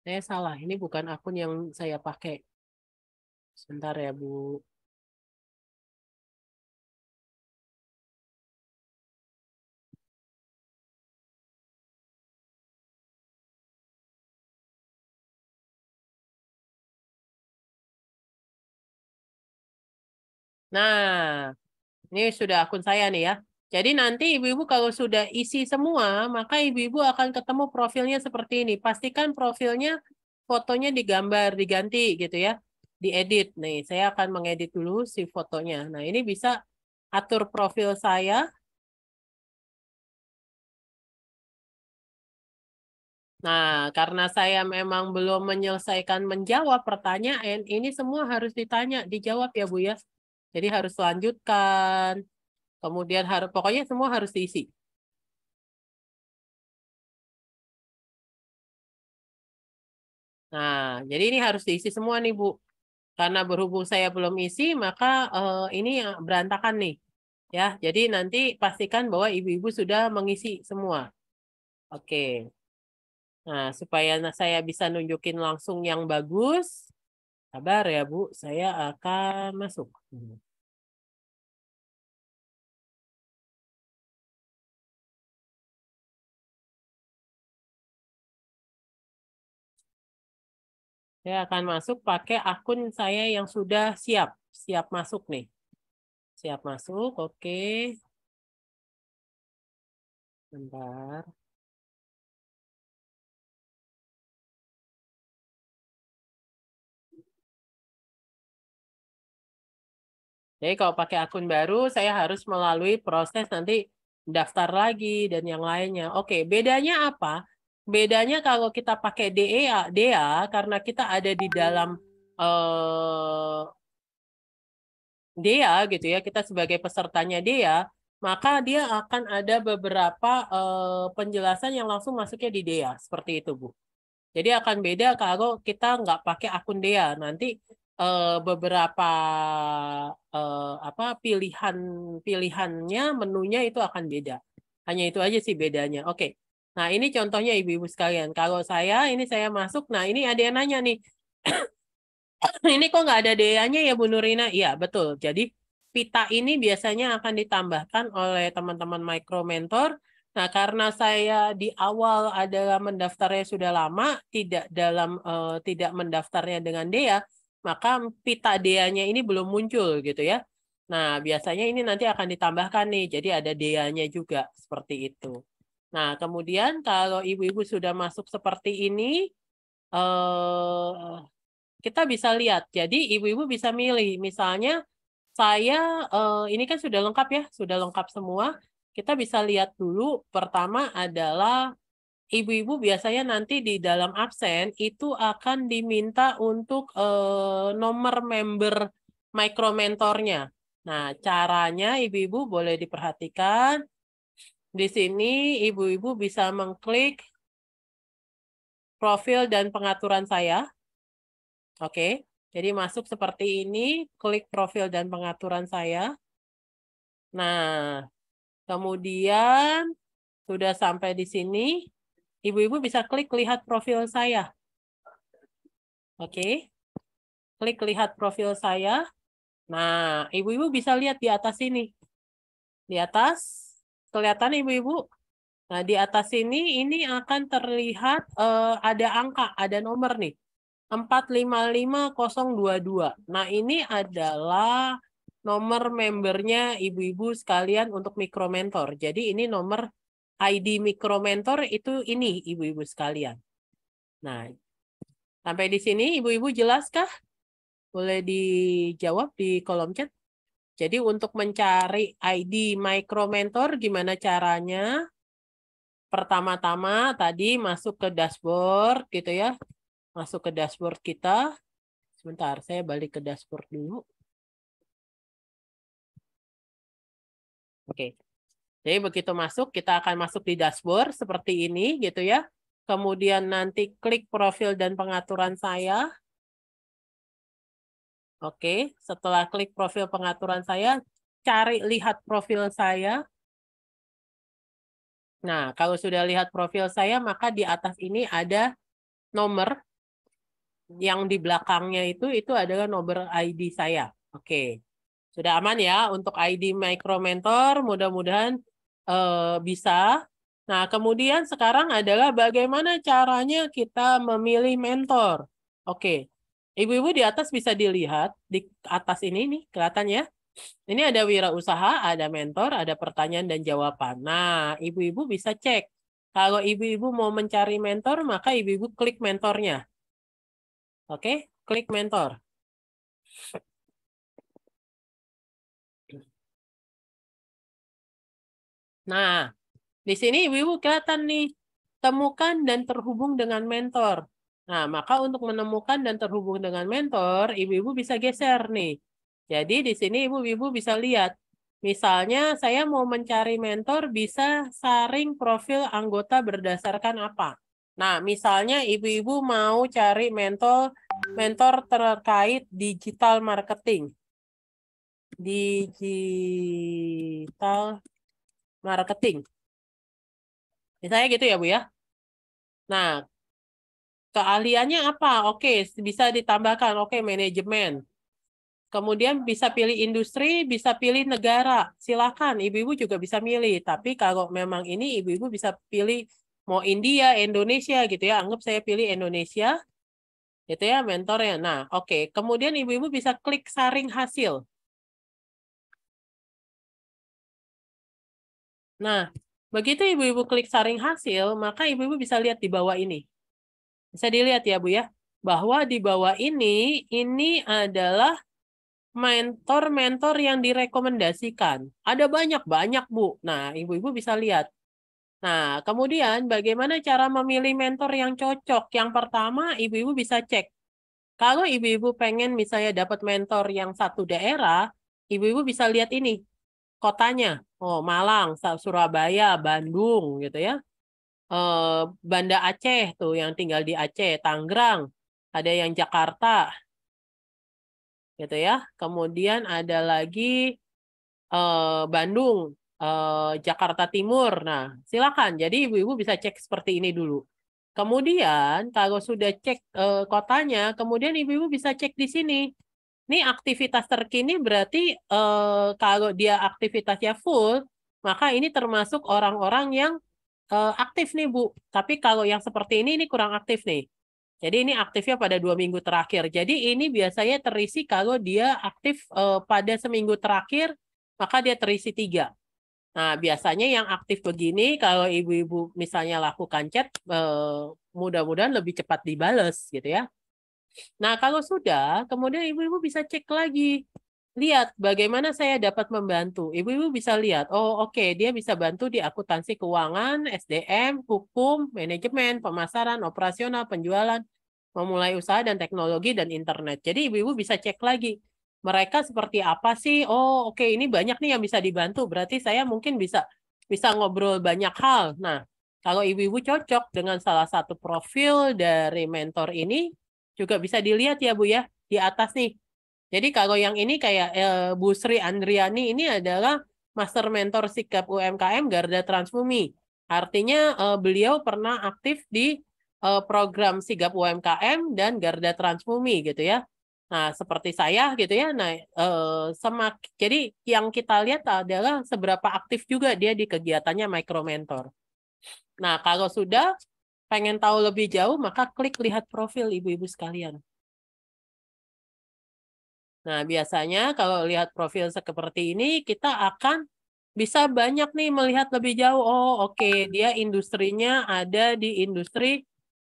Saya salah. Ini bukan akun yang saya pakai. Sebentar ya, Bu. Nah, ini sudah akun saya nih ya. Jadi nanti ibu-ibu kalau sudah isi semua, maka ibu-ibu akan ketemu profilnya seperti ini. Pastikan profilnya fotonya digambar, diganti gitu ya. Diedit. Nih, saya akan mengedit dulu si fotonya. Nah, ini bisa atur profil saya. Nah, karena saya memang belum menyelesaikan menjawab pertanyaan, ini semua harus ditanya, dijawab ya Bu ya. Jadi harus lanjutkan. Kemudian harus pokoknya semua harus diisi. Nah, jadi ini harus diisi semua nih, Bu. Karena berhubung saya belum isi, maka eh, ini berantakan nih. Ya, jadi nanti pastikan bahwa ibu-ibu sudah mengisi semua. Oke. Nah, supaya saya bisa nunjukin langsung yang bagus, sabar ya, Bu. Saya akan masuk. Hmm. Saya akan masuk pakai akun saya yang sudah siap. Siap masuk nih. Siap masuk, oke. Sebentar. Bentar. Jadi kalau pakai akun baru, saya harus melalui proses nanti daftar lagi dan yang lainnya. Oke, bedanya apa? Bedanya kalau kita pakai DEA, DEA karena kita ada di dalam uh, eh, DEA gitu ya, kita sebagai pesertanya DEA, maka dia akan ada beberapa uh, penjelasan yang langsung masuknya di DEA, seperti itu Bu. Jadi akan beda kalau kita nggak pakai akun DEA, nanti eh, beberapa uh, apa pilihan pilihannya menunya itu akan beda. Hanya itu aja sih bedanya. Oke. Okay. Nah, ini contohnya ibu-ibu sekalian. Kalau saya, ini saya masuk. Nah, ini ada yang nanya nih. [COUGHS] ini kok nggak ada dayanya nya ya Bu Nurina? Iya, betul. Jadi, pita ini biasanya akan ditambahkan oleh teman-teman micro mentor. Nah, karena saya di awal adalah mendaftarnya sudah lama, tidak dalam uh, tidak mendaftarnya dengan DEA, maka pita DEA-nya ini belum muncul gitu ya. Nah, biasanya ini nanti akan ditambahkan nih. Jadi ada DEA-nya juga seperti itu. Nah, kemudian kalau ibu-ibu sudah masuk seperti ini, eh, kita bisa lihat. Jadi ibu-ibu bisa milih. Misalnya saya eh, ini kan sudah lengkap ya, sudah lengkap semua. Kita bisa lihat dulu. Pertama adalah ibu-ibu biasanya nanti di dalam absen itu akan diminta untuk eh, nomor member micromentornya Nah, caranya ibu-ibu boleh diperhatikan di sini ibu-ibu bisa mengklik profil dan pengaturan saya. Oke, jadi masuk seperti ini, klik profil dan pengaturan saya. Nah, kemudian sudah sampai di sini, ibu-ibu bisa klik lihat profil saya. Oke, klik lihat profil saya. Nah, ibu-ibu bisa lihat di atas ini, Di atas Kelihatan ibu-ibu? Nah, di atas ini ini akan terlihat uh, ada angka, ada nomor nih. 455022. Nah, ini adalah nomor membernya ibu-ibu sekalian untuk Mikro Mentor. Jadi ini nomor ID Mikro Mentor itu ini ibu-ibu sekalian. Nah, sampai di sini ibu-ibu jelas Boleh dijawab di kolom chat? Jadi untuk mencari ID micro mentor gimana caranya? Pertama-tama tadi masuk ke dashboard gitu ya. Masuk ke dashboard kita. Sebentar, saya balik ke dashboard dulu. Oke. Jadi begitu masuk, kita akan masuk di dashboard seperti ini gitu ya. Kemudian nanti klik profil dan pengaturan saya. Oke, setelah klik profil pengaturan saya, cari lihat profil saya. Nah, kalau sudah lihat profil saya, maka di atas ini ada nomor yang di belakangnya itu itu adalah nomor ID saya. Oke. Sudah aman ya untuk ID Micro Mentor, mudah-mudahan uh, bisa. Nah, kemudian sekarang adalah bagaimana caranya kita memilih mentor. Oke, Ibu-ibu di atas bisa dilihat di atas ini nih kelihatan ya. Ini ada wirausaha, ada mentor, ada pertanyaan dan jawaban. Nah, ibu-ibu bisa cek. Kalau ibu-ibu mau mencari mentor, maka ibu-ibu klik mentornya. Oke, klik mentor. Nah, di sini ibu-ibu kelihatan nih, temukan dan terhubung dengan mentor. Nah, maka untuk menemukan dan terhubung dengan mentor, ibu-ibu bisa geser nih. Jadi di sini ibu-ibu bisa lihat. Misalnya saya mau mencari mentor bisa saring profil anggota berdasarkan apa. Nah, misalnya ibu-ibu mau cari mentor mentor terkait digital marketing. Digital marketing. Misalnya gitu ya, Bu ya. Nah, keahliannya apa? Oke, bisa ditambahkan. Oke, manajemen. Kemudian bisa pilih industri, bisa pilih negara. Silakan, ibu-ibu juga bisa milih. Tapi kalau memang ini ibu-ibu bisa pilih mau India, Indonesia gitu ya. Anggap saya pilih Indonesia. Gitu ya mentornya. Nah, oke. Okay. Kemudian ibu-ibu bisa klik saring hasil. Nah, begitu ibu-ibu klik saring hasil, maka ibu-ibu bisa lihat di bawah ini. Bisa dilihat ya Bu ya, bahwa di bawah ini, ini adalah mentor-mentor yang direkomendasikan. Ada banyak-banyak Bu. Nah, Ibu-Ibu bisa lihat. Nah, kemudian bagaimana cara memilih mentor yang cocok? Yang pertama, Ibu-Ibu bisa cek. Kalau Ibu-Ibu pengen misalnya dapat mentor yang satu daerah, Ibu-Ibu bisa lihat ini, kotanya. Oh, Malang, Surabaya, Bandung gitu ya. Eh, Banda Aceh tuh yang tinggal di Aceh, Tangerang, ada yang Jakarta, gitu ya. Kemudian ada lagi eh, Bandung, eh, Jakarta Timur. Nah, silakan. Jadi ibu-ibu bisa cek seperti ini dulu. Kemudian kalau sudah cek kotanya, kemudian ibu-ibu bisa cek di sini. Ini aktivitas terkini berarti kalau dia aktivitasnya full, maka ini termasuk orang-orang yang uh, aktif nih Bu. Tapi kalau yang seperti ini ini kurang aktif nih. Jadi ini aktifnya pada dua minggu terakhir. Jadi ini biasanya terisi kalau dia aktif uh, pada seminggu terakhir, maka dia terisi tiga. Nah biasanya yang aktif begini kalau ibu-ibu misalnya lakukan chat, uh, mudah-mudahan lebih cepat dibales gitu ya. Nah kalau sudah, kemudian ibu-ibu bisa cek lagi lihat bagaimana saya dapat membantu. Ibu-ibu bisa lihat, oh oke, okay, dia bisa bantu di akuntansi keuangan, SDM, hukum, manajemen, pemasaran, operasional, penjualan, memulai usaha dan teknologi dan internet. Jadi ibu-ibu bisa cek lagi. Mereka seperti apa sih? Oh, oke, okay, ini banyak nih yang bisa dibantu. Berarti saya mungkin bisa bisa ngobrol banyak hal. Nah, kalau ibu-ibu cocok dengan salah satu profil dari mentor ini juga bisa dilihat ya Bu ya di atas nih jadi kalau yang ini kayak eh, Bu Sri Andriani ini adalah master mentor sikap UMKM Garda Transfumi. Artinya eh, beliau pernah aktif di eh, program sigap UMKM dan Garda Transfumi gitu ya. Nah, seperti saya gitu ya. Nah, eh, semak jadi yang kita lihat adalah seberapa aktif juga dia di kegiatannya micro mentor. Nah, kalau sudah pengen tahu lebih jauh maka klik lihat profil ibu-ibu sekalian. Nah, biasanya kalau lihat profil seperti ini, kita akan bisa banyak nih melihat lebih jauh. Oh, oke, okay, dia industrinya ada di industri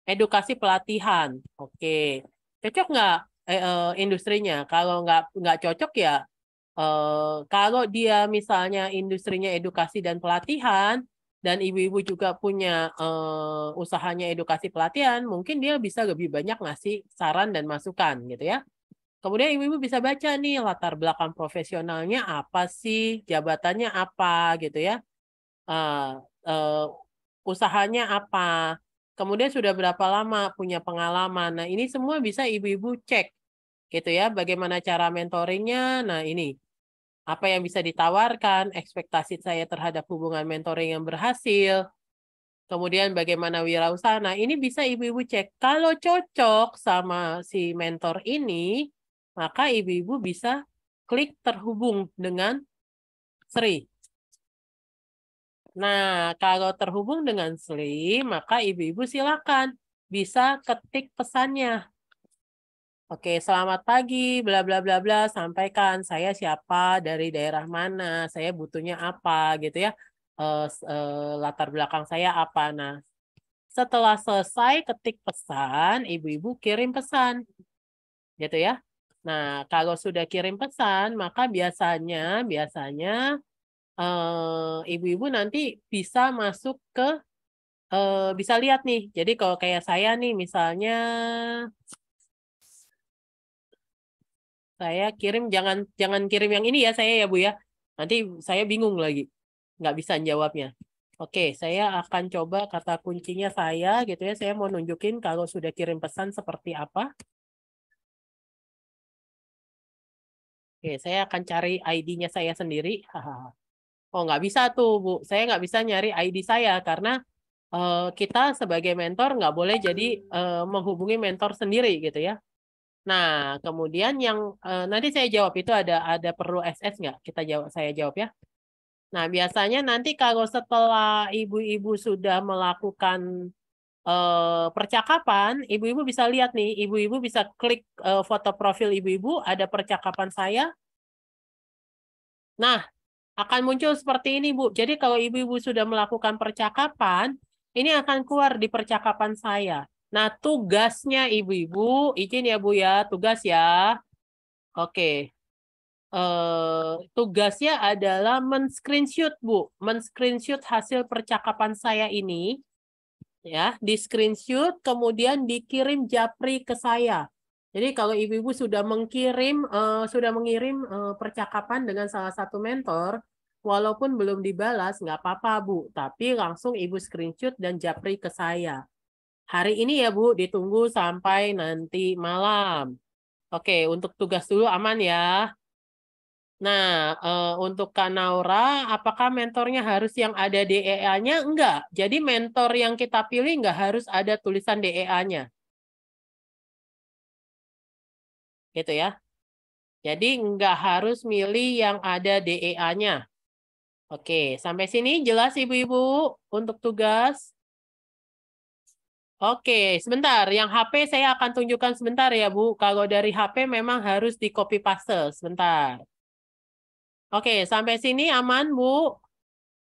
edukasi pelatihan. Oke, okay. cocok nggak eh, eh, industrinya? Kalau nggak nggak cocok ya. Eh, kalau dia misalnya industrinya edukasi dan pelatihan, dan ibu-ibu juga punya eh, usahanya edukasi pelatihan, mungkin dia bisa lebih banyak ngasih saran dan masukan gitu ya. Kemudian ibu-ibu bisa baca nih latar belakang profesionalnya apa sih, jabatannya apa gitu ya, uh, uh, usahanya apa, kemudian sudah berapa lama punya pengalaman. Nah ini semua bisa ibu-ibu cek gitu ya, bagaimana cara mentoringnya. Nah ini apa yang bisa ditawarkan, ekspektasi saya terhadap hubungan mentoring yang berhasil, kemudian bagaimana wirausaha. Nah, ini bisa ibu-ibu cek. Kalau cocok sama si mentor ini, maka ibu-ibu bisa klik terhubung dengan Sri. Nah, kalau terhubung dengan Sri, maka ibu-ibu silakan bisa ketik pesannya. Oke, selamat pagi, bla bla bla bla, sampaikan saya siapa, dari daerah mana, saya butuhnya apa gitu ya. E, e, latar belakang saya apa. Nah, setelah selesai ketik pesan, ibu-ibu kirim pesan. Gitu ya. Nah, kalau sudah kirim pesan, maka biasanya biasanya eh, ibu-ibu uh, nanti bisa masuk ke uh, bisa lihat nih. Jadi kalau kayak saya nih misalnya saya kirim jangan jangan kirim yang ini ya saya ya Bu ya. Nanti saya bingung lagi. Nggak bisa jawabnya. Oke, saya akan coba kata kuncinya saya gitu ya. Saya mau nunjukin kalau sudah kirim pesan seperti apa. Oke, saya akan cari ID-nya saya sendiri. [LAUGHS] oh, nggak bisa tuh, Bu. Saya nggak bisa nyari ID saya karena uh, kita sebagai mentor nggak boleh jadi uh, menghubungi mentor sendiri gitu ya. Nah, kemudian yang uh, nanti saya jawab itu ada ada perlu SS nggak? Kita jawab saya jawab ya. Nah, biasanya nanti kalau setelah ibu-ibu sudah melakukan Eh, percakapan, ibu-ibu bisa lihat nih, ibu-ibu bisa klik eh, foto profil ibu-ibu, ada percakapan saya. Nah, akan muncul seperti ini, Bu. Jadi kalau ibu-ibu sudah melakukan percakapan, ini akan keluar di percakapan saya. Nah, tugasnya ibu-ibu, izin ya Bu ya, tugas ya. Oke. Uh, tugasnya adalah men-screenshot, Bu. Men-screenshot hasil percakapan saya ini ya, di screenshot kemudian dikirim japri ke saya. Jadi kalau ibu-ibu sudah mengirim uh, eh, sudah mengirim uh, percakapan dengan salah satu mentor, walaupun belum dibalas nggak apa-apa Bu, tapi langsung ibu screenshot dan japri ke saya. Hari ini ya Bu, ditunggu sampai nanti malam. Oke, untuk tugas dulu aman ya. Nah, uh, untuk Kak Naura, apakah mentornya harus yang ada DEA-nya? Enggak. Jadi mentor yang kita pilih enggak harus ada tulisan DEA-nya. Gitu ya. Jadi enggak harus milih yang ada DEA-nya. Oke, sampai sini jelas Ibu-Ibu untuk tugas? Oke, sebentar. Yang HP saya akan tunjukkan sebentar ya Bu. Kalau dari HP memang harus di copy paste sebentar. Oke, sampai sini aman, Bu?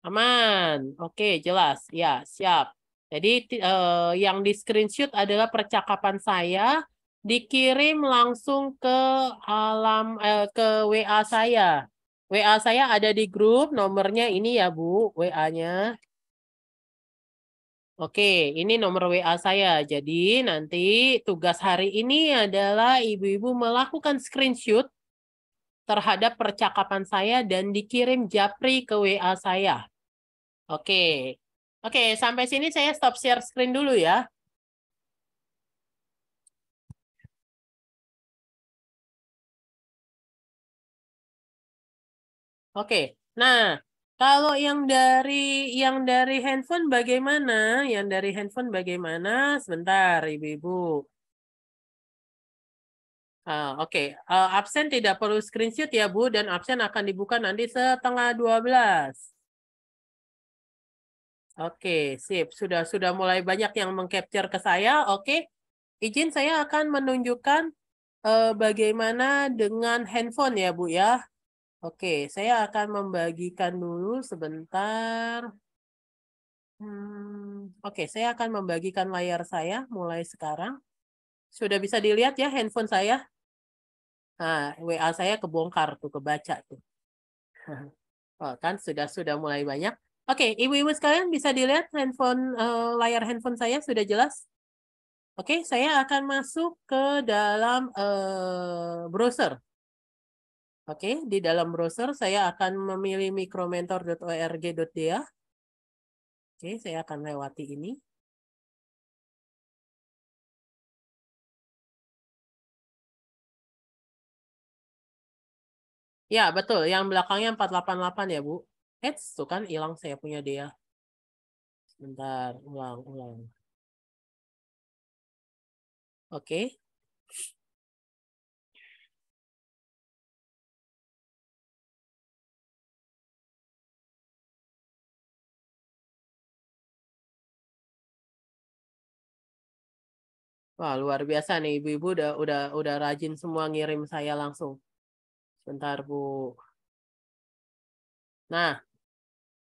Aman. Oke, jelas. Ya, siap. Jadi eh, yang di screenshot adalah percakapan saya dikirim langsung ke alam eh, ke WA saya. WA saya ada di grup, nomornya ini ya, Bu, WA-nya. Oke, ini nomor WA saya. Jadi nanti tugas hari ini adalah ibu-ibu melakukan screenshot terhadap percakapan saya dan dikirim japri ke WA saya. Oke. Oke, sampai sini saya stop share screen dulu ya. Oke. Nah, kalau yang dari yang dari handphone bagaimana? Yang dari handphone bagaimana? Sebentar, Ibu-ibu. Ah, oke, okay. uh, eh, absen tidak perlu screenshot ya Bu, dan absen akan dibuka nanti setengah 12. Oke, okay, sip. Sudah sudah mulai banyak yang mengcapture ke saya. Oke, okay. izin saya akan menunjukkan uh, bagaimana dengan handphone ya Bu ya. Oke, okay, saya akan membagikan dulu sebentar. Hmm, Oke, okay, saya akan membagikan layar saya mulai sekarang. Sudah bisa dilihat ya handphone saya? Nah, WA saya kebongkar tuh, kebaca tuh. [LAUGHS] oh, kan sudah sudah mulai banyak. Oke, okay, ibu-ibu sekalian bisa dilihat handphone uh, layar handphone saya sudah jelas. Oke, okay, saya akan masuk ke dalam uh, browser. Oke, okay, di dalam browser saya akan memilih micromentor.org.dia. Oke, okay, saya akan lewati ini. Ya, betul. Yang belakangnya 488 ya, Bu. Eits, tuh kan hilang saya punya dia. Sebentar ulang, ulang. Oke. Okay. Wah, luar biasa nih ibu-ibu udah udah udah rajin semua ngirim saya langsung. Sebentar, Bu. Nah,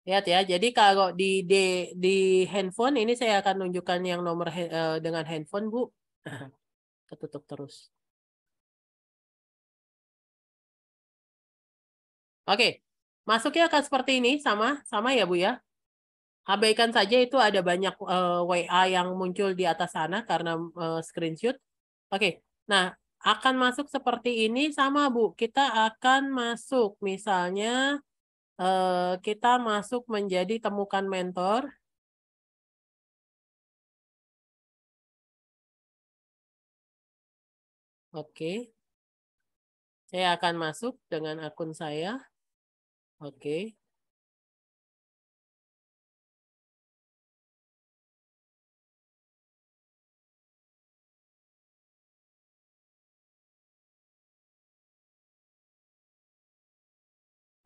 lihat ya. Jadi kalau di di, di handphone ini saya akan tunjukkan yang nomor eh, dengan handphone, Bu. [CLEARS THROAT] Ketutup terus. Oke, masuknya akan seperti ini sama sama ya, Bu ya. Abaikan saja itu ada banyak uh, eh, WA yang muncul di atas sana karena uh, screenshot. Oke. Nah, akan masuk seperti ini sama Bu. Kita akan masuk misalnya eh, kita masuk menjadi temukan mentor. Oke. Saya akan masuk dengan akun saya. Oke.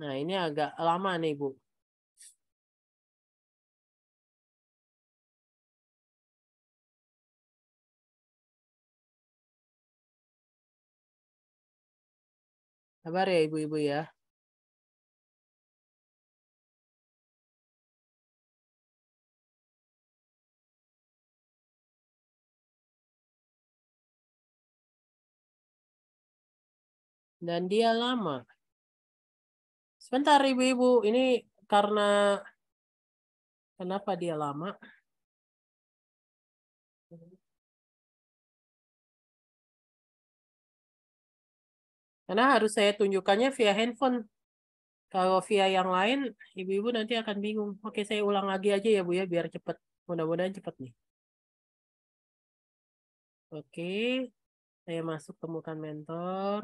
Nah, ini agak lama nih, Bu. Sabar ya, Ibu-ibu ya. Dan dia lama. Sebentar ibu-ibu, ini karena kenapa dia lama? Karena harus saya tunjukkannya via handphone. Kalau via yang lain, ibu-ibu nanti akan bingung. Oke, saya ulang lagi aja ya Bu ya, biar cepat. Mudah-mudahan cepat nih. Oke, saya masuk temukan mentor.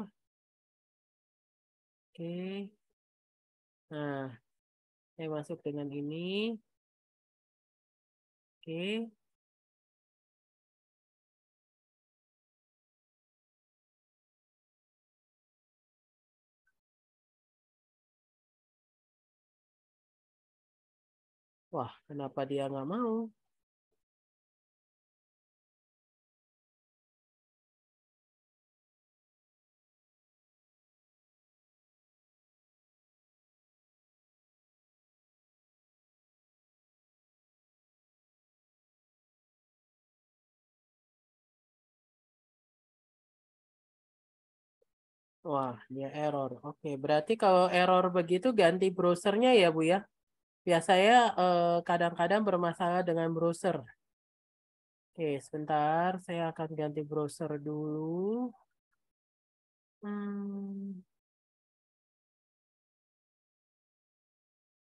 Oke. Nah, saya masuk dengan ini. Oke. Wah, kenapa dia nggak mau? Wah, dia error. Oke, berarti kalau error begitu ganti browsernya ya, Bu ya? Biasanya eh, kadang-kadang eh, bermasalah dengan browser. Oke, sebentar. Saya akan ganti browser dulu. Hmm.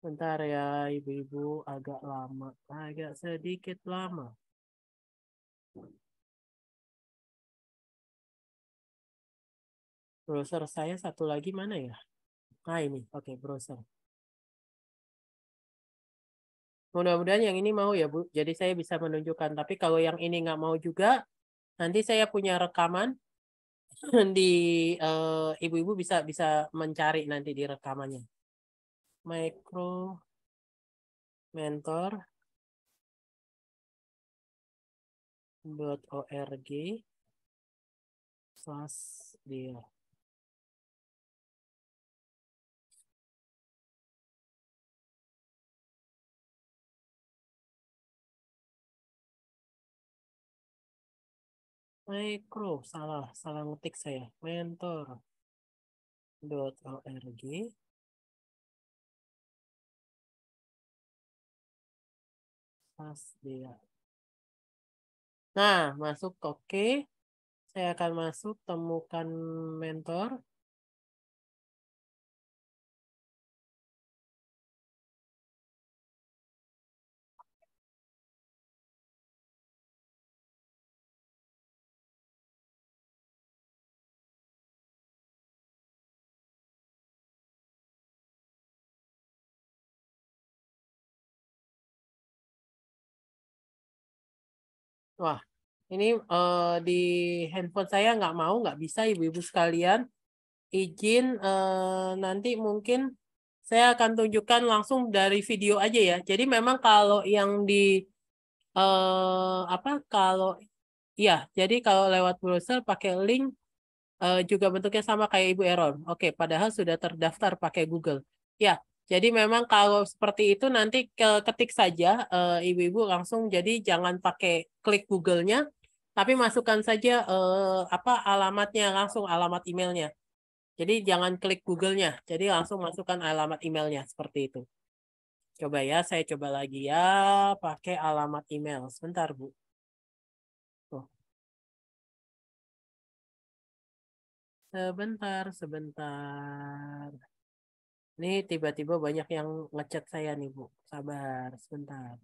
Bentar ya, ibu-ibu agak lama, agak sedikit lama. Browser saya satu lagi mana ya? Nah ini, oke okay, browser. Mudah-mudahan yang ini mau ya Bu. Jadi saya bisa menunjukkan. Tapi kalau yang ini nggak mau juga, nanti saya punya rekaman [CLEARS THROAT] di eh, ibu-ibu uh, bisa bisa mencari nanti di rekamannya. Micro mentor .org slash dia. micro salah salah ngetik saya mentor dot .org dia Nah, masuk oke. Okay. Saya akan masuk temukan mentor. Wah, ini uh, di handphone saya nggak mau, nggak bisa ibu-ibu sekalian. Izin uh, nanti mungkin saya akan tunjukkan langsung dari video aja ya. Jadi memang kalau yang di uh, apa kalau ya, jadi kalau lewat browser pakai link uh, juga bentuknya sama kayak Ibu Eron. Oke, padahal sudah terdaftar pakai Google. Ya, jadi memang kalau seperti itu nanti ketik saja ibu eh, ibu-ibu langsung jadi jangan pakai klik Google-nya tapi masukkan saja uh, apa alamatnya langsung alamat emailnya. Jadi jangan klik Google-nya, jadi langsung masukkan alamat emailnya seperti itu. Coba ya, saya coba lagi ya pakai alamat email. Sebentar, Bu. Oh. Sebentar, sebentar. Ini tiba-tiba banyak yang ngechat saya nih Bu. Sabar sebentar.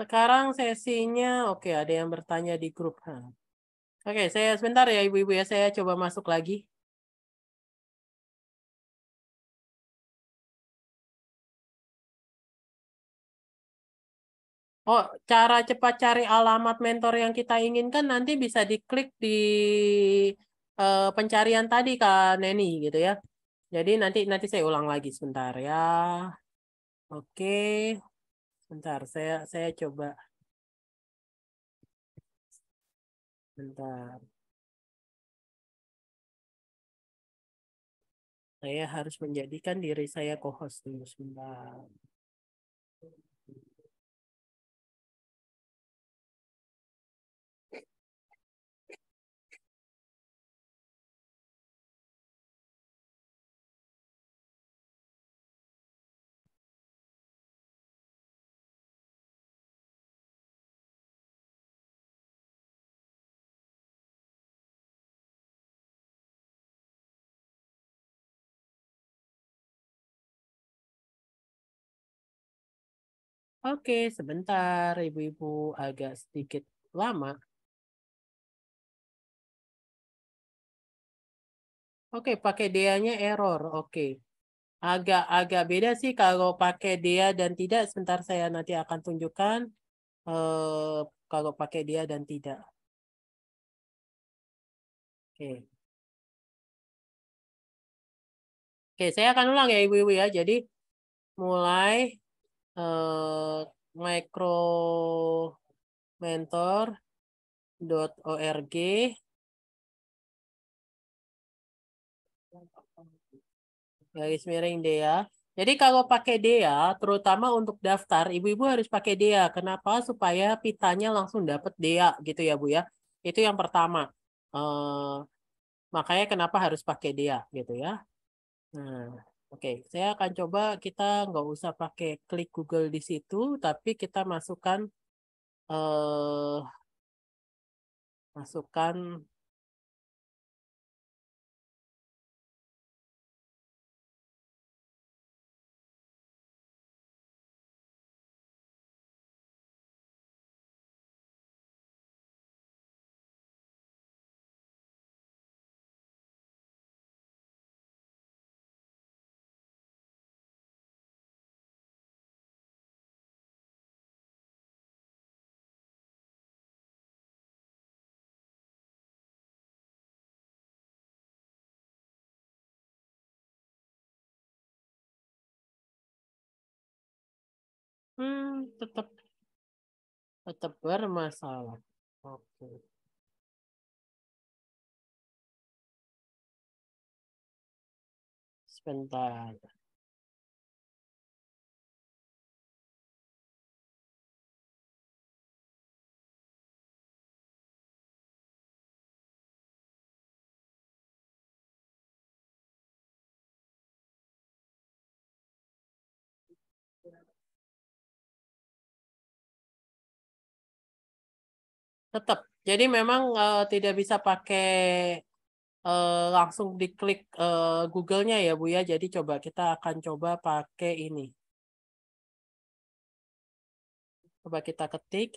Sekarang sesinya, oke okay, ada yang bertanya di grup. Oke, okay, saya sebentar ya ibu-ibu ya, saya coba masuk lagi. Oh, cara cepat cari alamat mentor yang kita inginkan nanti bisa diklik di uh, pencarian tadi Kak Neni gitu ya. Jadi nanti nanti saya ulang lagi sebentar ya. Oke. Bentar, saya saya coba. Bentar. Saya harus menjadikan diri saya co-host dulu sebentar. Oke, sebentar, ibu-ibu agak sedikit lama. Oke, pakai dia nya error. Oke. Agak-agak beda sih kalau pakai dia dan tidak. Sebentar saya nanti akan tunjukkan uh, kalau pakai dia dan tidak. Oke. Oke, saya akan ulang ya ibu-ibu ya. Jadi mulai uh, micro mentor.org garis miring DEA. Jadi kalau pakai dia, terutama untuk daftar, ibu-ibu harus pakai dia. Kenapa? Supaya pitanya langsung dapat dia gitu ya Bu ya. Itu yang pertama. Uh, makanya kenapa harus pakai dia gitu ya. Nah. Oke, saya akan coba kita nggak usah pakai klik Google di situ, tapi kita masukkan uh, masukkan tetap tetap bermasalah. Oke. Okay. Sebentar. tetap. Jadi memang uh, tidak bisa pakai uh, langsung diklik uh, Google-nya ya Bu ya. Jadi coba kita akan coba pakai ini. Coba kita ketik.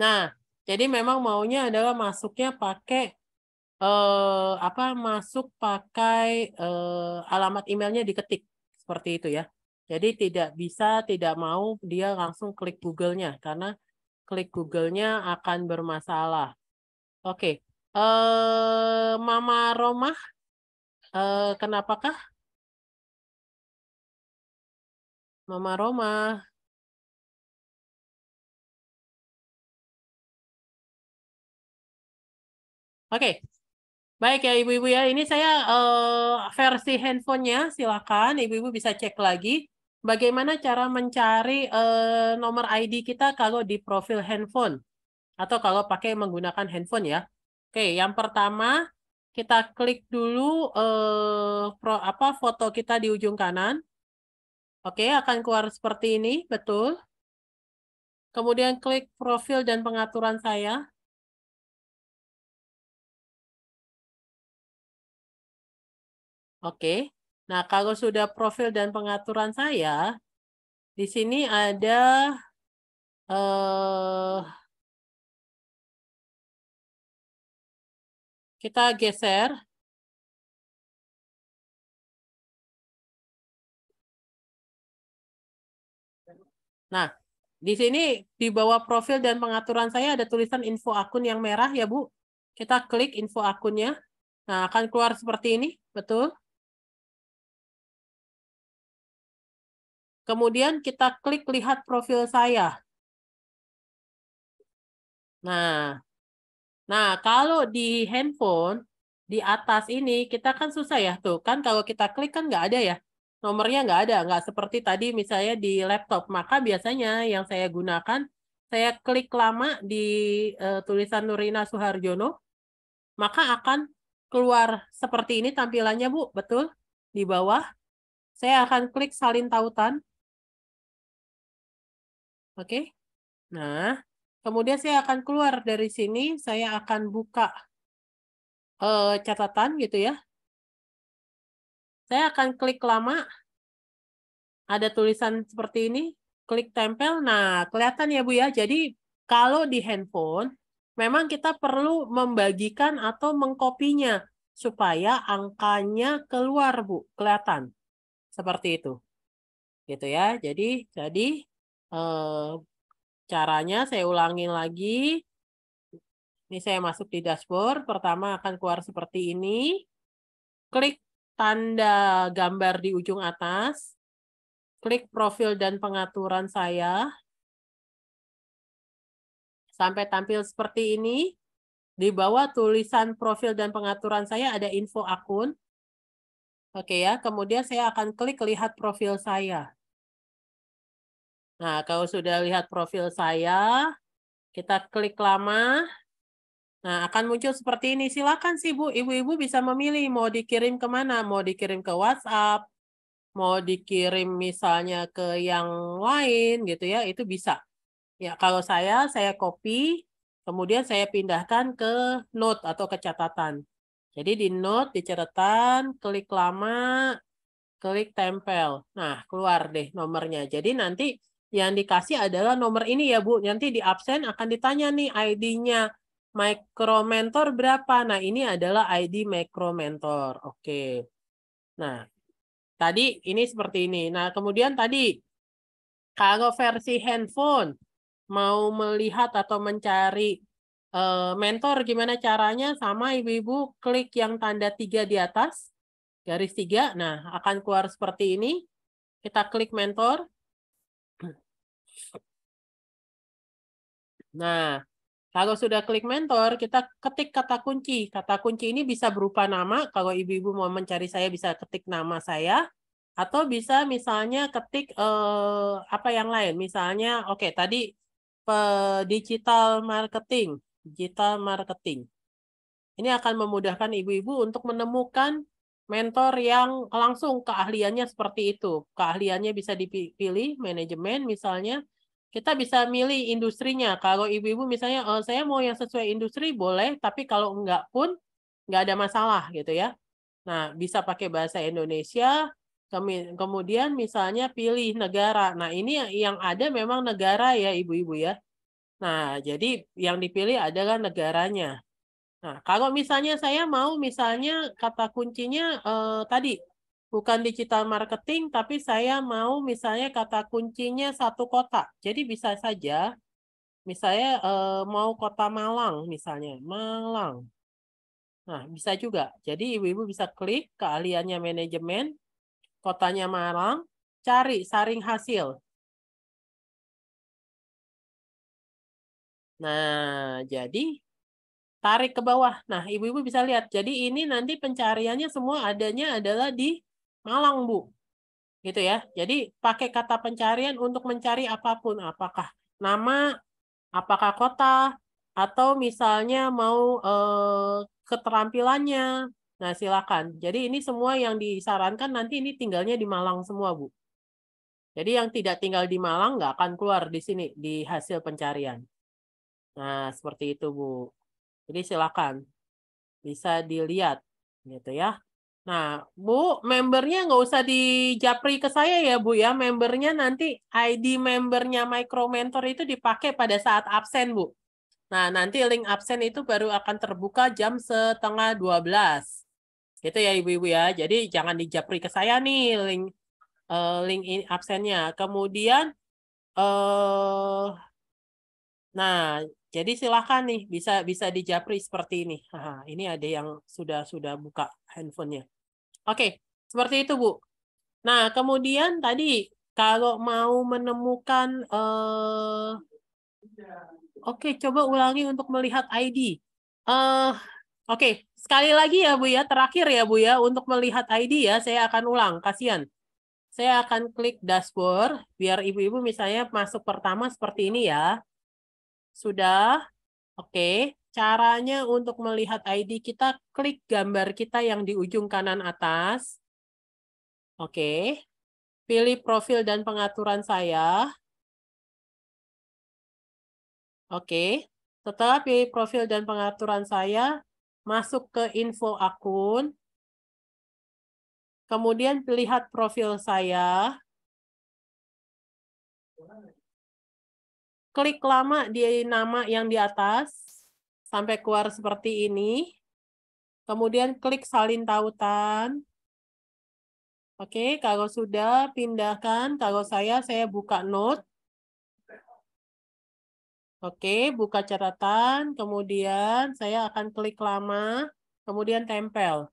Nah, jadi memang maunya adalah masuknya pakai eh, apa masuk pakai eh, alamat emailnya diketik seperti itu ya. Jadi tidak bisa tidak mau dia langsung klik Google-nya karena klik Google-nya akan bermasalah. Oke, okay. eh, Mama Roma, eh, kenapakah? Mama Roma? Oke. Baik ya ibu-ibu ya, ini saya uh, versi handphonenya, silakan ibu-ibu bisa cek lagi bagaimana cara mencari uh, nomor ID kita kalau di profil handphone atau kalau pakai menggunakan handphone ya. Oke, yang pertama kita klik dulu uh, pro, apa foto kita di ujung kanan. Oke, akan keluar seperti ini, betul. Kemudian klik profil dan pengaturan saya. Oke. Nah, kalau sudah profil dan pengaturan saya, di sini ada eh, kita geser. Nah, di sini di bawah profil dan pengaturan saya ada tulisan info akun yang merah ya Bu. Kita klik info akunnya. Nah, akan keluar seperti ini, betul? Kemudian kita klik lihat profil saya. Nah, nah kalau di handphone di atas ini kita kan susah ya tuh kan kalau kita klik kan nggak ada ya nomornya nggak ada nggak seperti tadi misalnya di laptop maka biasanya yang saya gunakan saya klik lama di uh, tulisan Nurina Suharjono maka akan keluar seperti ini tampilannya Bu betul di bawah saya akan klik salin tautan Oke. Nah, kemudian saya akan keluar dari sini, saya akan buka uh, catatan gitu ya. Saya akan klik lama. Ada tulisan seperti ini, klik tempel. Nah, kelihatan ya Bu ya. Jadi kalau di handphone memang kita perlu membagikan atau mengkopinya supaya angkanya keluar Bu, kelihatan. Seperti itu. Gitu ya. Jadi jadi eh, caranya saya ulangi lagi. Ini saya masuk di dashboard. Pertama akan keluar seperti ini. Klik tanda gambar di ujung atas. Klik profil dan pengaturan saya. Sampai tampil seperti ini. Di bawah tulisan profil dan pengaturan saya ada info akun. Oke ya, kemudian saya akan klik lihat profil saya. Nah, kalau sudah lihat profil saya, kita klik lama. Nah, akan muncul seperti ini. Silakan sih, Bu. Ibu-ibu bisa memilih mau dikirim ke mana. Mau dikirim ke WhatsApp, mau dikirim misalnya ke yang lain gitu ya, itu bisa. Ya, kalau saya, saya copy, kemudian saya pindahkan ke note atau ke catatan. Jadi di note, di catatan, klik lama, klik tempel. Nah, keluar deh nomornya. Jadi nanti yang dikasih adalah nomor ini ya Bu. Nanti di absen akan ditanya nih ID-nya micro mentor berapa. Nah, ini adalah ID micro mentor. Oke. Nah, tadi ini seperti ini. Nah, kemudian tadi kalau versi handphone mau melihat atau mencari eh, mentor gimana caranya sama ibu-ibu klik yang tanda tiga di atas garis tiga. Nah, akan keluar seperti ini. Kita klik mentor. Nah, kalau sudah klik mentor, kita ketik kata kunci. Kata kunci ini bisa berupa nama. Kalau ibu-ibu mau mencari saya bisa ketik nama saya atau bisa misalnya ketik eh, apa yang lain. Misalnya, oke okay, tadi digital marketing, digital marketing. Ini akan memudahkan ibu-ibu untuk menemukan mentor yang langsung keahliannya seperti itu. Keahliannya bisa dipilih manajemen misalnya. Kita bisa milih industrinya. Kalau ibu-ibu misalnya oh, saya mau yang sesuai industri boleh, tapi kalau enggak pun enggak ada masalah gitu ya. Nah, bisa pakai bahasa Indonesia. Kemudian misalnya pilih negara. Nah, ini yang ada memang negara ya ibu-ibu ya. Nah, jadi yang dipilih adalah negaranya. Nah, kalau misalnya saya mau misalnya kata kuncinya eh, tadi bukan digital marketing tapi saya mau misalnya kata kuncinya satu kota. Jadi bisa saja misalnya eh, mau kota Malang misalnya, Malang. Nah, bisa juga. Jadi ibu-ibu bisa klik keahliannya manajemen, kotanya Malang, cari saring hasil. Nah, jadi tarik ke bawah. Nah, ibu-ibu bisa lihat. Jadi ini nanti pencariannya semua adanya adalah di Malang, Bu. Gitu ya. Jadi pakai kata pencarian untuk mencari apapun, apakah nama, apakah kota, atau misalnya mau eh, keterampilannya. Nah, silakan. Jadi ini semua yang disarankan nanti ini tinggalnya di Malang semua, Bu. Jadi yang tidak tinggal di Malang nggak akan keluar di sini di hasil pencarian. Nah, seperti itu, Bu. Jadi silakan bisa dilihat gitu ya. Nah, Bu, membernya nggak usah dijapri ke saya ya, Bu ya. Membernya nanti ID membernya Micro Mentor itu dipakai pada saat absen, Bu. Nah, nanti link absen itu baru akan terbuka jam setengah 12. Gitu ya, Ibu-ibu ya. Jadi jangan dijapri ke saya nih link uh, link in absennya. Kemudian eh uh, nah, jadi silahkan nih bisa bisa dijapri seperti ini. Aha, ini ada yang sudah sudah buka handphonenya. Oke, seperti itu Bu. Nah kemudian tadi kalau mau menemukan, uh, oke coba ulangi untuk melihat ID. uh, eh, oke sekali lagi ya Bu ya terakhir ya Bu ya untuk melihat ID ya saya akan ulang. Kasihan. Saya akan klik dashboard biar ibu-ibu misalnya masuk pertama seperti ini ya. Sudah? Oke. Okay. Caranya untuk melihat ID kita klik gambar kita yang di ujung kanan atas. Oke. Okay. Pilih profil dan pengaturan saya. Oke. Okay. Setelah pilih profil dan pengaturan saya, masuk ke info akun. Kemudian lihat profil saya klik lama di nama yang di atas sampai keluar seperti ini. Kemudian klik salin tautan. Oke, kalau sudah pindahkan, kalau saya saya buka note. Oke, buka catatan, kemudian saya akan klik lama, kemudian tempel.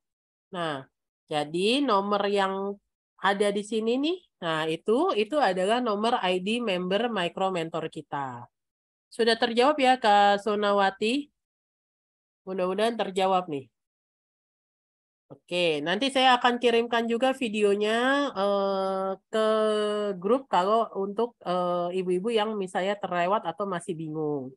Nah, jadi nomor yang ada di sini nih. Nah, itu itu adalah nomor ID member micro mentor kita. Sudah terjawab ya Kak Sonawati? Mudah-mudahan terjawab nih. Oke, nanti saya akan kirimkan juga videonya eh, ke grup kalau untuk eh, ibu-ibu yang misalnya terlewat atau masih bingung.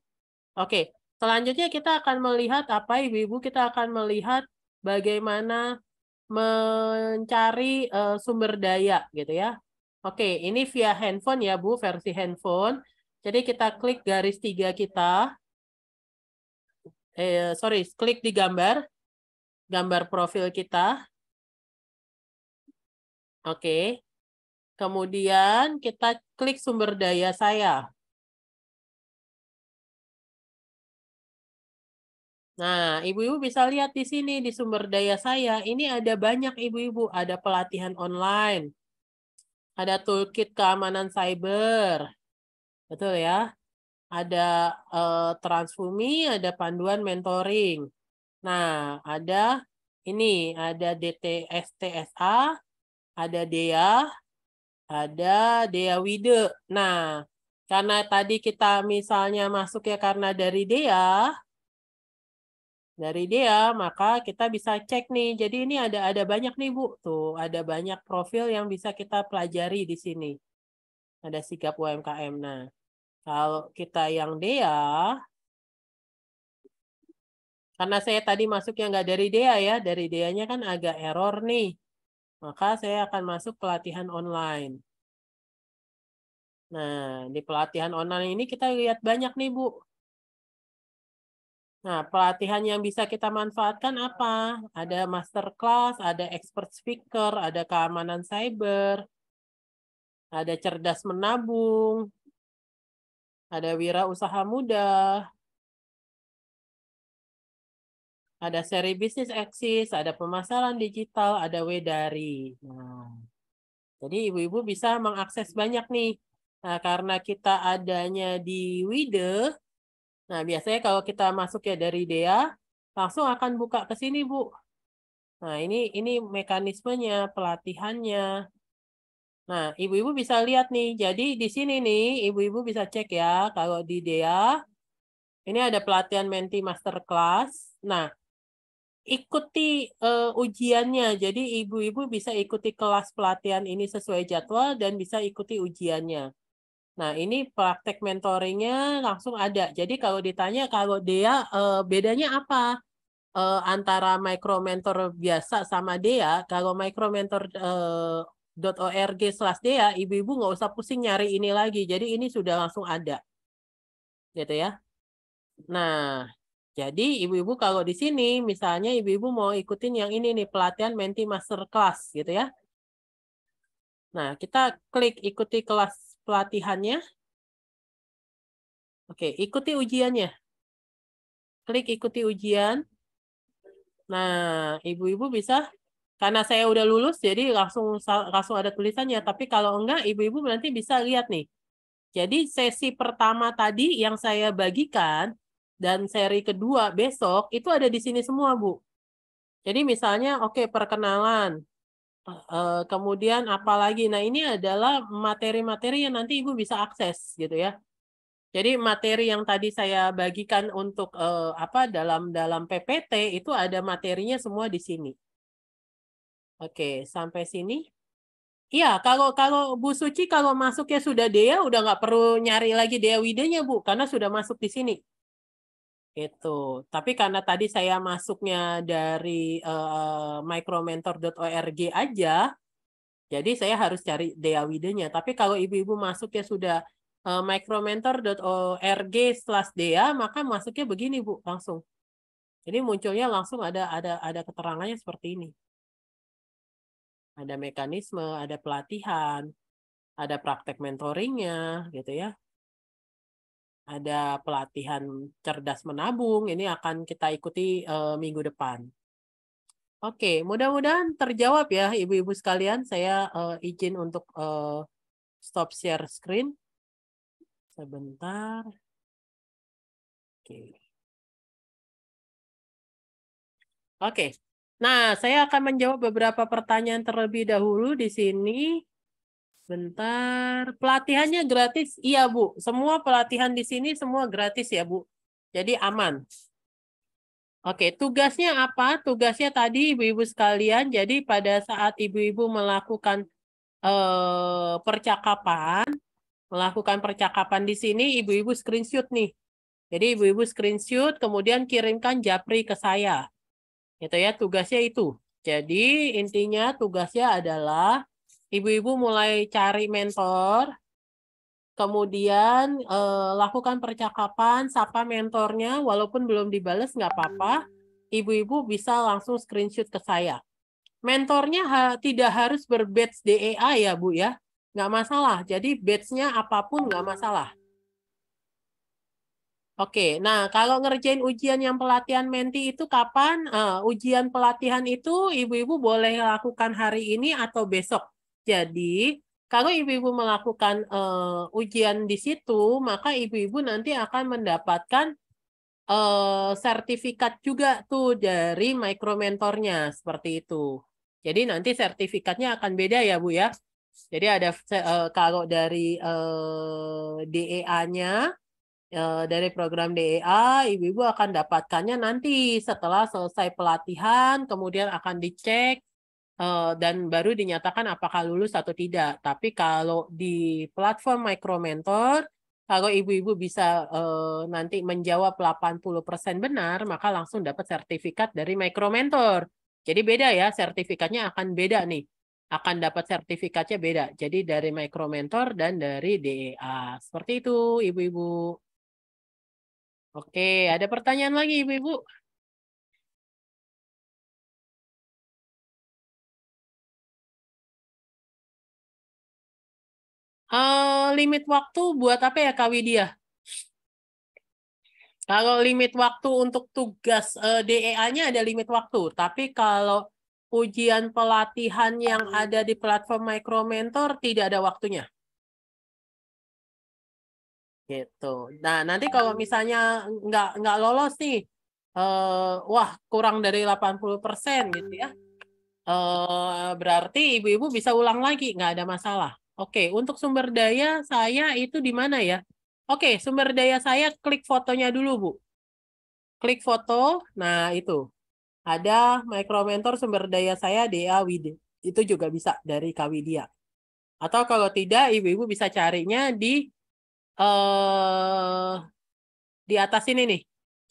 Oke, selanjutnya kita akan melihat apa ibu-ibu kita akan melihat bagaimana mencari uh, sumber daya gitu ya. Oke, ini via handphone ya Bu, versi handphone. Jadi kita klik garis tiga kita. Eh, sorry, klik di gambar. Gambar profil kita. Oke. Kemudian kita klik sumber daya saya. Nah, ibu-ibu bisa lihat di sini di sumber daya saya, ini ada banyak ibu-ibu, ada pelatihan online. Ada toolkit keamanan cyber. Betul ya? Ada uh, transfumi, ada panduan mentoring. Nah, ada ini, ada DTSTSA, ada DEA, ada DEA Wide. Nah, karena tadi kita misalnya masuk ya karena dari DEA, dari dia maka kita bisa cek nih jadi ini ada ada banyak nih bu tuh ada banyak profil yang bisa kita pelajari di sini ada sikap UMKM nah kalau kita yang dia, karena saya tadi masuk yang nggak dari dia ya dari dianya nya kan agak error nih maka saya akan masuk pelatihan online nah di pelatihan online ini kita lihat banyak nih bu Nah, pelatihan yang bisa kita manfaatkan apa? Ada masterclass, ada expert speaker, ada keamanan cyber, ada cerdas menabung, ada wira usaha muda, ada seri bisnis eksis, ada pemasaran digital, ada wedari. Nah, jadi ibu-ibu bisa mengakses banyak nih. Nah, karena kita adanya di WIDE, Nah, biasanya kalau kita masuk ya dari DEA, langsung akan buka ke sini, Bu. Nah, ini ini mekanismenya, pelatihannya. Nah, ibu-ibu bisa lihat nih. Jadi di sini nih, ibu-ibu bisa cek ya kalau di DEA ini ada pelatihan Menti Masterclass. Nah, ikuti uh, ujiannya. Jadi ibu-ibu bisa ikuti kelas pelatihan ini sesuai jadwal dan bisa ikuti ujiannya. Nah, ini praktek mentoringnya langsung ada. Jadi kalau ditanya kalau dia uh, bedanya apa uh, antara micro mentor biasa sama dia, kalau micro mentor uh, eh, .org slash dia, ibu-ibu nggak usah pusing nyari ini lagi. Jadi ini sudah langsung ada. Gitu ya. Nah, jadi ibu-ibu kalau di sini misalnya ibu-ibu mau ikutin yang ini nih pelatihan Menti Master Class gitu ya. Nah, kita klik ikuti kelas pelatihannya. Oke, ikuti ujiannya. Klik ikuti ujian. Nah, ibu-ibu bisa karena saya udah lulus jadi langsung langsung ada tulisannya, tapi kalau enggak ibu-ibu nanti bisa lihat nih. Jadi sesi pertama tadi yang saya bagikan dan seri kedua besok itu ada di sini semua, Bu. Jadi misalnya oke okay, perkenalan, kemudian apalagi, nah ini adalah materi-materi yang nanti ibu bisa akses gitu ya. Jadi materi yang tadi saya bagikan untuk uh, apa dalam dalam PPT itu ada materinya semua di sini. Oke, sampai sini. Iya, kalau kalau Bu Suci kalau masuknya sudah Dea, udah nggak perlu nyari lagi Dea Widenya Bu, karena sudah masuk di sini itu tapi karena tadi saya masuknya dari uh, eh, micromentor.org aja jadi saya harus cari Dea Widenya tapi kalau ibu-ibu masuknya sudah uh, eh, micromentor.org slash Dea maka masuknya begini Bu langsung ini munculnya langsung ada ada ada keterangannya seperti ini ada mekanisme ada pelatihan ada praktek mentoringnya gitu ya ada pelatihan cerdas menabung. Ini akan kita ikuti uh, minggu depan. Oke, mudah-mudahan terjawab ya ibu-ibu sekalian. Saya uh, izin untuk uh, stop share screen. Sebentar. Oke. Oke. Nah, saya akan menjawab beberapa pertanyaan terlebih dahulu di sini. Bentar, pelatihannya gratis? Iya, Bu. Semua pelatihan di sini semua gratis ya, Bu. Jadi aman. Oke, tugasnya apa? Tugasnya tadi ibu-ibu sekalian, jadi pada saat ibu-ibu melakukan eh, percakapan, melakukan percakapan di sini, ibu-ibu screenshot nih. Jadi ibu-ibu screenshot, kemudian kirimkan japri ke saya. Itu ya, tugasnya itu. Jadi intinya tugasnya adalah Ibu-ibu mulai cari mentor, kemudian eh, lakukan percakapan, sapa mentornya, walaupun belum dibales nggak apa-apa. Ibu-ibu bisa langsung screenshot ke saya. Mentornya ha tidak harus berbatch DEA ya Bu ya, nggak masalah. Jadi badge apapun nggak masalah. Oke, nah kalau ngerjain ujian yang pelatihan menti itu kapan? Uh, ujian pelatihan itu ibu-ibu boleh lakukan hari ini atau besok. Jadi, kalau ibu-ibu melakukan uh, ujian di situ, maka ibu-ibu nanti akan mendapatkan uh, sertifikat juga tuh dari micromentornya seperti itu. Jadi nanti sertifikatnya akan beda ya Bu ya. Jadi ada uh, kalau dari uh, DEA-nya uh, dari program DEA, ibu-ibu akan dapatkannya nanti setelah selesai pelatihan, kemudian akan dicek Eh, dan baru dinyatakan apakah lulus atau tidak. Tapi kalau di platform MicroMentor, kalau ibu-ibu bisa eh, nanti menjawab 80% benar, maka langsung dapat sertifikat dari MicroMentor. Jadi beda ya, sertifikatnya akan beda nih. Akan dapat sertifikatnya beda. Jadi dari MicroMentor dan dari DEA. Seperti itu, ibu-ibu. Oke, ada pertanyaan lagi, ibu-ibu? Eh, limit waktu buat apa ya Kak Widya? Kalau limit waktu untuk tugas uh, eh, DEA-nya ada limit waktu, tapi kalau ujian pelatihan yang ada di platform Micro Mentor tidak ada waktunya. Gitu. Nah, nanti kalau misalnya nggak nggak lolos nih, uh, wah kurang dari 80% gitu ya. Uh, berarti ibu-ibu bisa ulang lagi, nggak ada masalah. Oke, untuk sumber daya saya itu di mana ya? Oke, sumber daya saya klik fotonya dulu, Bu. Klik foto, nah itu. Ada micromentor sumber daya saya DA wid Itu juga bisa dari Kawidia. Atau kalau tidak, ibu-ibu bisa carinya di eh, di atas ini nih.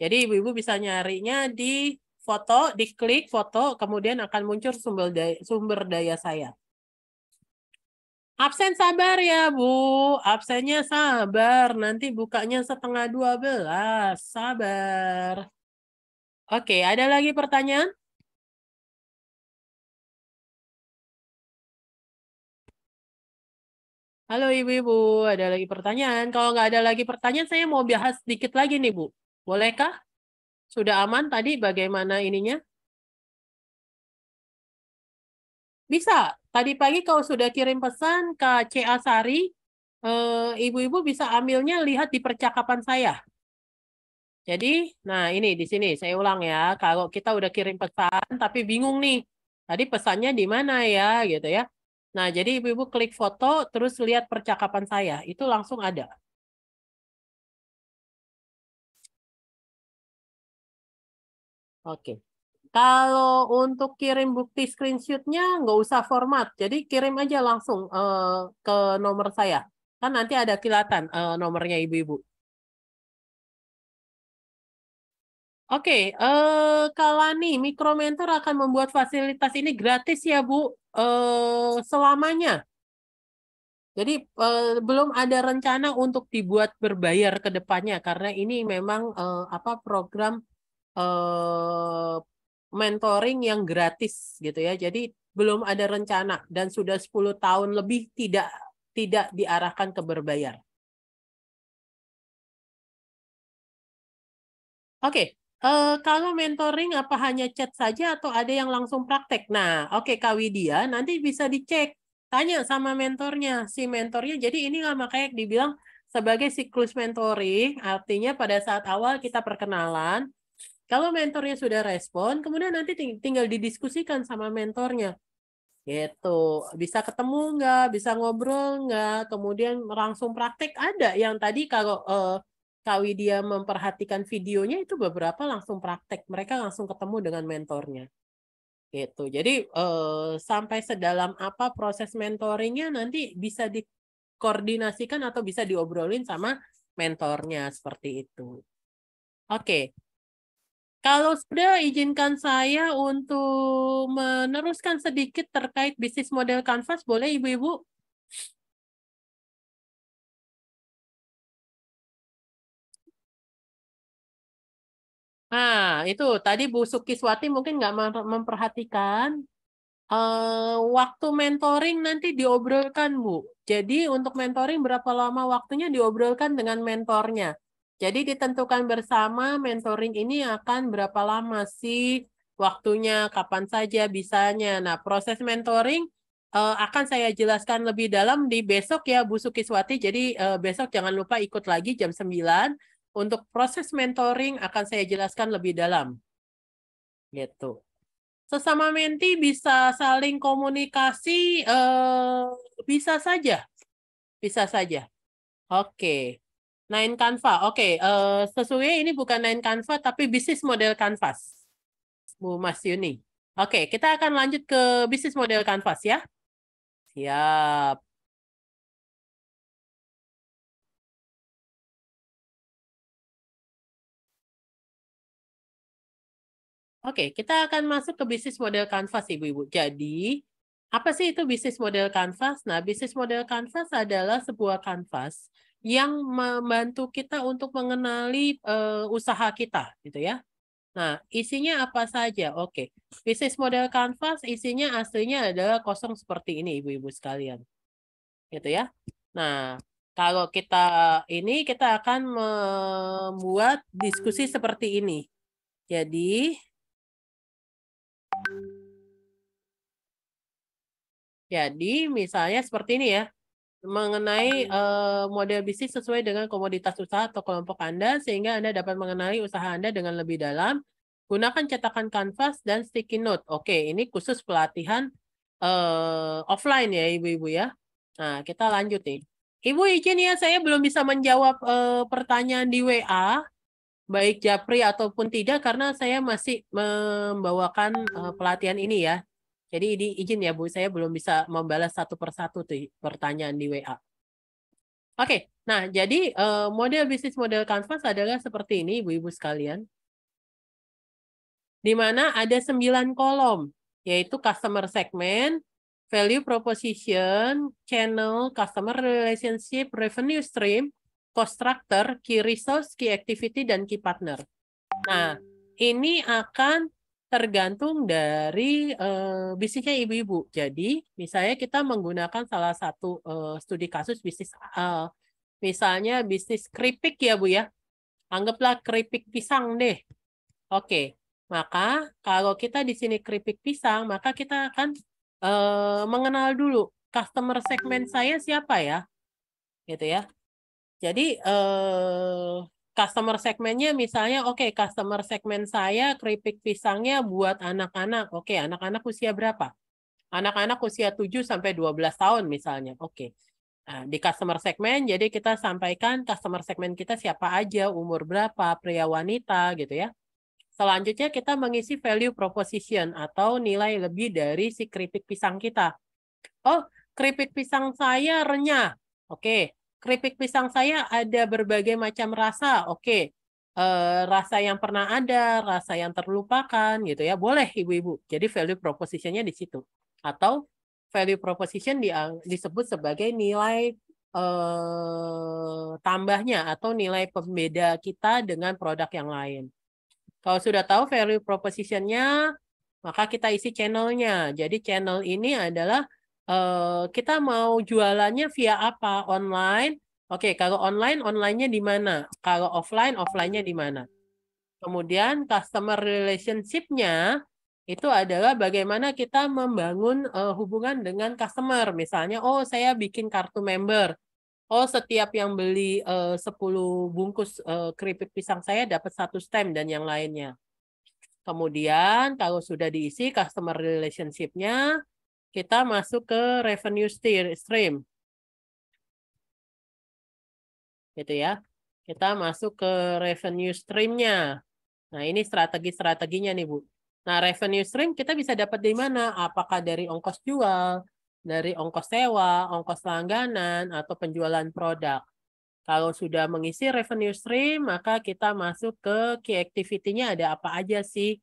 Jadi ibu-ibu bisa nyarinya di foto, diklik foto, kemudian akan muncul sumber daya, sumber daya saya. Absen sabar ya, Bu. Absennya sabar. Nanti bukanya setengah 12. Sabar. Oke, ada lagi pertanyaan? Halo Ibu-Ibu, ada lagi pertanyaan? Kalau nggak ada lagi pertanyaan, saya mau bahas sedikit lagi nih Bu. Bolehkah? Sudah aman tadi bagaimana ininya? Bisa. Tadi pagi kau sudah kirim pesan ke CA Sari. Eh, ibu-ibu e, bisa ambilnya lihat di percakapan saya. Jadi, nah ini di sini saya ulang ya. Kalau kita udah kirim pesan tapi bingung nih, tadi pesannya di mana ya gitu ya. Nah, jadi ibu-ibu klik foto terus lihat percakapan saya, itu langsung ada. Oke. Kalau untuk kirim bukti screenshotnya nggak usah format, jadi kirim aja langsung uh, ke nomor saya. Kan nanti ada kilatan uh, nomornya ibu-ibu. Oke, okay, uh, eh, Kalani, Mikro Mentor akan membuat fasilitas ini gratis ya Bu, uh, selamanya. Jadi uh, belum ada rencana untuk dibuat berbayar ke depannya karena ini memang uh, apa program Uh, mentoring yang gratis gitu ya. Jadi belum ada rencana dan sudah 10 tahun lebih tidak tidak diarahkan ke berbayar. Oke, okay. uh, eh, kalau mentoring apa hanya chat saja atau ada yang langsung praktek? Nah, oke okay, Kak Widya, nanti bisa dicek. Tanya sama mentornya, si mentornya. Jadi ini kayak dibilang sebagai siklus mentoring, artinya pada saat awal kita perkenalan, kalau mentornya sudah respon, kemudian nanti tinggal didiskusikan sama mentornya. Gitu. Bisa ketemu nggak? Bisa ngobrol nggak? Kemudian langsung praktek ada. Yang tadi kalau eh, Kak Widya memperhatikan videonya itu beberapa langsung praktek. Mereka langsung ketemu dengan mentornya. Gitu. Jadi eh, sampai sedalam apa proses mentoringnya nanti bisa dikoordinasikan atau bisa diobrolin sama mentornya seperti itu. Oke, okay. Kalau sudah izinkan saya untuk meneruskan sedikit terkait bisnis model kanvas, boleh Ibu-Ibu? Nah, itu tadi Bu Sukiswati mungkin nggak memperhatikan. Uh, waktu mentoring nanti diobrolkan, Bu. Jadi untuk mentoring berapa lama waktunya diobrolkan dengan mentornya. Jadi ditentukan bersama mentoring ini akan berapa lama sih waktunya, kapan saja bisanya. Nah, proses mentoring uh, akan saya jelaskan lebih dalam di besok ya Bu Sukiswati. Jadi uh, besok jangan lupa ikut lagi jam 9 untuk proses mentoring akan saya jelaskan lebih dalam. Gitu. Sesama menti bisa saling komunikasi uh, bisa saja. Bisa saja. Oke. Okay. Nine Canva. Oke, okay. uh, eh, sesungguhnya ini bukan Nine Canva tapi bisnis model kanvas. Bu Mas Yuni. Oke, okay, kita akan lanjut ke bisnis model kanvas ya. Siap. Oke, okay, kita akan masuk ke bisnis model kanvas Ibu-ibu. Jadi, apa sih itu bisnis model kanvas? Nah, bisnis model kanvas adalah sebuah kanvas yang membantu kita untuk mengenali uh, usaha kita gitu ya. Nah, isinya apa saja? Oke. Okay. Bisnis model kanvas isinya aslinya adalah kosong seperti ini ibu-ibu sekalian. Gitu ya. Nah, kalau kita ini kita akan membuat diskusi seperti ini. Jadi Jadi misalnya seperti ini ya mengenai uh, model bisnis sesuai dengan komoditas usaha atau kelompok Anda sehingga Anda dapat mengenali usaha Anda dengan lebih dalam. Gunakan cetakan kanvas dan sticky note. Oke, ini khusus pelatihan uh, offline ya ibu-ibu ya. Nah, kita lanjut nih. Ibu izin ya, saya belum bisa menjawab uh, pertanyaan di WA, baik Japri ataupun tidak, karena saya masih membawakan uh, pelatihan ini ya. Jadi ini izin ya Bu, saya belum bisa membalas satu persatu tuh pertanyaan di WA. Oke, nah jadi eh, model bisnis model kanvas adalah seperti ini Ibu-ibu sekalian. Di mana ada sembilan kolom, yaitu customer segment, value proposition, channel, customer relationship, revenue stream, cost structure, key resource, key activity, dan key partner. Nah, ini akan tergantung dari uh, bisnisnya ibu-ibu. Jadi, misalnya kita menggunakan salah satu uh, studi kasus bisnis, uh, misalnya bisnis keripik ya Bu ya. Anggaplah keripik pisang deh. Oke, maka kalau kita di sini keripik pisang, maka kita akan uh, mengenal dulu customer segmen saya siapa ya, gitu ya. Jadi, uh, customer segmennya misalnya oke okay, customer segmen saya keripik pisangnya buat anak-anak. Oke, okay, anak-anak usia berapa? Anak-anak usia 7 sampai 12 tahun misalnya. Oke. Okay. Nah, di customer segmen jadi kita sampaikan customer segmen kita siapa aja, umur berapa, pria wanita gitu ya. Selanjutnya kita mengisi value proposition atau nilai lebih dari si keripik pisang kita. Oh, keripik pisang saya renyah. Oke, okay keripik pisang saya ada berbagai macam rasa. Oke, eh, rasa yang pernah ada, rasa yang terlupakan gitu ya. Boleh ibu-ibu. Jadi value propositionnya di situ. Atau value proposition disebut sebagai nilai eh, tambahnya atau nilai pembeda kita dengan produk yang lain. Kalau sudah tahu value propositionnya, maka kita isi channelnya. Jadi channel ini adalah uh, kita mau jualannya via apa? Online. Oke, okay, kalau online, onlinenya di mana? Kalau offline, offline-nya di mana? Kemudian customer relationship-nya itu adalah bagaimana kita membangun uh, hubungan dengan customer. Misalnya, oh saya bikin kartu member. Oh setiap yang beli eh, uh, 10 bungkus uh, keripik pisang saya dapat satu stem dan yang lainnya. Kemudian kalau sudah diisi customer relationship-nya, kita masuk ke revenue stream. Gitu ya. Kita masuk ke revenue streamnya. Nah, ini strategi-strateginya nih, Bu. Nah, revenue stream kita bisa dapat di mana? Apakah dari ongkos jual, dari ongkos sewa, ongkos langganan, atau penjualan produk? Kalau sudah mengisi revenue stream, maka kita masuk ke key activity-nya ada apa aja sih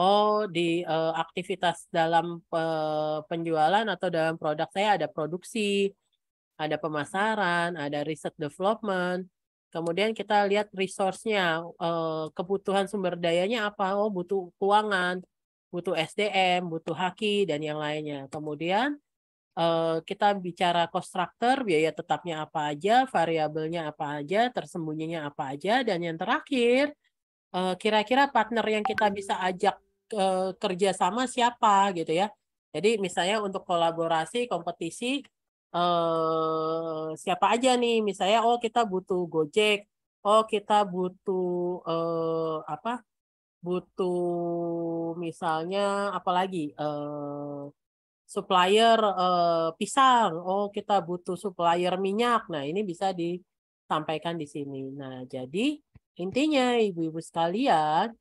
oh di uh, aktivitas dalam uh, penjualan atau dalam produk saya ada produksi, ada pemasaran, ada riset development. Kemudian kita lihat resource-nya, uh, kebutuhan sumber dayanya apa? Oh, butuh keuangan, butuh SDM, butuh haki dan yang lainnya. Kemudian kita bicara konstruktor biaya tetapnya apa aja, variabelnya apa aja, tersembunyinya apa aja dan yang terakhir kira-kira partner yang kita bisa ajak kerjasama kerja sama siapa gitu ya. Jadi misalnya untuk kolaborasi, kompetisi eh siapa aja nih? Misalnya oh kita butuh Gojek, oh kita butuh eh apa? Butuh misalnya apalagi eh supplier eh pisang, oh kita butuh supplier minyak. Nah, ini bisa disampaikan di sini. Nah, jadi intinya ibu-ibu sekalian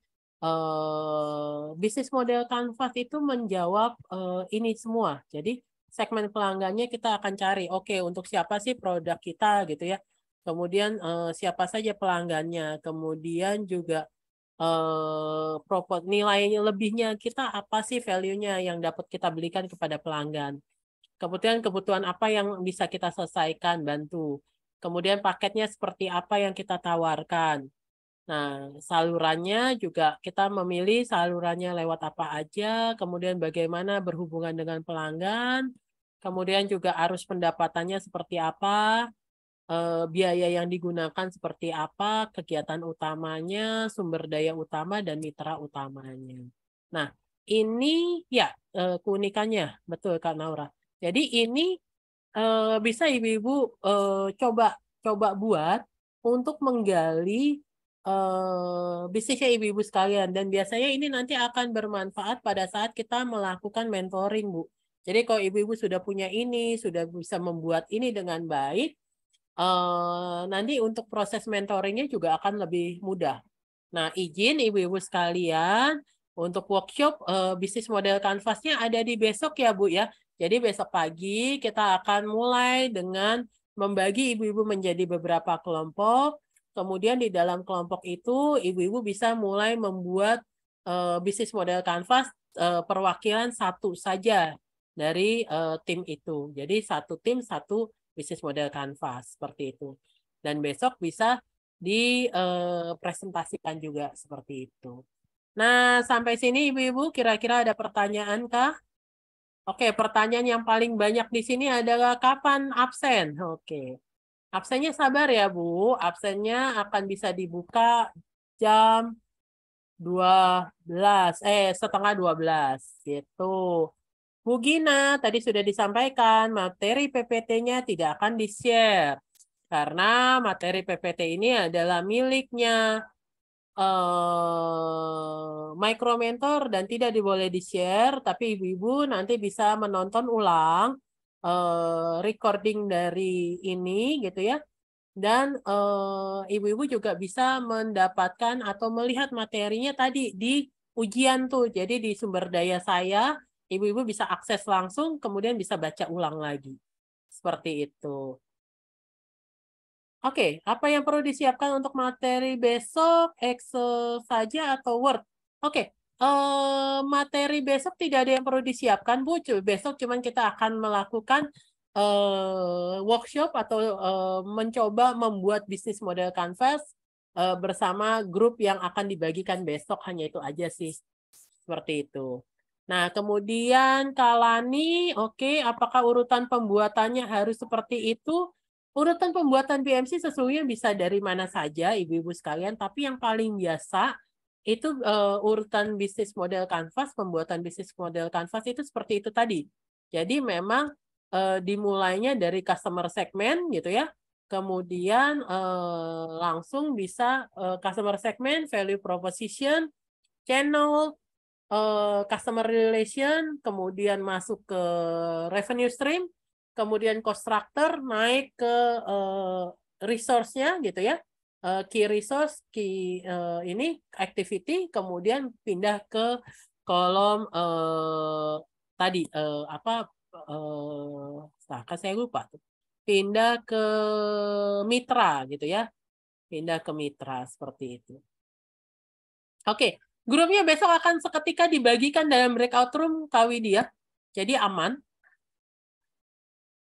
uh, bisnis model kanvas itu menjawab uh, ini semua. Jadi segmen pelanggannya kita akan cari, oke okay, untuk siapa sih produk kita gitu ya. Kemudian uh, siapa saja pelanggannya, kemudian juga uh, propot nilainya lebihnya kita apa sih value-nya yang dapat kita belikan kepada pelanggan. Kemudian kebutuhan apa yang bisa kita selesaikan, bantu. Kemudian paketnya seperti apa yang kita tawarkan Nah, salurannya juga kita memilih salurannya lewat apa aja, kemudian bagaimana berhubungan dengan pelanggan, kemudian juga arus pendapatannya seperti apa, eh, biaya yang digunakan seperti apa, kegiatan utamanya, sumber daya utama, dan mitra utamanya. Nah, ini ya eh, keunikannya, betul Kak Naura. Jadi ini eh, bisa ibu-ibu coba coba buat untuk menggali uh, bisnisnya ibu-ibu sekalian dan biasanya ini nanti akan bermanfaat pada saat kita melakukan mentoring bu jadi kalau ibu-ibu sudah punya ini sudah bisa membuat ini dengan baik uh, nanti untuk proses mentoringnya juga akan lebih mudah nah izin ibu-ibu sekalian untuk workshop uh, bisnis model kanvasnya ada di besok ya bu ya jadi besok pagi kita akan mulai dengan membagi ibu-ibu menjadi beberapa kelompok Kemudian di dalam kelompok itu ibu-ibu bisa mulai membuat uh, bisnis model kanvas uh, perwakilan satu saja dari uh, tim itu. Jadi satu tim satu bisnis model kanvas seperti itu. Dan besok bisa dipresentasikan uh, juga seperti itu. Nah, sampai sini ibu-ibu kira-kira ada pertanyaan kah? Oke, pertanyaan yang paling banyak di sini adalah kapan absen? Oke. Absennya sabar ya, Bu. Absennya akan bisa dibuka jam 12, eh setengah 12 gitu. Bu Gina, tadi sudah disampaikan materi PPT-nya tidak akan di-share karena materi PPT ini adalah miliknya eh, micro mentor dan tidak diboleh di-share, tapi ibu-ibu nanti bisa menonton ulang Eh, recording dari ini gitu ya. Dan eh, ibu-ibu uh, juga bisa mendapatkan atau melihat materinya tadi di ujian tuh. Jadi di sumber daya saya, ibu-ibu bisa akses langsung, kemudian bisa baca ulang lagi. Seperti itu. Oke, okay, apa yang perlu disiapkan untuk materi besok? Excel saja atau Word? Oke, okay, uh, materi besok tidak ada yang perlu disiapkan, Bu. Besok cuman kita akan melakukan uh, workshop atau uh, mencoba membuat bisnis model canvas uh, bersama grup yang akan dibagikan besok. Hanya itu aja sih. Seperti itu. Nah, kemudian Kalani, oke, okay, apakah urutan pembuatannya harus seperti itu? Urutan pembuatan BMC sesungguhnya bisa dari mana saja, ibu-ibu sekalian, tapi yang paling biasa itu uh, urutan bisnis model kanvas, pembuatan bisnis model kanvas itu seperti itu tadi. Jadi memang uh, dimulainya dari customer segment gitu ya, kemudian uh, langsung bisa uh, customer segment, value proposition, channel, customer relation, kemudian masuk ke revenue stream, kemudian cost structure naik ke resource-nya gitu ya, Eh, key resource key uh, ini activity kemudian pindah ke kolom uh, tadi uh, apa uh, nah kan saya lupa pindah ke mitra gitu ya pindah ke mitra seperti itu oke okay. grupnya besok akan seketika dibagikan dalam breakout room kawi dia jadi aman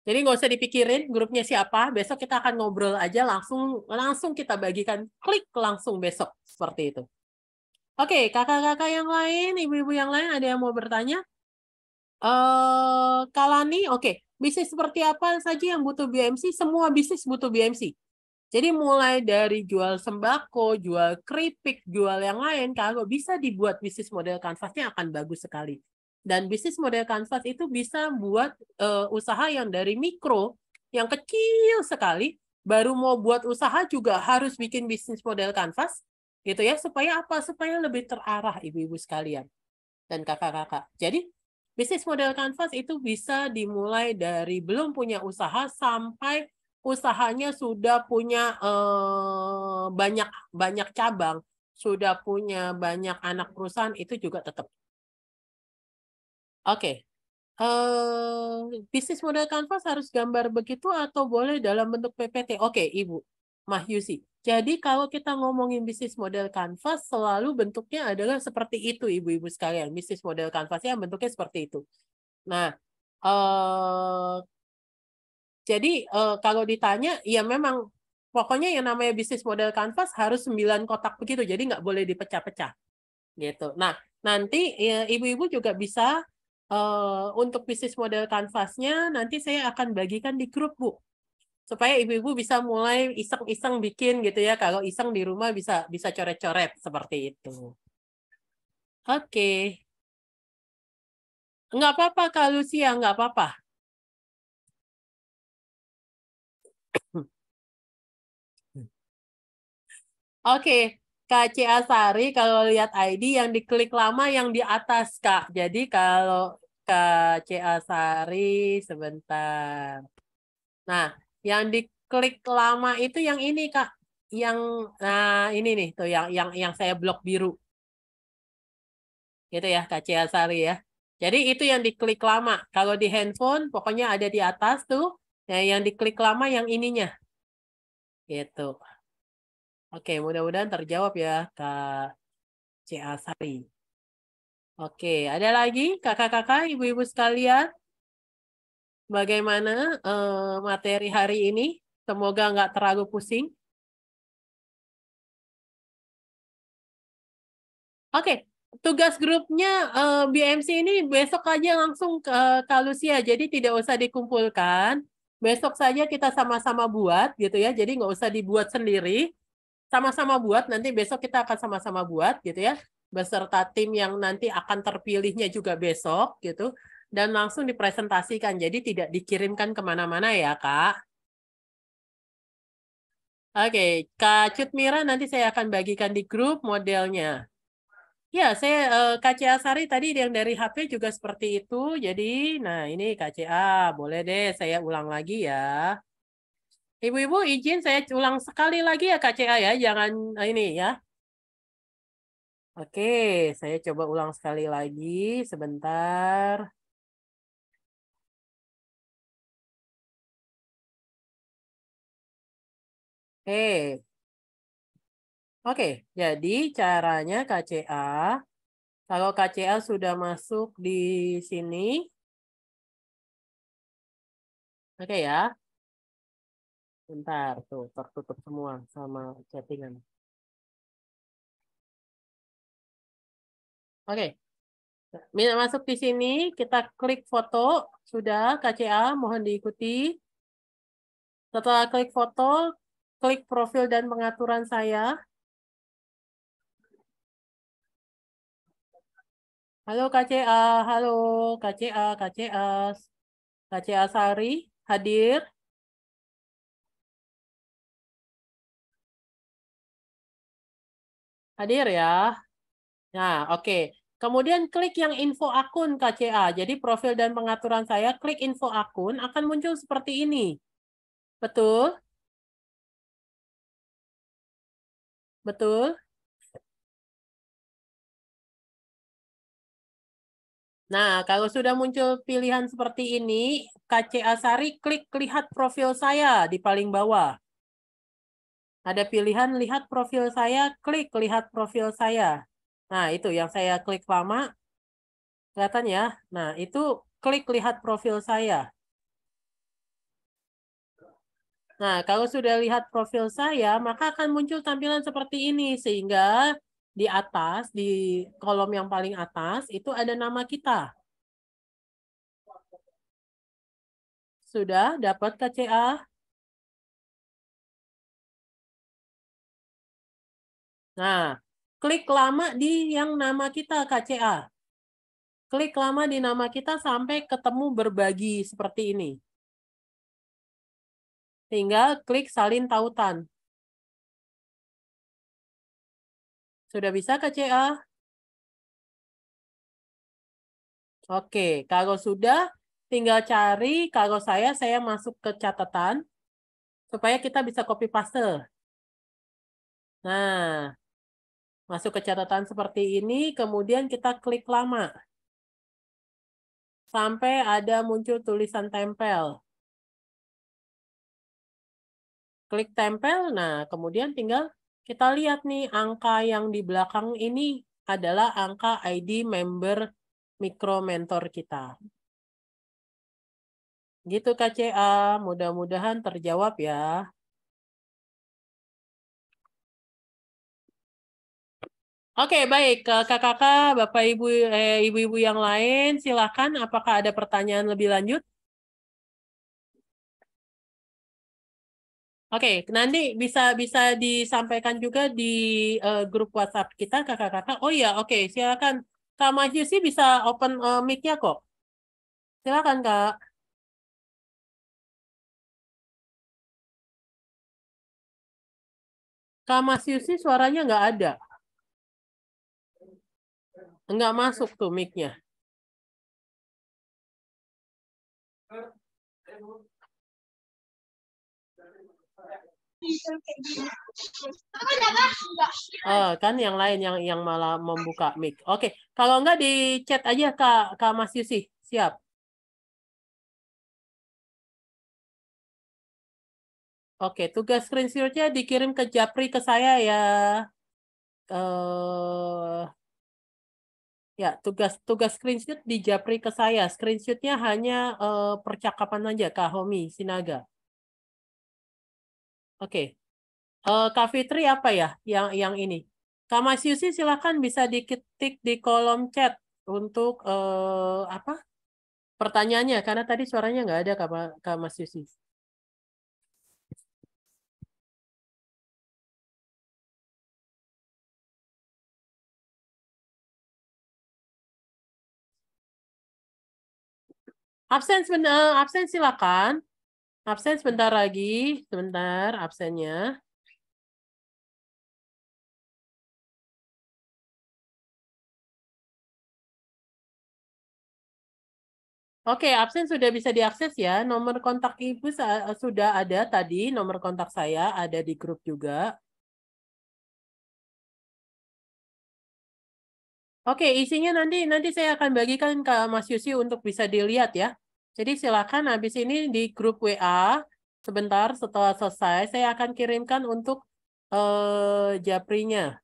jadi nggak usah dipikirin grupnya siapa, besok kita akan ngobrol aja langsung langsung kita bagikan klik langsung besok seperti itu. Oke, kakak-kakak yang lain, ibu-ibu yang lain ada yang mau bertanya? Uh, Kalani, oke, okay. bisnis seperti apa saja yang butuh BMC? Semua bisnis butuh BMC. Jadi mulai dari jual sembako, jual keripik, jual yang lain, kalau bisa dibuat bisnis model kanvasnya akan bagus sekali. Dan bisnis model kanvas itu bisa buat uh, usaha yang dari mikro, yang kecil sekali, baru mau buat usaha juga harus bikin bisnis model kanvas, gitu ya, supaya apa? Supaya lebih terarah ibu-ibu sekalian dan kakak-kakak. Jadi bisnis model kanvas itu bisa dimulai dari belum punya usaha sampai usahanya sudah punya eh, banyak banyak cabang, sudah punya banyak anak perusahaan itu juga tetap Oke. Okay. Uh, eh, bisnis model kanvas harus gambar begitu atau boleh dalam bentuk PPT? Oke, okay, Ibu. Mah Yusi. Jadi kalau kita ngomongin bisnis model kanvas, selalu bentuknya adalah seperti itu, Ibu-Ibu sekalian. Bisnis model kanvasnya bentuknya seperti itu. Nah, uh, jadi uh, kalau ditanya, ya memang pokoknya yang namanya bisnis model kanvas harus sembilan kotak begitu, jadi nggak boleh dipecah-pecah. gitu. Nah, nanti ya, ibu-ibu ya, juga bisa Eh, untuk bisnis model kanvasnya nanti saya akan bagikan di grup bu supaya ibu-ibu bisa mulai iseng-iseng bikin gitu ya kalau iseng di rumah bisa bisa coret-coret seperti itu oke okay. nggak apa-apa kalau Lucia nggak apa-apa Oke, okay. Kak Cia Sari kalau lihat ID yang diklik lama yang di atas Kak. Jadi kalau ke CA Sari sebentar. Nah, yang diklik lama itu yang ini Kak, yang nah ini nih tuh yang yang yang saya blok biru. Gitu ya Kak CA Sari ya. Jadi itu yang diklik lama. Kalau di handphone pokoknya ada di atas tuh. Nah, yang diklik lama yang ininya. Gitu. Oke, mudah-mudahan terjawab ya Kak CA Sari. Oke, ada lagi kakak-kakak, ibu-ibu sekalian? Bagaimana uh, materi hari ini? Semoga nggak terlalu pusing. Oke, tugas grupnya uh, eh, BMC ini besok aja langsung ke Kalusia, jadi tidak usah dikumpulkan. Besok saja kita sama-sama buat, gitu ya. Jadi nggak usah dibuat sendiri, sama-sama buat. Nanti besok kita akan sama-sama buat, gitu ya beserta tim yang nanti akan terpilihnya juga besok gitu dan langsung dipresentasikan jadi tidak dikirimkan kemana-mana ya kak Oke, Kak Cutmira nanti saya akan bagikan di grup modelnya. Ya, saya eh, KCA Sari tadi yang dari HP juga seperti itu. Jadi, nah ini KCA, boleh deh saya ulang lagi ya. Ibu-ibu izin saya ulang sekali lagi ya KCA ya, jangan eh, ini ya. Oke, saya coba ulang sekali lagi sebentar. Oke. Oke, jadi caranya KCA. Kalau KCA sudah masuk di sini. Oke ya. Bentar, tuh tertutup semua sama chattingan. Oke. Okay. Masuk di sini, kita klik foto. Sudah, KCA, mohon diikuti. Setelah klik foto, klik profil dan pengaturan saya. Halo KCA, halo KCA, KCA. KCA Sari, hadir. Hadir ya. Nah, oke. Okay. Kemudian klik yang info akun KCA. Jadi profil dan pengaturan saya, klik info akun akan muncul seperti ini. Betul? Betul? Nah, kalau sudah muncul pilihan seperti ini, KCA Sari klik lihat profil saya di paling bawah. Ada pilihan lihat profil saya, klik lihat profil saya. Nah, itu yang saya klik lama, kelihatan ya. Nah, itu klik lihat profil saya. Nah, kalau sudah lihat profil saya, maka akan muncul tampilan seperti ini. Sehingga di atas, di kolom yang paling atas, itu ada nama kita. Sudah dapat KCA? Nah, klik lama di yang nama kita KCA. Klik lama di nama kita sampai ketemu berbagi seperti ini. Tinggal klik salin tautan. Sudah bisa KCA? Oke, kalau sudah tinggal cari kalau saya saya masuk ke catatan supaya kita bisa copy paste. Nah, Masuk ke catatan seperti ini, kemudian kita klik lama. Sampai ada muncul tulisan tempel. Klik tempel, nah kemudian tinggal kita lihat nih angka yang di belakang ini adalah angka ID member mikro mentor kita. Gitu KCA, mudah-mudahan terjawab ya. Oke, okay, baik. Kakak-kakak, Bapak Ibu eh, ibu-ibu yang lain, silakan apakah ada pertanyaan lebih lanjut? Oke, okay, nanti bisa bisa disampaikan juga di uh, grup WhatsApp kita kakak-kakak. Oh iya, oke, okay, silakan. Kak Maju sih bisa open uh, mic-nya kok. Silakan, Kak. Kak Mas Yusi suaranya nggak ada. Enggak masuk tuh mic-nya. Oh, kan yang lain yang yang malah membuka mic. Oke, okay. kalau enggak di chat aja Kak Kak Mas Yusi. Siap. Oke, okay, tugas screenshot-nya dikirim ke Japri ke saya ya. Eh uh, Ya, tugas tugas screenshot di Japri ke saya. Screenshotnya hanya uh, percakapan aja, Kak Homi Sinaga. Oke. Okay. Uh, eh, Kak Fitri apa ya yang yang ini? Kak Mas Yusi silahkan bisa diketik di kolom chat untuk uh, apa pertanyaannya. Karena tadi suaranya nggak ada Kak, Kak Mas Yusi. Absen sebentar, eh, absen silakan. Absen sebentar lagi, sebentar absennya. Oke, absen sudah bisa diakses ya. Nomor kontak Ibu eh, sudah ada tadi, nomor kontak saya ada di grup juga. Oke, isinya nanti nanti saya akan bagikan ke Mas Yusi untuk bisa dilihat ya. Jadi silakan habis ini di grup WA sebentar setelah selesai saya akan kirimkan untuk eh, Japrinya.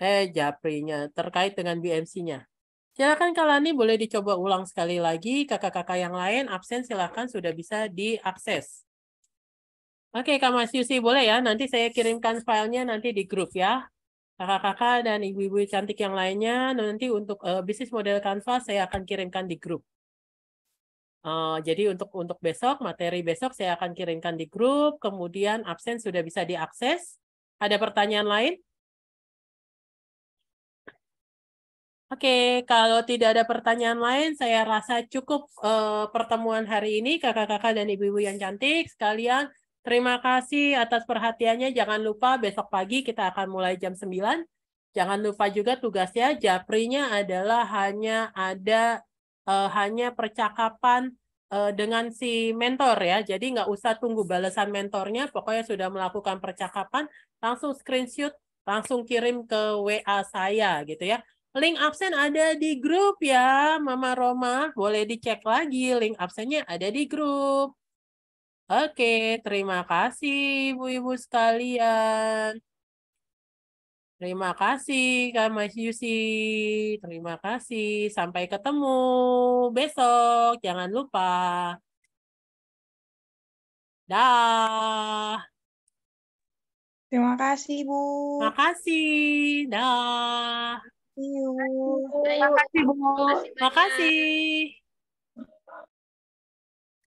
Eh Japrinya terkait dengan BMC-nya. Silakan Kalani boleh dicoba ulang sekali lagi. Kakak-kakak yang lain absen silakan sudah bisa diakses. Oke Kak Mas Yusi boleh ya. Nanti saya kirimkan filenya nanti di grup ya kakak-kakak dan ibu-ibu cantik yang lainnya nanti untuk uh, bisnis model kanvas saya akan kirimkan di grup. Eh, jadi untuk untuk besok materi besok saya akan kirimkan di grup, kemudian absen sudah bisa diakses. Ada pertanyaan lain? Oke, kalau tidak ada pertanyaan lain, saya rasa cukup uh, pertemuan hari ini kakak-kakak dan ibu-ibu yang cantik sekalian. Terima kasih atas perhatiannya. Jangan lupa besok pagi kita akan mulai jam 9. Jangan lupa juga tugasnya, Japri nya adalah hanya ada uh, hanya percakapan uh, dengan si mentor ya. Jadi nggak usah tunggu balasan mentornya, pokoknya sudah melakukan percakapan, langsung screenshot, langsung kirim ke WA saya gitu ya. Link absen ada di grup ya, Mama Roma. Boleh dicek lagi, link absennya ada di grup. Oke, terima kasih ibu-ibu sekalian. Terima kasih Kak Mas Yusi. Terima kasih. Sampai ketemu besok. Jangan lupa. Dah. Terima kasih, Bu. Terima kasih. Dah. Terima kasih, Bu. Terima kasih.